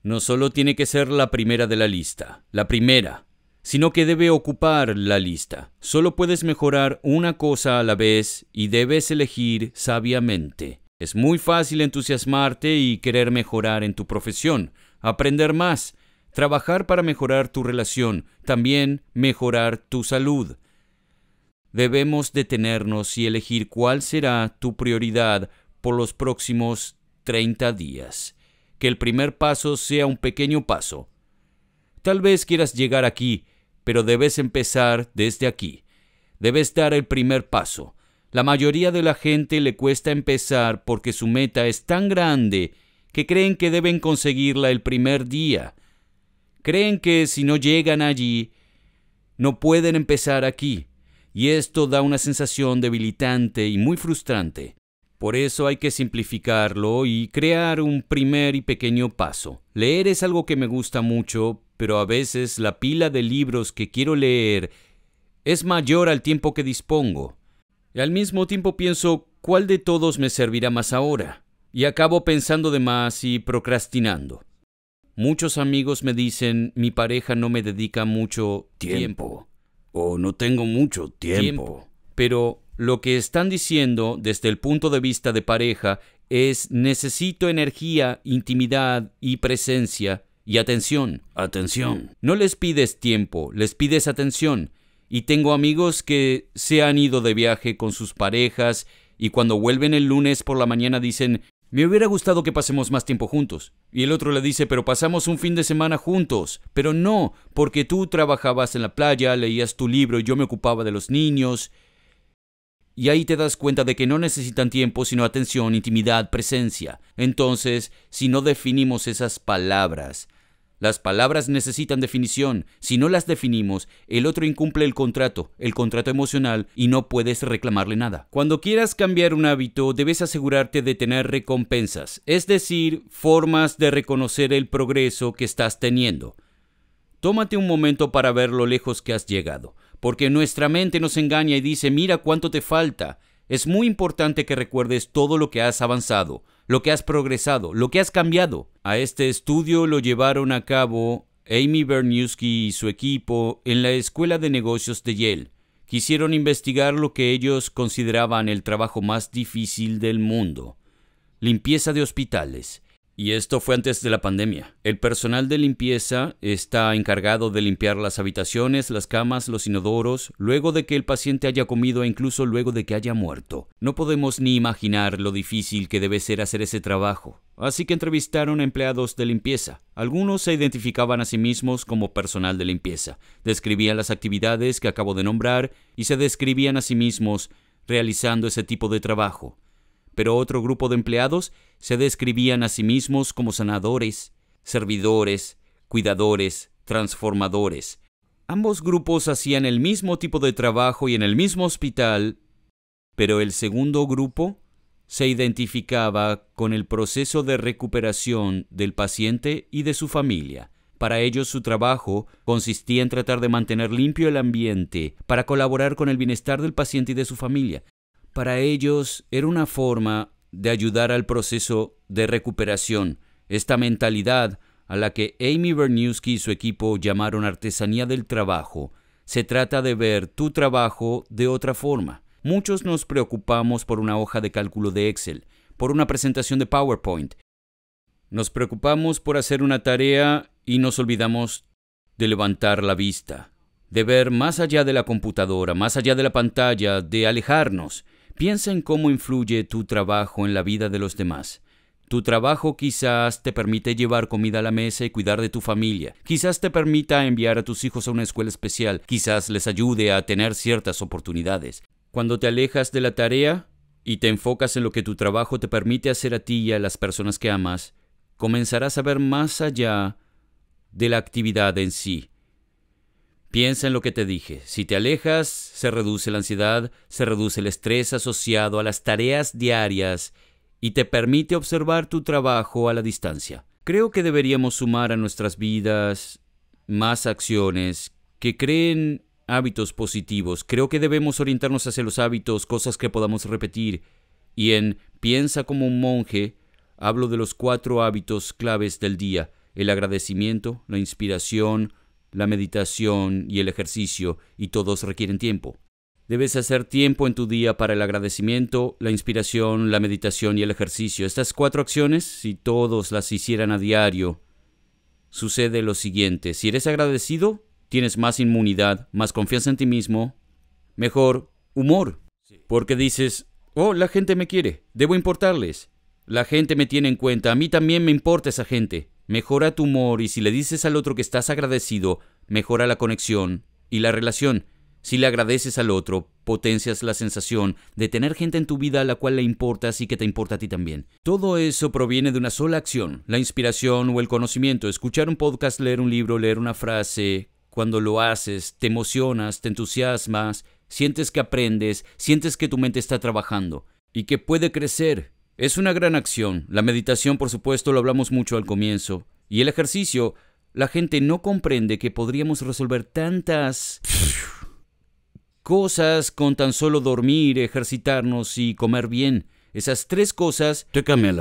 No solo tiene que ser la primera de la lista, la primera, sino que debe ocupar la lista. Solo puedes mejorar una cosa a la vez y debes elegir sabiamente. Es muy fácil entusiasmarte y querer mejorar en tu profesión, aprender más, trabajar para mejorar tu relación, también mejorar tu salud. Debemos detenernos y elegir cuál será tu prioridad por los próximos 30 días. Que el primer paso sea un pequeño paso. Tal vez quieras llegar aquí pero debes empezar desde aquí. Debes dar el primer paso. La mayoría de la gente le cuesta empezar porque su meta es tan grande que creen que deben conseguirla el primer día. Creen que si no llegan allí, no pueden empezar aquí, y esto da una sensación debilitante y muy frustrante. Por eso hay que simplificarlo y crear un primer y pequeño paso. Leer es algo que me gusta mucho pero a veces la pila de libros que quiero leer es mayor al tiempo que dispongo. Y al mismo tiempo pienso cuál de todos me servirá más ahora, y acabo pensando de más y procrastinando. Muchos amigos me dicen mi pareja no me dedica mucho tiempo. O no tengo mucho tiempo. Pero lo que están diciendo desde el punto de vista de pareja es necesito energía, intimidad y presencia y atención, atención. Mm. No les pides tiempo, les pides atención. Y tengo amigos que se han ido de viaje con sus parejas y cuando vuelven el lunes por la mañana dicen, me hubiera gustado que pasemos más tiempo juntos. Y el otro le dice, pero pasamos un fin de semana juntos. Pero no, porque tú trabajabas en la playa, leías tu libro y yo me ocupaba de los niños. Y ahí te das cuenta de que no necesitan tiempo, sino atención, intimidad, presencia. Entonces, si no definimos esas palabras, las palabras necesitan definición. Si no las definimos, el otro incumple el contrato, el contrato emocional, y no puedes reclamarle nada. Cuando quieras cambiar un hábito, debes asegurarte de tener recompensas, es decir, formas de reconocer el progreso que estás teniendo. Tómate un momento para ver lo lejos que has llegado porque nuestra mente nos engaña y dice, mira cuánto te falta. Es muy importante que recuerdes todo lo que has avanzado, lo que has progresado, lo que has cambiado. A este estudio lo llevaron a cabo Amy Berniewski y su equipo en la Escuela de Negocios de Yale. Quisieron investigar lo que ellos consideraban el trabajo más difícil del mundo, limpieza de hospitales. Y esto fue antes de la pandemia. El personal de limpieza está encargado de limpiar las habitaciones, las camas, los inodoros, luego de que el paciente haya comido e incluso luego de que haya muerto. No podemos ni imaginar lo difícil que debe ser hacer ese trabajo. Así que entrevistaron a empleados de limpieza. Algunos se identificaban a sí mismos como personal de limpieza, describían las actividades que acabo de nombrar y se describían a sí mismos realizando ese tipo de trabajo pero otro grupo de empleados se describían a sí mismos como sanadores, servidores, cuidadores, transformadores. Ambos grupos hacían el mismo tipo de trabajo y en el mismo hospital, pero el segundo grupo se identificaba con el proceso de recuperación del paciente y de su familia. Para ellos su trabajo consistía en tratar de mantener limpio el ambiente para colaborar con el bienestar del paciente y de su familia para ellos era una forma de ayudar al proceso de recuperación. Esta mentalidad, a la que Amy Berniewski y su equipo llamaron artesanía del trabajo, se trata de ver tu trabajo de otra forma. Muchos nos preocupamos por una hoja de cálculo de Excel, por una presentación de PowerPoint. Nos preocupamos por hacer una tarea y nos olvidamos de levantar la vista, de ver más allá de la computadora, más allá de la pantalla, de alejarnos. Piensa en cómo influye tu trabajo en la vida de los demás. Tu trabajo quizás te permite llevar comida a la mesa y cuidar de tu familia. Quizás te permita enviar a tus hijos a una escuela especial. Quizás les ayude a tener ciertas oportunidades. Cuando te alejas de la tarea y te enfocas en lo que tu trabajo te permite hacer a ti y a las personas que amas, comenzarás a ver más allá de la actividad en sí. Piensa en lo que te dije. Si te alejas, se reduce la ansiedad, se reduce el estrés asociado a las tareas diarias y te permite observar tu trabajo a la distancia. Creo que deberíamos sumar a nuestras vidas más acciones que creen hábitos positivos. Creo que debemos orientarnos hacia los hábitos, cosas que podamos repetir. Y en Piensa como un monje, hablo de los cuatro hábitos claves del día, el agradecimiento, la inspiración, la meditación y el ejercicio, y todos requieren tiempo. Debes hacer tiempo en tu día para el agradecimiento, la inspiración, la meditación y el ejercicio. Estas cuatro acciones, si todos las hicieran a diario, sucede lo siguiente. Si eres agradecido, tienes más inmunidad, más confianza en ti mismo, mejor humor. Porque dices, oh, la gente me quiere, debo importarles. La gente me tiene en cuenta, a mí también me importa esa gente mejora tu humor y si le dices al otro que estás agradecido, mejora la conexión y la relación. Si le agradeces al otro, potencias la sensación de tener gente en tu vida a la cual le importas y que te importa a ti también. Todo eso proviene de una sola acción, la inspiración o el conocimiento, escuchar un podcast, leer un libro, leer una frase. Cuando lo haces, te emocionas, te entusiasmas, sientes que aprendes, sientes que tu mente está trabajando y que puede crecer es una gran acción. La meditación, por supuesto, lo hablamos mucho al comienzo. Y el ejercicio, la gente no comprende que podríamos resolver tantas cosas con tan solo dormir, ejercitarnos y comer bien. Esas tres cosas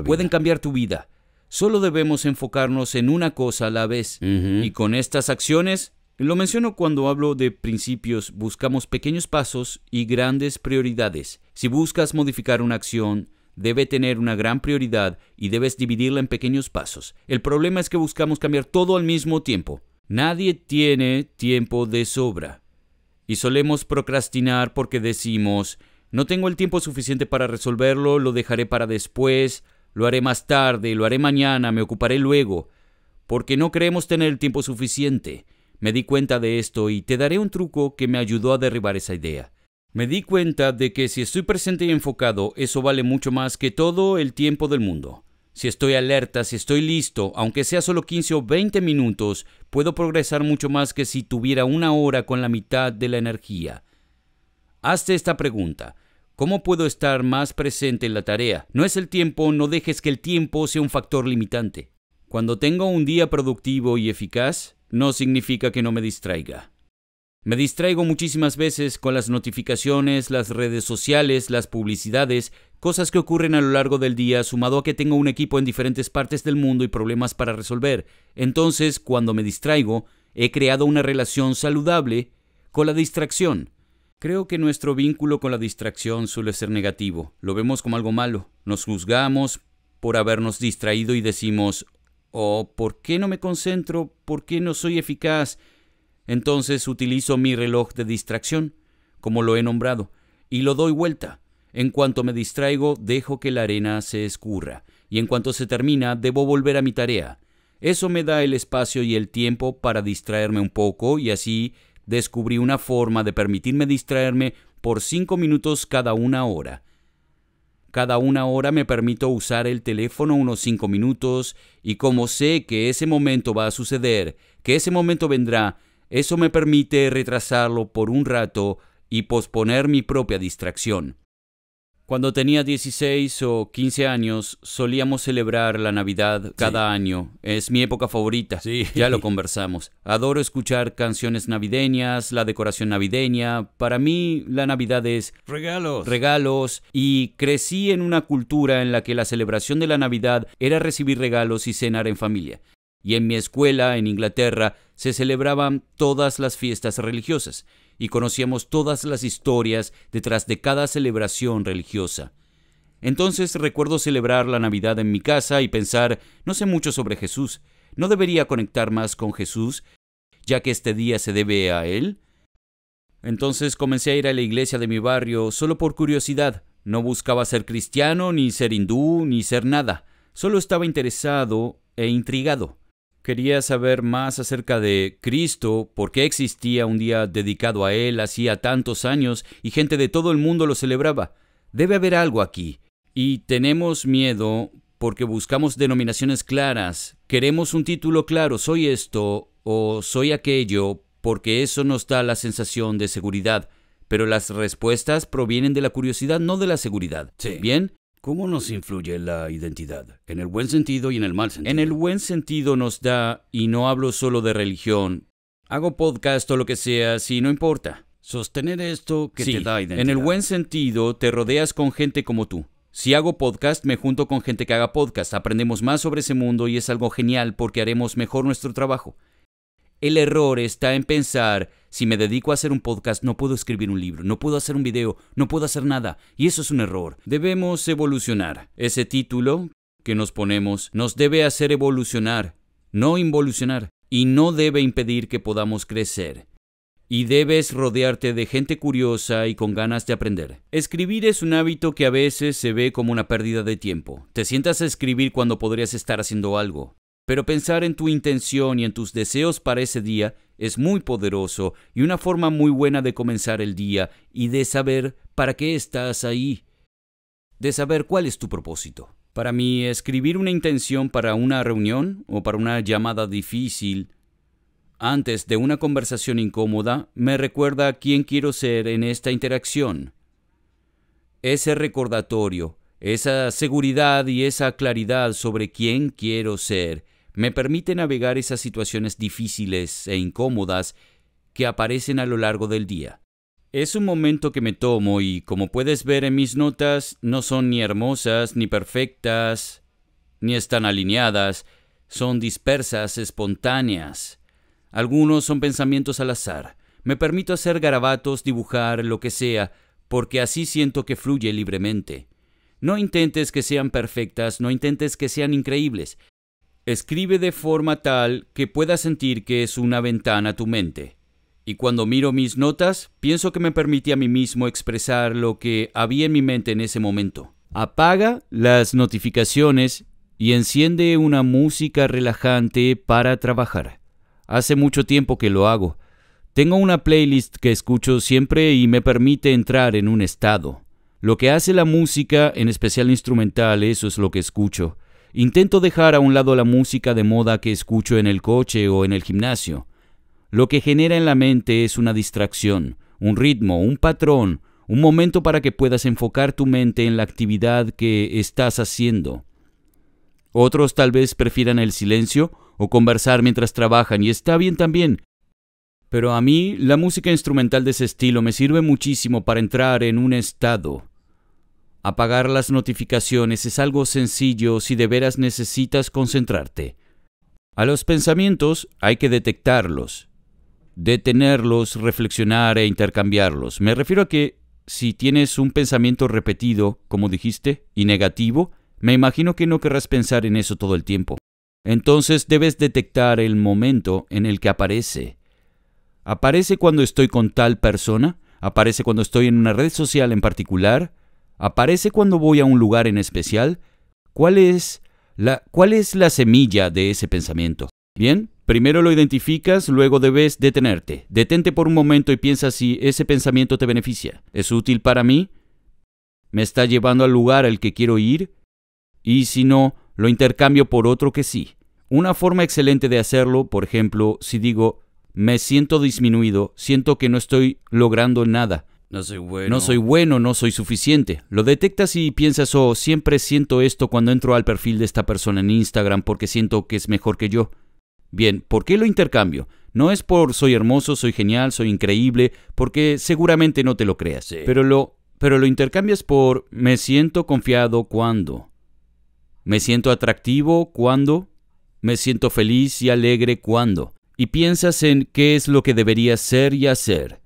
pueden cambiar tu vida. Solo debemos enfocarnos en una cosa a la vez. Y con estas acciones, lo menciono cuando hablo de principios, buscamos pequeños pasos y grandes prioridades. Si buscas modificar una acción, debe tener una gran prioridad y debes dividirla en pequeños pasos. El problema es que buscamos cambiar todo al mismo tiempo. Nadie tiene tiempo de sobra. Y solemos procrastinar porque decimos, no tengo el tiempo suficiente para resolverlo, lo dejaré para después, lo haré más tarde, lo haré mañana, me ocuparé luego, porque no creemos tener el tiempo suficiente. Me di cuenta de esto y te daré un truco que me ayudó a derribar esa idea. Me di cuenta de que si estoy presente y enfocado, eso vale mucho más que todo el tiempo del mundo. Si estoy alerta, si estoy listo, aunque sea solo 15 o 20 minutos, puedo progresar mucho más que si tuviera una hora con la mitad de la energía. Hazte esta pregunta. ¿Cómo puedo estar más presente en la tarea? No es el tiempo, no dejes que el tiempo sea un factor limitante. Cuando tengo un día productivo y eficaz, no significa que no me distraiga. Me distraigo muchísimas veces con las notificaciones, las redes sociales, las publicidades, cosas que ocurren a lo largo del día, sumado a que tengo un equipo en diferentes partes del mundo y problemas para resolver. Entonces, cuando me distraigo, he creado una relación saludable con la distracción. Creo que nuestro vínculo con la distracción suele ser negativo. Lo vemos como algo malo. Nos juzgamos por habernos distraído y decimos, oh, ¿por qué no me concentro? ¿Por qué no soy eficaz? Entonces utilizo mi reloj de distracción, como lo he nombrado, y lo doy vuelta. En cuanto me distraigo, dejo que la arena se escurra, y en cuanto se termina, debo volver a mi tarea. Eso me da el espacio y el tiempo para distraerme un poco y así descubrí una forma de permitirme distraerme por cinco minutos cada una hora. Cada una hora me permito usar el teléfono unos cinco minutos y como sé que ese momento va a suceder, que ese momento vendrá, eso me permite retrasarlo por un rato y posponer mi propia distracción. Cuando tenía 16 o 15 años, solíamos celebrar la Navidad cada año. Es mi época favorita. Sí. Ya lo conversamos. Adoro escuchar canciones navideñas, la decoración navideña. Para mí, la Navidad es regalos. Regalos. Y crecí en una cultura en la que la celebración de la Navidad era recibir regalos y cenar en familia. Y en mi escuela, en Inglaterra, se celebraban todas las fiestas religiosas y conocíamos todas las historias detrás de cada celebración religiosa. Entonces recuerdo celebrar la Navidad en mi casa y pensar, no sé mucho sobre Jesús, ¿no debería conectar más con Jesús, ya que este día se debe a Él? Entonces comencé a ir a la iglesia de mi barrio solo por curiosidad. No buscaba ser cristiano, ni ser hindú, ni ser nada. Solo estaba interesado e intrigado quería saber más acerca de Cristo, por qué existía un día dedicado a Él hacía tantos años y gente de todo el mundo lo celebraba. Debe haber algo aquí. Y tenemos miedo porque buscamos denominaciones claras, queremos un título claro, soy esto o soy aquello, porque eso nos da la sensación de seguridad. Pero las respuestas provienen de la curiosidad, no de la seguridad. Bien, ¿Cómo nos influye la identidad? En el buen sentido y en el mal sentido. En el buen sentido nos da, y no hablo solo de religión, hago podcast o lo que sea, si no importa. Sostener esto que te da identidad. En el buen sentido, te rodeas con gente como tú. Si hago podcast, me junto con gente que haga podcast. Aprendemos más sobre ese mundo y es algo genial porque haremos mejor nuestro trabajo. El error está en pensar, si me dedico a hacer un podcast, no puedo escribir un libro, no puedo hacer un video, no puedo hacer nada. Y eso es un error. Debemos evolucionar. Ese título que nos ponemos nos debe hacer evolucionar, no involucionar. Y no debe impedir que podamos crecer. Y debes rodearte de gente curiosa y con ganas de aprender. Escribir es un hábito que a veces se ve como una pérdida de tiempo. Te sientas a escribir cuando podrías estar haciendo algo. Pero pensar en tu intención y en tus deseos para ese día es muy poderoso y una forma muy buena de comenzar el día y de saber para qué estás ahí, de saber cuál es tu propósito. Para mí, escribir una intención para una reunión o para una llamada difícil antes de una conversación incómoda me recuerda a quién quiero ser en esta interacción. Ese recordatorio esa seguridad y esa claridad sobre quién quiero ser me permite navegar esas situaciones difíciles e incómodas que aparecen a lo largo del día. Es un momento que me tomo y, como puedes ver en mis notas, no son ni hermosas, ni perfectas, ni están alineadas, son dispersas, espontáneas. Algunos son pensamientos al azar. Me permito hacer garabatos, dibujar, lo que sea, porque así siento que fluye libremente. No intentes que sean perfectas, no intentes que sean increíbles. Escribe de forma tal que puedas sentir que es una ventana a tu mente. Y cuando miro mis notas, pienso que me permití a mí mismo expresar lo que había en mi mente en ese momento. Apaga las notificaciones y enciende una música relajante para trabajar. Hace mucho tiempo que lo hago. Tengo una playlist que escucho siempre y me permite entrar en un estado. Lo que hace la música, en especial instrumental, eso es lo que escucho. Intento dejar a un lado la música de moda que escucho en el coche o en el gimnasio. Lo que genera en la mente es una distracción, un ritmo, un patrón, un momento para que puedas enfocar tu mente en la actividad que estás haciendo. Otros tal vez prefieran el silencio o conversar mientras trabajan y está bien también. Pero a mí la música instrumental de ese estilo me sirve muchísimo para entrar en un estado, Apagar las notificaciones es algo sencillo si de veras necesitas concentrarte. A los pensamientos hay que detectarlos, detenerlos, reflexionar e intercambiarlos. Me refiero a que si tienes un pensamiento repetido, como dijiste, y negativo, me imagino que no querrás pensar en eso todo el tiempo. Entonces debes detectar el momento en el que aparece. ¿Aparece cuando estoy con tal persona? ¿Aparece cuando estoy en una red social en particular? aparece cuando voy a un lugar en especial? ¿Cuál es la, semilla de ese pensamiento? Bien, primero lo identificas, luego debes detenerte. Detente por un momento y piensa si ese pensamiento te beneficia. ¿Es útil para mí? ¿Me está llevando al lugar al que quiero ir? Y si no, lo intercambio por otro que sí. Una forma excelente de hacerlo, por ejemplo, si digo, me siento disminuido, siento que no estoy logrando nada, no soy bueno. No soy suficiente. Lo detectas y piensas, oh, siempre siento esto cuando entro al perfil de esta persona en Instagram porque siento que es mejor que yo. Bien, ¿por qué lo intercambio? No es por soy hermoso, soy genial, soy increíble, porque seguramente no te lo creas. Pero, lo, pero lo intercambias por me siento confiado cuando. Me siento atractivo cuando. Me siento feliz y alegre cuando. Y piensas en qué es lo que deberías ser y hacer.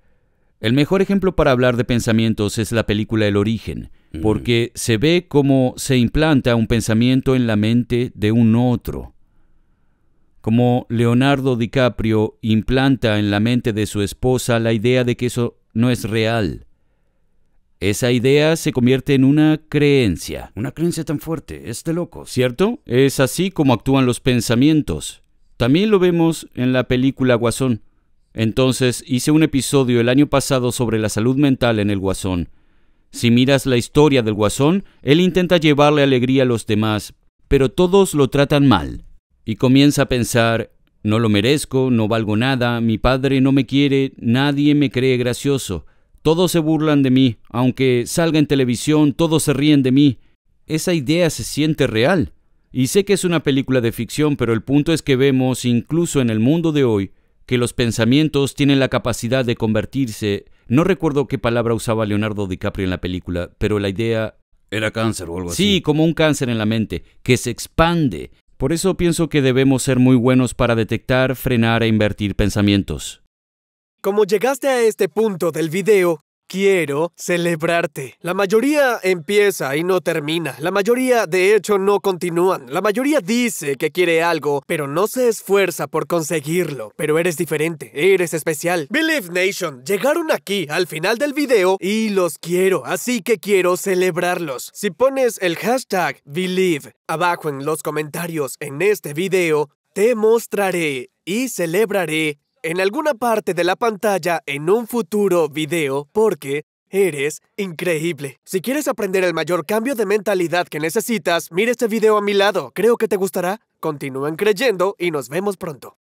El mejor ejemplo para hablar de pensamientos es la película El origen, mm. porque se ve cómo se implanta un pensamiento en la mente de un otro, como Leonardo DiCaprio implanta en la mente de su esposa la idea de que eso no es real. Esa idea se convierte en una creencia. Una creencia tan fuerte, es loco. ¿Cierto? Es así como actúan los pensamientos. También lo vemos en la película Guasón. Entonces hice un episodio el año pasado sobre la salud mental en el Guasón. Si miras la historia del Guasón, él intenta llevarle alegría a los demás, pero todos lo tratan mal. Y comienza a pensar, no lo merezco, no valgo nada, mi padre no me quiere, nadie me cree gracioso. Todos se burlan de mí, aunque salga en televisión, todos se ríen de mí. Esa idea se siente real. Y sé que es una película de ficción, pero el punto es que vemos, incluso en el mundo de hoy, que los pensamientos tienen la capacidad de convertirse, no recuerdo qué palabra usaba Leonardo DiCaprio en la película, pero la idea... Era cáncer o algo así. Sí, como un cáncer en la mente, que se expande. Por eso pienso que debemos ser muy buenos para detectar, frenar e invertir pensamientos. Como llegaste a este punto del video, quiero celebrarte. La mayoría empieza y no termina. La mayoría, de hecho, no continúan. La mayoría dice que quiere algo, pero no se esfuerza por conseguirlo. Pero eres diferente, eres especial. Believe Nation, llegaron aquí al final del video y los quiero, así que quiero celebrarlos. Si pones el hashtag Believe abajo en los comentarios en este video, te mostraré y celebraré en alguna parte de la pantalla en un futuro video porque eres increíble. Si quieres aprender el mayor cambio de mentalidad que necesitas, mire este video a mi lado. Creo que te gustará. Continúen creyendo y nos vemos pronto.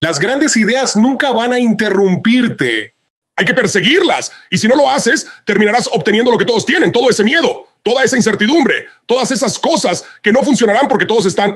Las grandes ideas nunca van a interrumpirte. Hay que perseguirlas. Y si no lo haces, terminarás obteniendo lo que todos tienen, todo ese miedo, toda esa incertidumbre, todas esas cosas que no funcionarán porque todos están